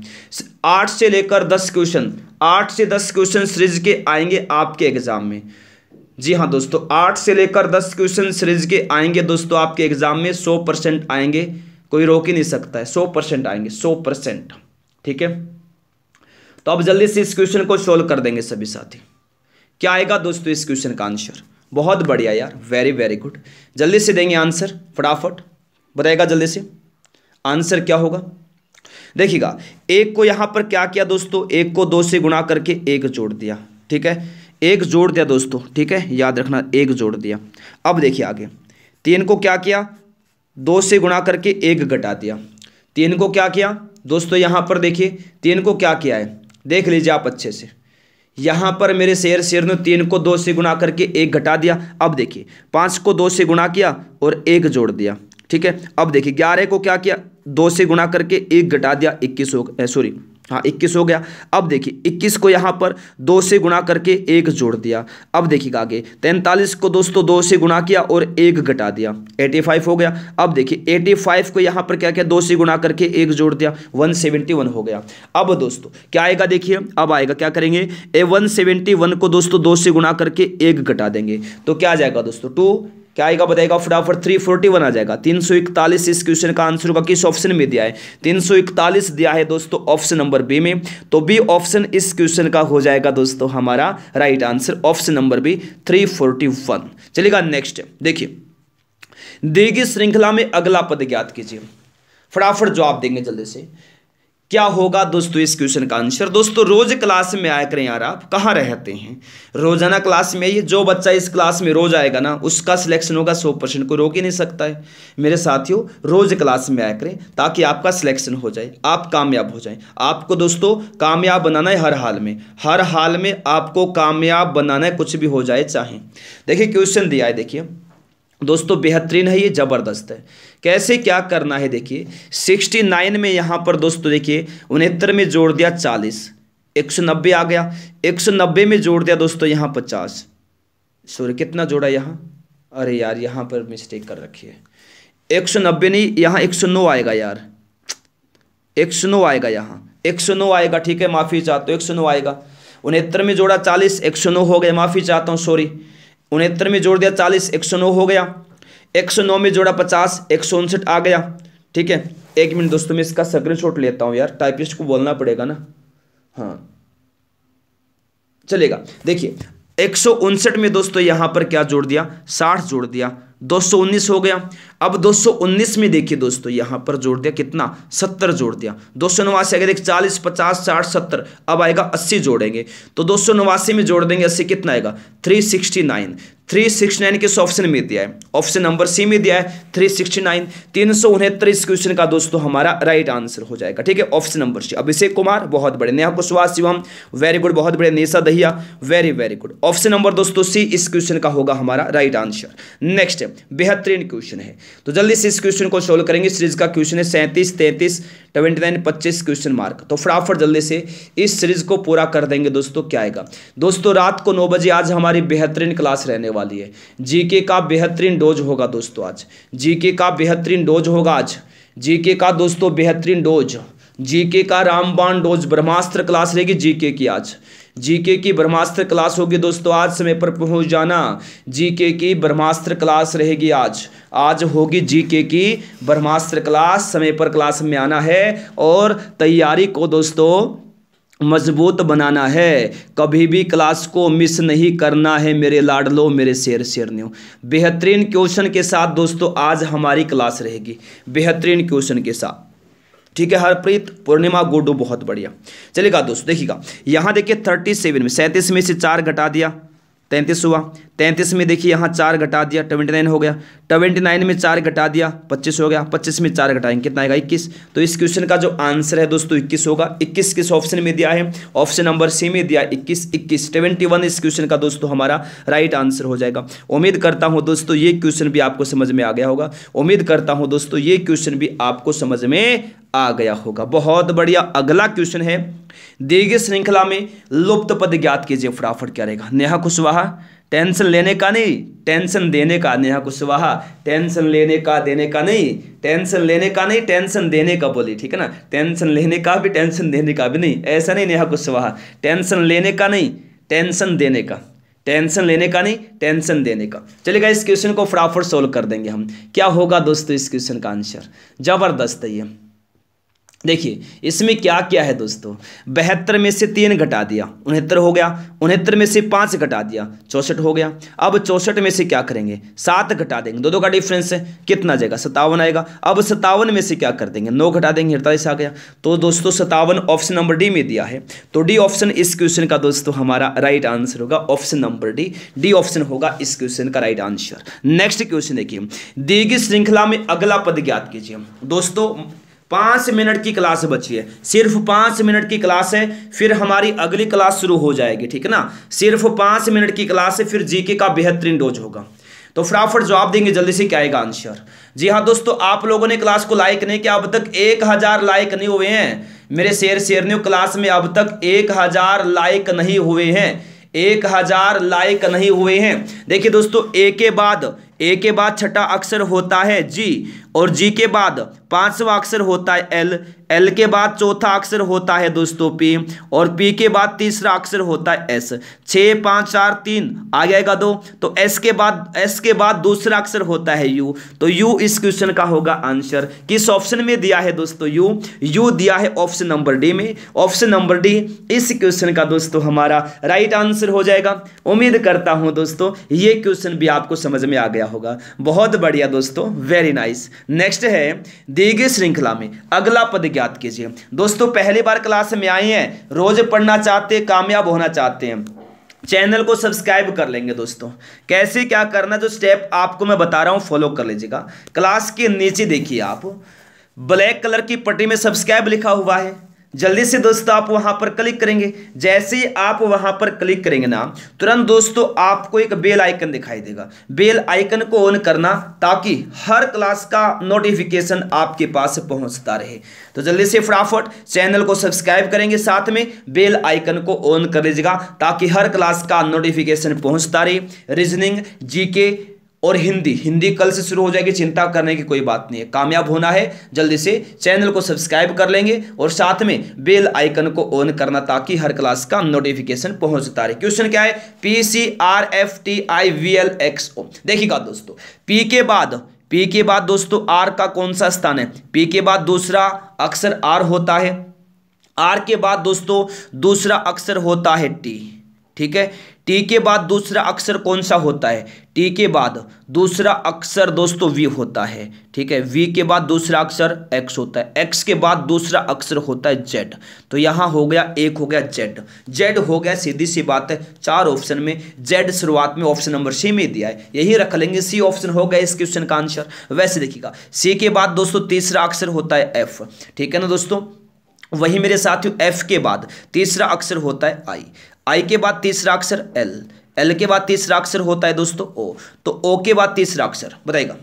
आठ से लेकर दस क्वेश्चन आठ से दस क्वेश्चन सीरीज के आएंगे आपके एग्जाम में जी हाँ दोस्तों आठ से लेकर दस क्वेश्चन सीरीज के आएंगे दोस्तों आपके एग्जाम में सौ परसेंट आएंगे कोई रोक ही नहीं सकता है सौ परसेंट आएंगे सौ परसेंट ठीक है तो अब जल्दी से इस क्वेश्चन को सोल्व कर देंगे सभी साथी क्या आएगा दोस्तों इस क्वेश्चन का आंसर बहुत बढ़िया यार वेरी वेरी गुड जल्दी से देंगे आंसर फटाफट बताएगा जल्दी से आंसर क्या होगा देखिएगा एक को यहां पर क्या किया दोस्तों एक को दो से गुणा करके एक जोड़ दिया ठीक है एक जोड़ दिया दोस्तों ठीक है याद रखना एक जोड़ दिया अब देखिए आगे तीन को क्या किया दो से गुणा करके एक घटा दिया तीन को क्या किया दोस्तों यहाँ पर देखिए तीन को क्या किया है देख लीजिए आप अच्छे से यहाँ पर मेरे शेर शेर ने तीन को दो से गुणा करके एक घटा दिया अब देखिए पाँच को दो से गुणा किया और एक जोड़ दिया ठीक है अब देखिए ग्यारह को क्या किया दो से गुणा करके एक घटा दिया इक्कीस हो सॉरी हाँ इक्कीस हो गया अब देखिए इक्कीस को यहाँ पर दो से गुणा करके एक जोड़ दिया अब देखिएगा आगे तैंतालीस को दोस्तों दो से गुणा किया और एक घटा दिया एटी फाइव हो गया अब देखिए एटी फाइव को यहाँ पर क्या किया दो से गुणा करके एक जोड़ दिया वन सेवेंटी वन हो गया अब दोस्तों क्या आएगा देखिए अब आएगा क्या करेंगे ए वन सेवेंटी वन को दोस्तों दो से गुणा करके एक घटा देंगे तो क्या आ जाएगा दोस्तों टू क्या आएगा बताएगा फटाफट थ्री फोर्टी वन आ जाएगा तीन सौ इकतालीस इस क्वेश्चन का आंसर होगा किस ऑप्शन में दिया है तीन सौ इकतालीस दिया है दोस्तों ऑप्शन नंबर बी में तो बी ऑप्शन इस क्वेश्चन का हो जाएगा दोस्तों हमारा right answer option number B three forty one चलेगा नेक्स्ट देखिए देगी श्रृंखला में अगला पद ज्ञात कीजिए फटाफट जवाब देंगे जल्दी से क्या होगा दोस्तों इस क्वेश्चन का आंसर दोस्तों रोज क्लास में आया करें यार आप कहाँ रहते हैं रोजाना क्लास में ये जो बच्चा इस क्लास में रोज आएगा ना उसका सिलेक्शन होगा सौ परसेंट को रोक ही नहीं सकता है मेरे साथियों रोज क्लास में आया करें ताकि आपका सिलेक्शन हो जाए आप कामयाब हो जाए आपको दोस्तों कामयाब बनाना है हर हाल में हर हाल में आपको कामयाब बनाना है कुछ भी हो जाए चाहे देखिए क्वेश्चन दिया है देखिए दोस्तों बेहतरीन है ये ज़बरदस्त है कैसे क्या करना है देखिए सिक्सटी नाइन में यहाँ पर दोस्तों देखिए उनहत्तर में जोड़ दिया चालीस एक सौ नब्बे आ गया एक सौ नब्बे में जोड़ दिया दोस्तों यहाँ पचास सॉरी कितना जोड़ा यहाँ अरे यार यहाँ पर मिस्टेक कर रखी है एक सौ नब्बे नहीं यहाँ एक सौ नौ आएगा यार एक सौ नौ आएगा यहाँ एक सौ नौ आएगा ठीक है माफ़ी चाहता हूँ एक सौ नौ आएगा उनहत्तर में जोड़ा चालीस एक सौ नौ हो गए माफ़ी चाहता हूँ सॉरी उनहत्तर में जोड़ दिया चालीस एक सौ नौ हो गया एक सौ नौ में जोड़ा पचास एक सौ उनसठ आ गया ठीक है एक मिनट दोस्तों मैं इसका शॉट लेता हूँ यार टाइपिस्ट को बोलना पड़ेगा ना हाँ चलेगा देखिए एक में दोस्तों यहाँ पर क्या जोड़ दिया साठ जोड़ दिया 219 हो गया अब 219 में देखिए दोस्तों यहां पर जोड़ दिया कितना 70 जोड़ दिया दो सौ नवासी अगर एक चालीस पचास साठ सत्तर अब आएगा 80 जोड़ेंगे तो दो सौ नवासी में जोड़ देंगे 80 कितना आएगा 369 थ्री सिक्स नाइन किस ऑप्शन में दिया है ऑप्शन नंबर सी में दिया है थ्री सिक्सटी नाइन तीन सौ उनहत्तर इस क्वेश्चन का दोस्तों हमारा राइट आंसर हो जाएगा ठीक है option number C Abhishek Kumar बहुत बड़े नेहा कुशवाहा शिवम वेरी गुड बहुत बड़े Nesha Dahiya very very good option number दोस्तों सी इस क्वेश्चन का होगा हमारा राइट आंसर नेक्स्ट बेहतरीन क्वेश्चन है तो जल्दी से इस क्वेश्चन को सोल्व करेंगे सीरीज का क्वेश्चन है सैंतीस तैंतीस ट्वेंटी नाइन पच्चीस क्वेश्चन मार्क तो फटाफट जल्दी से इस सीरीज को पूरा कर देंगे दोस्तों क्या आएगा दोस्तों रात को नौ बजे आज हमारी बेहतरीन क्लास रहने वाली है जीके का बेहतरीन डोज होगा दोस्तों आज जीके का बेहतरीन डोज होगा आज जीके का दोस्तों बेहतरीन डोज जीके का रामबाण डोज ब्रह्मास्त्र क्लास रहेगी जीके की आज जीके की ब्रह्मास्त्र क्लास होगी दोस्तों आज समय पर पहुंच जाना जीके की ब्रह्मास्त्र क्लास रहेगी आज आज होगी जीके की ब्रह्मास्त्र क्लास समय पर क्लास में आना है और तैयारी को दोस्तों मजबूत बनाना है कभी भी क्लास को मिस नहीं करना है मेरे लाडलो मेरे शेर शेर शेरनियों बेहतरीन क्वेश्चन के साथ दोस्तों आज हमारी क्लास रहेगी बेहतरीन क्वेश्चन के साथ ठीक है हरप्रीत पूर्णिमा गुडू बहुत बढ़िया चलेगा दोस्तों देखिएगा यहाँ देखिए थर्टी सेवन में सैंतीस में से चार घटा दिया तैंतीस हुआ तैंतीस में देखिए यहाँ चार घटा दिया ट्वेंटी नाइन हो गया ट्वेंटी नाइन में चार घटा दिया पच्चीस हो गया पच्चीस में चार घटाएंगे कितना आएगा इक्कीस तो इस क्वेश्चन का जो आंसर है दोस्तों इक्कीस होगा इक्कीस किस ऑप्शन में दिया है ऑप्शन नंबर सी में दिया इक्कीस इक्कीस ट्वेंटी वन इस क्वेश्चन का दोस्तों हमारा राइट आंसर हो जाएगा उम्मीद करता हूँ दोस्तों ये क्वेश्चन भी आपको समझ में आ गया होगा उम्मीद करता हूँ दोस्तों ये क्वेश्चन भी आपको समझ में आ गया होगा बहुत बढ़िया अगला क्वेश्चन है दी गई श्रृंखला में लुप्त पद ज्ञात कीजिए फटाफट क्या रहेगा नेहा कुशवाहा टेंशन लेने का नहीं टेंशन देने का नेहा कुशवाहा टेंशन लेने का देने का नहीं टेंशन लेने का नहीं टेंशन देने का बोली ठीक है ना टेंशन लेने का भी टेंशन देने का भी नहीं ऐसा नहीं नेहा कुशवाहा टेंशन लेने का नहीं टेंशन देने का टेंशन लेने का नहीं टेंशन देने का चलेगा इस क्वेश्चन को फटाफट सोल्व कर देंगे हम क्या होगा दोस्तों इस क्वेश्चन का आंसर जबरदस्त है ये देखिए इसमें क्या क्या है दोस्तों बहत्तर में से तीन घटा दिया उनहत्तर हो गया उनहत्तर में से पाँच घटा दिया चौंसठ हो गया अब चौंसठ में से क्या करेंगे सात घटा देंगे दो दो का डिफरेंस है कितना जाएगा सत्तावन आएगा अब सत्तावन में से क्या कर देंगे नौ घटा देंगे अड़तालीस आ गया तो दोस्तों सत्तावन ऑप्शन नंबर डी में दिया है तो डी ऑप्शन इस क्वेश्चन का दोस्तों हमारा राइट आंसर होगा option number D D option होगा इस क्वेश्चन का राइट आंसर नेक्स्ट क्वेश्चन देखिए दीघी श्रृंखला में अगला पद ज्ञात कीजिए दोस्तों पांच मिनट की क्लास बची है सिर्फ पांच मिनट की क्लास है फिर हमारी अगली क्लास शुरू हो जाएगी ठीक है ना सिर्फ पांच मिनट की क्लास है फिर जीके का बेहतरीन डोज होगा तो फटाफट जवाब देंगे जल्दी से क्या आएगा आंसर जी हाँ दोस्तों आप लोगों ने क्लास को लाइक नहीं किया अब तक एक हज़ार लाइक नहीं हुए हैं मेरे शेर ने क्लास में अब तक एक हज़ार लाइक नहीं हुए हैं एक हज़ार लाइक नहीं हुए हैं देखिए दोस्तों एक के बाद ए के बाद छठा अक्षर होता है जी और जी के बाद पांचवा अक्षर होता है एल एल के बाद चौथा अक्षर होता है दोस्तों पी और पी के बाद तीसरा अक्षर होता है एस छः पाँच चार तीन आ जाएगा दो तो एस के बाद एस के बाद दूसरा अक्षर होता है यू तो यू इस क्वेश्चन का होगा आंसर किस ऑप्शन में दिया है दोस्तों यू यू दिया है ऑप्शन नंबर डी में ऑप्शन नंबर डी इस क्वेश्चन का दोस्तों हमारा राइट आंसर हो जाएगा उम्मीद करता हूँ दोस्तों ये क्वेश्चन भी आपको समझ में आ गया गया होगा बहुत बढ़िया दोस्तों वेरी नाइस नेक्स्ट है दी गई श्रृंखला में अगला पद ज्ञात कीजिए दोस्तों पहली बार क्लास में आए हैं रोज पढ़ना चाहते कामयाब होना चाहते हैं चैनल को सब्सक्राइब कर लेंगे दोस्तों कैसे क्या करना जो स्टेप आपको मैं बता रहा हूँ फॉलो कर लीजिएगा क्लास के नीचे देखिए आप ब्लैक कलर की पट्टी में सब्सक्राइब लिखा हुआ है जल्दी से दोस्तों आप वहां पर क्लिक करेंगे जैसे ही आप वहां पर क्लिक करेंगे ना तुरंत दोस्तों आपको एक बेल आइकन दिखाई देगा बेल आइकन को ऑन करना ताकि हर क्लास का नोटिफिकेशन आपके पास पहुंचता रहे तो जल्दी से फटाफट चैनल को सब्सक्राइब करेंगे साथ में बेल आइकन को ऑन कर लीजिएगा ताकि हर क्लास का नोटिफिकेशन पहुंचता रहे रीजनिंग जी और हिंदी हिंदी कल से शुरू हो जाएगी चिंता करने की कोई बात नहीं है कामयाब होना है जल्दी से चैनल को सब्सक्राइब कर लेंगे और साथ में बेल आइकन को ऑन करना ताकि हर क्लास का नोटिफिकेशन पहुंचता रहे क्वेश्चन क्या है P C R F T I V L X O देखिएगा दोस्तों पी के बाद पी के बाद दोस्तों आर का कौन सा स्थान है पी के बाद दूसरा अक्षर आर होता है आर के बाद दोस्तों दूसरा अक्षर होता है टी ठीक है टी के बाद दूसरा अक्षर कौन सा होता है टी के बाद दूसरा अक्षर दोस्तों वी होता है ठीक है वी के बाद दूसरा अक्षर एक्स होता है एक्स के बाद दूसरा अक्षर होता है जेड तो यहाँ हो गया एक हो गया जेड जेड हो गया सीधी सी बात है चार ऑप्शन में जेड शुरुआत में ऑप्शन नंबर सी में दिया है यही रख लेंगे सी ऑप्शन हो गया इस क्वेश्चन का आंसर वैसे देखिएगा सी के बाद दोस्तों तीसरा अक्षर होता है एफ ठीक है ना दोस्तों वही मेरे साथियों एफ के बाद तीसरा अक्षर होता है आई आई के बाद तीसरा अक्षर एल एल के बाद तीसरा अक्षर होता है दोस्तों ओ तो ओ के बाद तीसरा अक्षर बताएगा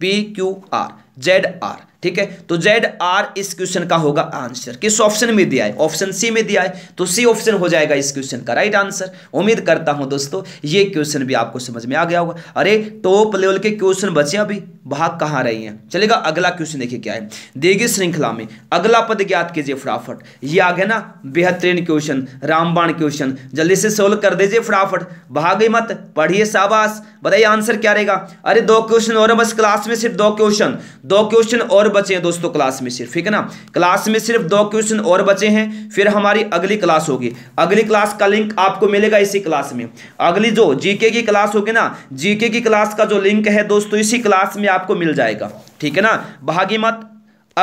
P Q R Z R ठीक है तो जेड आर इस क्वेश्चन का होगा आंसर किस ऑप्शन में दिया है ऑप्शन सी में दिया है तो सी ऑप्शन हो जाएगा इस क्वेश्चन का राइट आंसर उम्मीद करता हूं दोस्तों ये क्वेश्चन भी आपको समझ में आ गया होगा अरे टॉप लेवल के क्वेश्चन बचे अभी भाग कहां रही हैं चलेगा अगला क्वेश्चन देखिए क्या है देगी श्रृंखला में अगला पद ज्ञात कीजिए फटाफट ये आ गया ना बेहतरीन क्वेश्चन रामबाण क्वेश्चन जल्दी से सोल्व कर दीजिए फटाफट भागे मत पढ़िए शाबाश बताइए आंसर क्या रहेगा अरे दो क्वेश्चन और बस क्लास में सिर्फ दो क्वेश्चन दो क्वेश्चन और बचे हैं दोस्तों क्लास में सिर्फ ठीक है ना क्लास में सिर्फ दो क्वेश्चन और बचे हैं फिर हमारी अगली क्लास होगी अगली क्लास का लिंक आपको मिलेगा इसी क्लास में अगली जो जीके की क्लास होगी ना जीके की क्लास का जो लिंक है दोस्तों इसी क्लास में आपको मिल जाएगा ठीक है ना भागी मत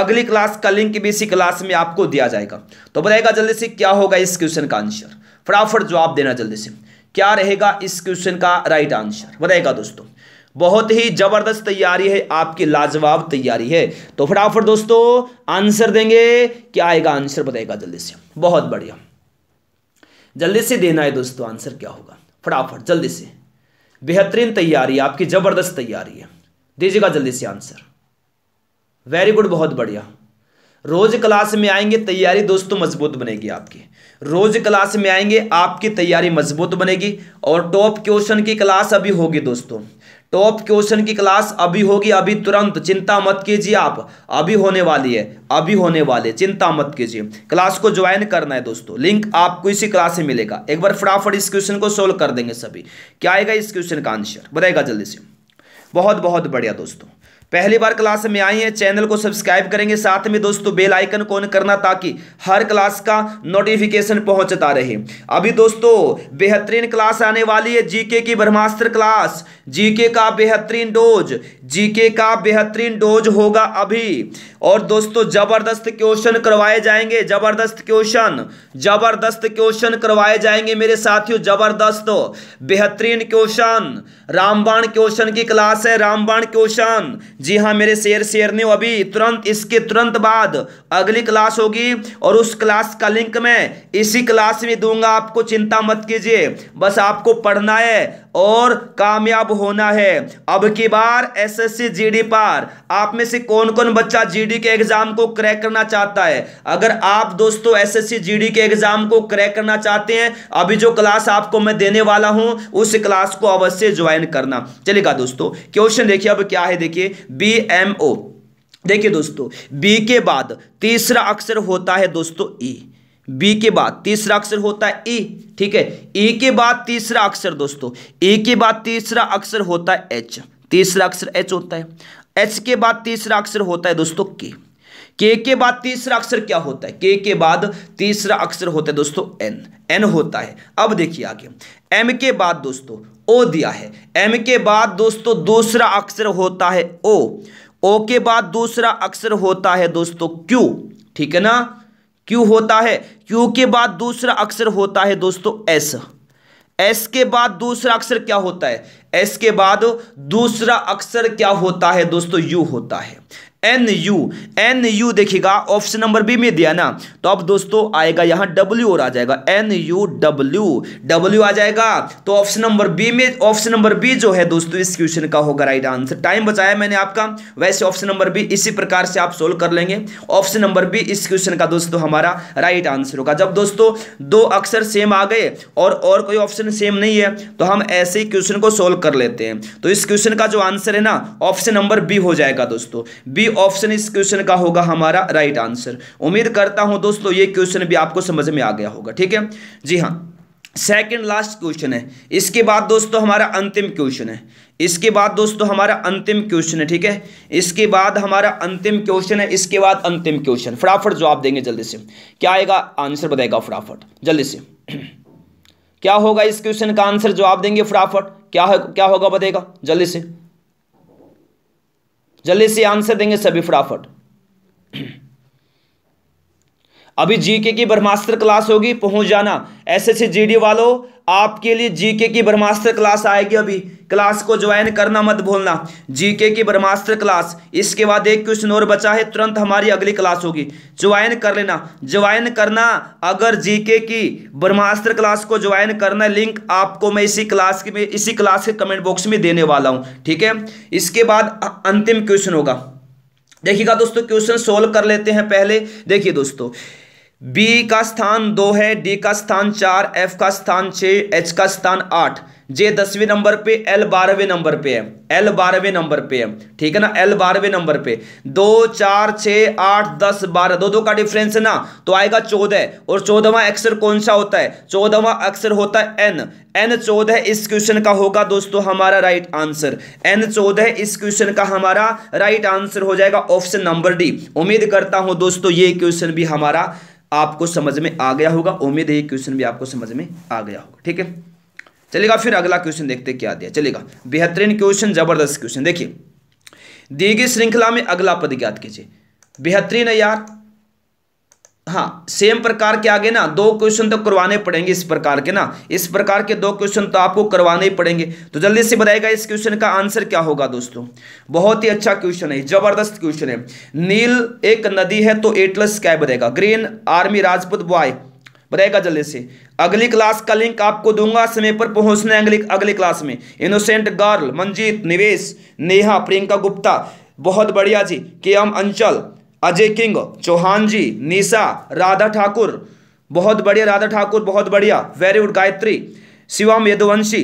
अगली क्लास का लिंक भी इसी क्लास में आपको दिया जाएगा तो बताएगा जल्दी से क्या होगा इस क्वेश्चन का आंसर फटाफट जवाब देना जल्दी से क्या रहेगा इस क्वेश्चन का राइट आंसर बताएगा दोस्तों बहुत ही ज़बरदस्त तैयारी है आपकी लाजवाब तैयारी है तो फटाफट दोस्तों आंसर देंगे क्या आएगा आंसर बताएगा जल्दी से बहुत बढ़िया जल्दी से देना है दोस्तों आंसर क्या होगा फटाफट जल्दी से बेहतरीन तैयारी आपकी ज़बरदस्त तैयारी है दीजिएगा जल्दी से आंसर वेरी गुड बहुत बढ़िया रोज क्लास में आएंगे तैयारी दोस्तों मजबूत बनेगी आपकी रोज क्लास में आएंगे आपकी तैयारी मजबूत बनेगी और टॉप क्वेश्चन की क्लास अभी होगी दोस्तों टॉप तो क्वेश्चन की क्लास अभी होगी अभी तुरंत चिंता मत कीजिए आप अभी होने वाली है अभी होने वाले चिंता मत कीजिए क्लास को ज्वाइन करना है दोस्तों लिंक आपको इसी क्लास में मिलेगा एक बार फटाफट इस क्वेश्चन को सोल्व कर देंगे सभी क्या आएगा इस क्वेश्चन का आंसर बताएगा जल्दी से बहुत बहुत बढ़िया दोस्तों पहली बार क्लास में आए हैं चैनल को सब्सक्राइब करेंगे साथ में दोस्तों बेल आइकन को ऑन करना ताकि हर क्लास का नोटिफिकेशन पहुंचता रहे अभी दोस्तों बेहतरीन क्लास आने वाली है जीके की ब्रह्मास्त्र क्लास जीके का बेहतरीन डोज जीके का बेहतरीन डोज होगा अभी और दोस्तों जबरदस्त क्वेश्चन करवाए जाएंगे जबरदस्त क्वेश्चन जबरदस्त क्वेश्चन करवाए जाएंगे मेरे साथियों जबरदस्त बेहतरीन क्वेश्चन रामबाण क्वेश्चन की क्लास है रामबाण क्वेश्चन जी हाँ मेरे शेयर शेयर ने अभी तुरंत इसके तुरंत बाद अगली क्लास होगी और उस क्लास का लिंक मैं इसी क्लास में दूंगा आपको चिंता मत कीजिए बस आपको पढ़ना है और कामयाब होना है अब की बार एसएससी जीडी पार आप में से कौन कौन बच्चा जीडी के एग्जाम को क्रैक करना चाहता है अगर आप दोस्तों एसएससी जीडी के एग्जाम को क्रैक करना चाहते हैं अभी जो क्लास आपको मैं देने वाला हूं उस क्लास को अवश्य ज्वाइन करना चलेगा दोस्तों क्वेश्चन देखिए अब क्या है देखिए बी एम ओ देखिए दोस्तों बी के बाद तीसरा अक्षर होता है दोस्तों ई e। बी के बाद तीसरा अक्षर होता है ई e, ठीक है ई e के बाद तीसरा अक्षर दोस्तों ई के बाद तीसरा अक्षर होता है एच तीसरा अक्षर एच होता है एच के बाद तीसरा अक्षर होता है दोस्तों के के के बाद तीसरा अक्षर क्या होता है के के बाद तीसरा अक्षर होता है दोस्तों एन एन होता है अब देखिए आगे एम के बाद दोस्तों ओ दिया है एम के बाद दोस्तों दूसरा अक्षर होता है ओ ओ के बाद दूसरा अक्षर होता है दोस्तों क्यू ठीक है ना क्यू होता है क्यू के बाद दूसरा अक्षर होता है दोस्तों एस एस के बाद दूसरा अक्षर क्या होता है एस के बाद दूसरा अक्षर क्या होता है दोस्तों यू होता है एन यू एन यू देखिएगा ऑप्शन नंबर बी में दिया ना तो अब दोस्तों आएगा यहां डब्ल्यू और आ जाएगा एन यू डब्ल्यू डब्ल्यू आ जाएगा तो ऑप्शन नंबर बी में ऑप्शन नंबर बी जो है दोस्तों इस क्वेश्चन का होगा राइट आंसर टाइम बचाया मैंने आपका वैसे ऑप्शन नंबर बी इसी प्रकार से आप सोल्व कर लेंगे ऑप्शन नंबर बी इस क्वेश्चन का दोस्तों हमारा राइट आंसर होगा जब दोस्तों दो अक्षर सेम आ गए और और कोई ऑप्शन सेम नहीं है तो हम ऐसे ही क्वेश्चन को सोल्व कर लेते हैं तो इस क्वेश्चन का जो आंसर है ना ऑप्शन नंबर बी हो जाएगा दोस्तों बी ऑप्शन इस क्वेश्चन का होगा हमारा राइट आंसर उम्मीद करता हूं दोस्तों ये क्वेश्चन भी आपको समझ में आ गया होगा ठीक है जी हाँ सेकेंड लास्ट क्वेश्चन है इसके बाद दोस्तों हमारा अंतिम क्वेश्चन है इसके बाद दोस्तों हमारा अंतिम क्वेश्चन है ठीक है इसके बाद हमारा अंतिम क्वेश्चन है इसके बाद अंतिम क्वेश्चन फटाफट जवाब देंगे जल्दी से क्या आएगा आंसर बताएगा फटाफट जल्दी से [CLEARS THROAT] क्या होगा इस क्वेश्चन का आंसर जवाब देंगे फटाफट क्या क्या होगा बताएगा जल्दी से जल्दी से आंसर देंगे सभी फटाफट अभी जीके की ब्रह्मास्त्र क्लास होगी पहुंच जाना ऐसे से जीडी वालों आपके लिए जीके की ब्रह्मास्त्र क्लास आएगी अभी क्लास को ज्वाइन करना मत भूलना जीके की ब्रह्मास्त्र क्लास इसके बाद एक क्वेश्चन और बचा है तुरंत हमारी अगली क्लास होगी ज्वाइन कर लेना ज्वाइन करना अगर जीके की ब्रह्मास्त्र क्लास को ज्वाइन करना लिंक आपको मैं इसी क्लास के में इसी क्लास के कमेंट बॉक्स में देने वाला हूँ ठीक है इसके बाद अंतिम क्वेश्चन होगा देखिएगा दोस्तों क्वेश्चन सोल्व कर लेते हैं पहले देखिए दोस्तों बी का स्थान दो है डी का स्थान चार एफ का स्थान छः एच का स्थान आठ जे दसवें नंबर पे एल बारहवें नंबर पे है एल बारहवें नंबर पे है ठीक है ना एल बारहवें नंबर पे दो चार छः आठ दस बारह दो दो का डिफरेंस है ना तो आएगा चौदह और चौदहवा अक्षर कौन सा होता है चौदहवा अक्षर होता है एन एन चौदह इस क्वेश्चन का होगा दोस्तों हमारा राइट आंसर एन चौदह इस क्वेश्चन का हमारा राइट आंसर हो जाएगा ऑप्शन नंबर डी उम्मीद करता हूं दोस्तों ये क्वेश्चन भी हमारा आपको समझ में आ गया होगा उम्मीद है क्वेश्चन भी आपको समझ में आ गया होगा ठीक है चलेगा फिर अगला क्वेश्चन देखते क्या दिया चलेगा बेहतरीन क्वेश्चन जबरदस्त क्वेश्चन देखिए दी गई श्रृंखला में अगला पद ज्ञात कीजिए बेहतरीन है यार हाँ सेम प्रकार के आगे ना दो क्वेश्चन तो करवाने पड़ेंगे इस प्रकार के ना इस प्रकार के दो क्वेश्चन तो आपको करवाने ही पड़ेंगे तो जल्दी से बताएगा इस क्वेश्चन का आंसर क्या होगा दोस्तों बहुत ही अच्छा क्वेश्चन है जबरदस्त क्वेश्चन है नील एक नदी है तो एटलस क्या बताएगा ग्रीन आर्मी राजपूत बॉय बताएगा जल्दी से अगली क्लास का लिंक आपको दूंगा समय पर पहुंचना अगली अगली क्लास में इनोसेंट गर्ल मंजीत निवेश नेहा प्रियंका गुप्ता बहुत बढ़िया जी K M Anchal Ajay king Chauhan ji Nisha Radha Thakur बहुत बढ़िया राधा ठाकुर बहुत बढ़िया वेरी गुड गायत्री शिवम यदुवंशी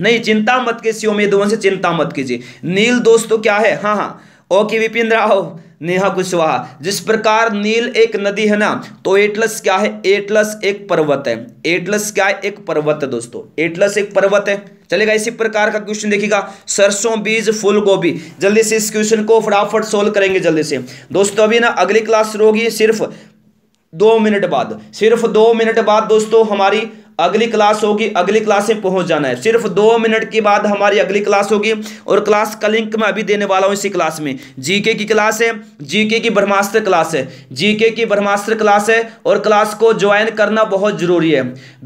नहीं चिंता मत के शिवम यदुवंशी चिंता मत कीजिए नील दोस्तों क्या है हाँ हाँ ओके विपिन राव नेहा कुशवाहा जिस प्रकार नील एक नदी है ना तो एटलस क्या है एटलस एक पर्वत है एटलस क्या है एक पर्वत है दोस्तों एटलस एक पर्वत है चलेगा इसी प्रकार का क्वेश्चन देखिएगा सरसों बीज फूल गोभी जल्दी से इस क्वेश्चन को फटाफट सोल्व करेंगे जल्दी से दोस्तों अभी ना अगली क्लास शुरू होगी सिर्फ दो मिनट बाद सिर्फ दो मिनट बाद दोस्तों हमारी अगली क्लास होगी अगली क्लास में पहुंच जाना है सिर्फ दो मिनट के बाद हमारी अगली क्लास होगी और क्लास का लिंक मैं अभी देने वाला हूँ इसी क्लास में जीके की क्लास है जीके की ब्रह्मास्त्र क्लास है जीके की ब्रह्मास्त्र क्लास है और क्लास को ज्वाइन करना बहुत जरूरी है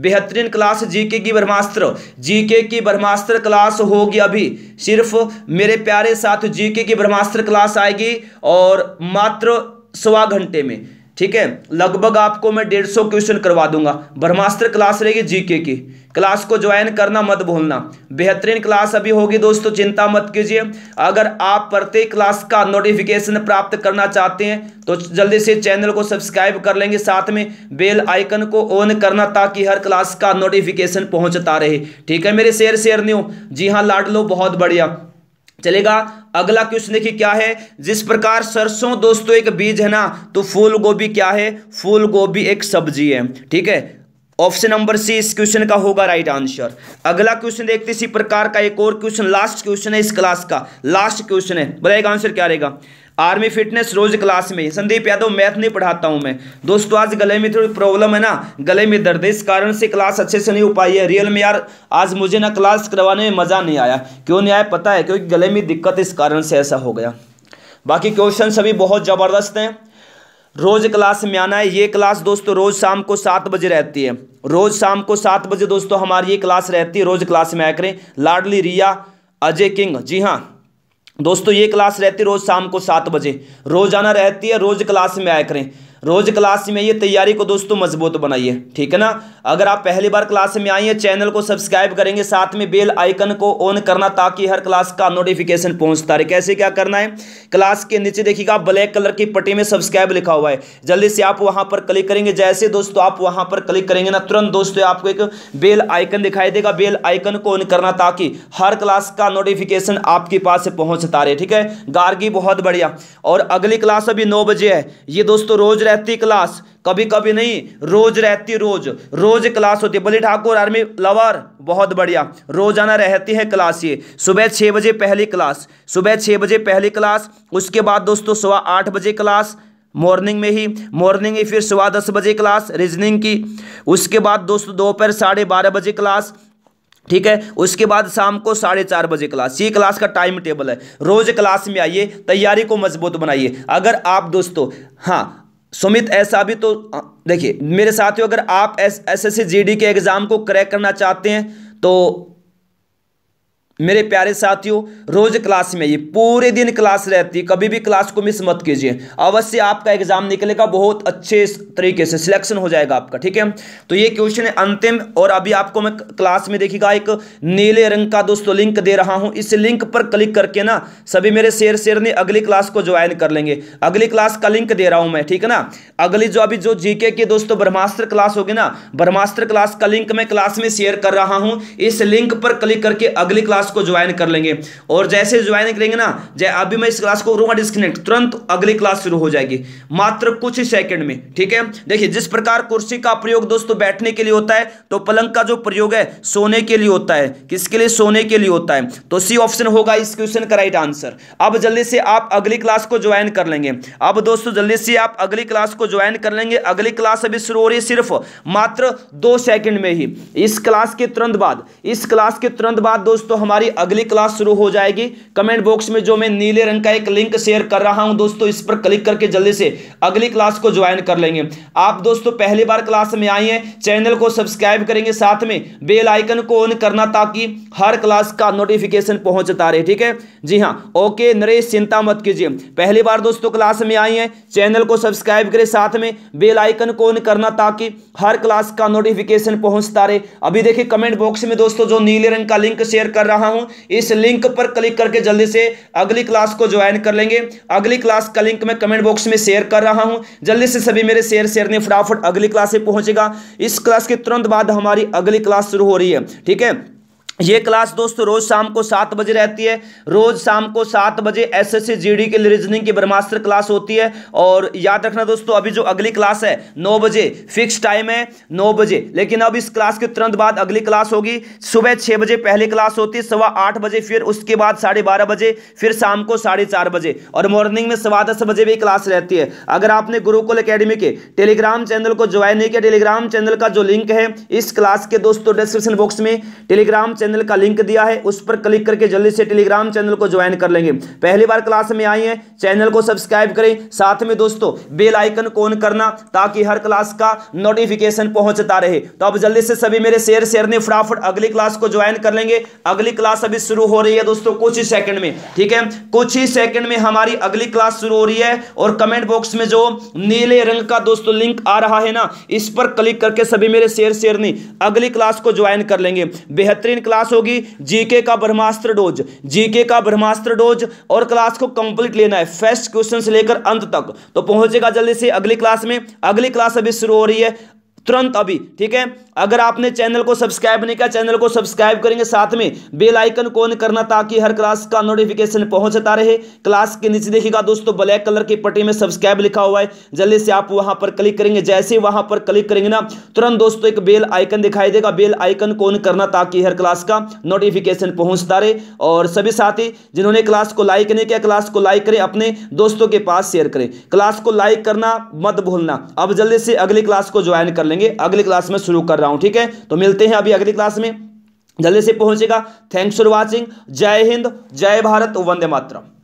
बेहतरीन क्लास जीके की ब्रह्मास्त्र जीके की ब्रह्मास्त्र क्लास होगी अभी सिर्फ मेरे प्यारे साथ जीके की ब्रह्मास्त्र क्लास आएगी और मात्र सवा घंटे में ठीक है लगभग आपको मैं डेढ़ सौ क्वेश्चन करवा दूंगा ब्रह्मास्त्र क्लास रहेगी जीके की क्लास को ज्वाइन करना मत भूलना बेहतरीन क्लास अभी होगी दोस्तों चिंता मत कीजिए अगर आप प्रत्येक क्लास का नोटिफिकेशन प्राप्त करना चाहते हैं तो जल्दी से चैनल को सब्सक्राइब कर लेंगे साथ में बेल आइकन को ऑन करना ताकि हर क्लास का नोटिफिकेशन पहुंचता रहे ठीक है मेरे शेयर शेयर न्यू जी हाँ लाड लो बहुत बढ़िया चलेगा अगला क्वेश्चन देखिए क्या है जिस प्रकार सरसों दोस्तों एक बीज है ना तो फूल गोभी क्या है फूल गोभी एक सब्जी है ठीक है ऑप्शन नंबर सी इस क्वेश्चन का होगा राइट आंसर अगला क्वेश्चन देखते इसी प्रकार का एक और क्वेश्चन लास्ट क्वेश्चन है इस क्लास का लास्ट क्वेश्चन है बताएगा आंसर क्या रहेगा आर्मी फिटनेस रोज क्लास में संदीप यादव मैथ नहीं पढ़ाता हूँ मैं दोस्तों आज गले में थोड़ी प्रॉब्लम है ना गले में दर्द है इस कारण से क्लास अच्छे से नहीं हो पाई है रियल में यार आज मुझे ना क्लास करवाने में मज़ा नहीं आया क्यों नहीं आया पता है क्योंकि गले में दिक्कत इस कारण से ऐसा हो गया बाकी क्वेश्चन सभी बहुत ज़बरदस्त हैं रोज़ क्लास में आना है ये क्लास दोस्तों रोज़ शाम को सात बजे रहती है रोज़ शाम को सात बजे दोस्तों हमारी ये क्लास रहती है रोज़ क्लास में आया करें लाडली रिया अजय किंग जी हाँ दोस्तों ये क्लास रहती है रोज़ शाम को सात बजे रोज़ाना रहती है रोज़ क्लास में आया करें रोज़ क्लास में ये तैयारी को दोस्तों मजबूत बनाइए ठीक है ना अगर आप पहली बार क्लास में आइए चैनल को सब्सक्राइब करेंगे साथ में बेल आइकन को ऑन करना ताकि हर क्लास का नोटिफिकेशन पहुंचता रहे कैसे क्या करना है क्लास के नीचे देखिएगा ब्लैक कलर की पट्टी में सब्सक्राइब लिखा हुआ है जल्दी से आप वहां पर क्लिक करेंगे जैसे दोस्तों आप वहां पर क्लिक करेंगे ना तुरंत दोस्तों आपको एक बेल आइकन दिखाई देगा बेल आइकन को ऑन करना ताकि हर क्लास का नोटिफिकेशन आपके पास पहुंचता रहे ठीक है गार्गी बहुत बढ़िया और अगली क्लास अभी नौ बजे है ये दोस्तों रोज़ रहती क्लास कभी कभी नहीं रोज रहती रोज रोज क्लास होती है बली ठाकुर आर्मी लवर बहुत बढ़िया रोजाना रहती है क्लास ये सुबह छः बजे पहली क्लास सुबह छः बजे पहली क्लास उसके बाद दोस्तों सुबह आठ बजे क्लास मॉर्निंग में ही मॉर्निंग ही फिर सुबह दस बजे क्लास रीजनिंग की उसके बाद दोस्तों दोपहर साढ़े बारह बजे क्लास ठीक है उसके बाद शाम को साढ़े चार बजे क्लास ये क्लास का टाइम टेबल है रोज क्लास में आइए तैयारी को मजबूत बनाइए अगर आप दोस्तों हाँ सुमित ऐसा भी तो देखिए मेरे साथियों अगर आप S S S C G D के एग्ज़ाम को क्रैक करना चाहते हैं तो मेरे प्यारे साथियों रोज क्लास में ये पूरे दिन क्लास रहती है कभी भी क्लास को मिस मत कीजिए अवश्य आपका एग्जाम निकलेगा बहुत अच्छे तरीके से सिलेक्शन हो जाएगा आपका ठीक है तो ये क्वेश्चन है अंतिम और अभी आपको मैं क्लास में देखिएगा एक नीले रंग का दोस्तों लिंक दे रहा हूं इस लिंक पर क्लिक करके ना सभी मेरे शेर शेर ने अगली क्लास को ज्वाइन कर लेंगे अगली क्लास का लिंक दे रहा हूं मैं ठीक है ना अगली जो अभी जो जीके की दोस्तों ब्रह्मास्त्र क्लास होगी ना ब्रह्मास्त्र क्लास का लिंक मैं क्लास में शेयर कर रहा हूं इस लिंक पर क्लिक करके अगली क्लास को ज्वाइन कर लेंगे और जैसे ज्वाइन करेंगे ना जय अभी मैं इस क्लास को करूँगा डिस्कनेक्ट तुरंत अगली क्लास शुरू हो जाएगी मात्र कुछ ही सेकंड में ठीक है देखिए जिस प्रकार कुर्सी का प्रयोग दोस्तों बैठने के लिए होता है तो पलंग का जो प्रयोग है सोने के लिए होता है किसके लिए सोने के लिए होता है तो सी ऑप्शन होगा इस क्वेश्चन का राइट आंसर अब जल्दी से आप अगली क्लास को ज्वाइन कर लेंगे अब दोस्तों जल्दी से आप अगली क्लास को ज्वाइन कर लेंगे अगली क्लास अभी शुरू हो रही है सिर्फ मात्र दो सेकंड में ही इस क्लास के तुरंत बाद इस क्लास के तुरंत बाद दोस्तों हमारे हमारी अगली क्लास शुरू हो जाएगी कमेंट बॉक्स में जो मैं नीले रंग का एक लिंक शेयर कर रहा हूं दोस्तों इस पर क्लिक करके जल्दी से अगली क्लास को ज्वाइन कर लेंगे आप दोस्तों पहली बार क्लास में आई हैं चैनल को सब्सक्राइब करेंगे साथ में बेल आइकन को ऑन करना ताकि हर क्लास का नोटिफिकेशन पहुंचता रहे ठीक है जी हाँ ओके नरेश चिंता मत कीजिए पहली बार दोस्तों क्लास में आई है चैनल को सब्सक्राइब करें साथ में बेल आइकन को ऑन करना ताकि हर क्लास का नोटिफिकेशन पहुंचता रहे अभी देखिए कमेंट बॉक्स में दोस्तों जो नीले रंग का लिंक शेयर कर रहा हूं इस लिंक पर क्लिक करके जल्दी से अगली क्लास को ज्वाइन कर लेंगे अगली क्लास का लिंक मैं कमेंट बॉक्स में शेयर कर रहा हूं जल्दी से सभी मेरे शेयर शेयर ने फटाफट अगली क्लास से पहुंचेगा इस क्लास के तुरंत बाद हमारी अगली क्लास शुरू हो रही है ठीक है ये क्लास दोस्तों रोज शाम को सात बजे रहती है रोज शाम को सात बजे एसएससी जीडी के रीजनिंग की ब्रह्मास्त्र क्लास होती है और याद रखना दोस्तों अभी जो अगली क्लास है नौ बजे फिक्स टाइम है नौ बजे लेकिन अब इस क्लास के तुरंत बाद अगली क्लास होगी सुबह छः बजे पहली क्लास होती है सवा आठ बजे फिर उसके बाद साढ़े बारह बजे फिर शाम को साढ़े चार बजे और मॉर्निंग में सवा दस बजे भी क्लास रहती है अगर आपने गुरुकुल अकेडमी के टेलीग्राम चैनल को ज्वाइन नहीं किया टेलीग्राम चैनल का जो लिंक है इस क्लास के दोस्तों डिस्क्रिप्शन बॉक्स में टेलीग्राम चैनल चैनल का लिंक दिया है उस पर क्लिक करके जल्दी से टेलीग्राम चैनल को ज्वाइन कर लेंगे पहली बार क्लास में आई हैं चैनल को सब्सक्राइब करें साथ में दोस्तों बेल आइकन को ऑन करना ताकि हर क्लास का नोटिफिकेशन पहुंचता रहे तो अब जल्दी से सभी मेरे शेयर शेयर ने फटाफट अगली क्लास को ज्वाइन कर लेंगे अगली क्लास अभी शुरू हो रही है दोस्तों कुछ ही सेकंड में ठीक है कुछ ही सेकंड में हमारी अगली क्लास शुरू हो रही है और कमेंट बॉक्स में जो नीले रंग का दोस्तों लिंक आ रहा है ना इस पर क्लिक करके सभी मेरे शेयर शेयर ने अगली क्लास को ज्वाइन कर लेंगे बेहतरीन क्लास क्लास होगी जीके का ब्रह्मास्त्र डोज जीके का ब्रह्मास्त्र डोज और क्लास को कंप्लीट लेना है फर्स्ट क्वेश्चन से लेकर अंत तक तो पहुंचेगा जल्दी से अगली क्लास में अगली क्लास अभी शुरू हो रही है तुरंत अभी ठीक है अगर आपने चैनल को सब्सक्राइब नहीं किया चैनल को सब्सक्राइब करेंगे साथ में बेल आइकन को ऑन करना ताकि हर क्लास का नोटिफिकेशन पहुंचता रहे क्लास के नीचे देखिएगा दोस्तों ब्लैक कलर की पट्टी में सब्सक्राइब लिखा हुआ है जल्दी से आप वहां पर क्लिक करेंगे जैसे वहां पर क्लिक करेंगे ना तुरंत दोस्तों एक बेल आइकन दिखाई देगा बेल आइकन को ऑन करना ताकि हर क्लास का नोटिफिकेशन पहुंचता रहे और सभी साथी जिन्होंने क्लास को लाइक नहीं किया क्लास को लाइक करें अपने दोस्तों के पास शेयर करें क्लास को लाइक करना मत भूलना अब जल्दी से अगली क्लास को ज्वाइन कर लेंगे अगली क्लास में शुरू कर रहा हूं ठीक है तो मिलते हैं अभी अगली क्लास में जल्दी से पहुंचेगा थैंक्स फॉर वॉचिंग जय हिंद जय भारत वंदे मातरम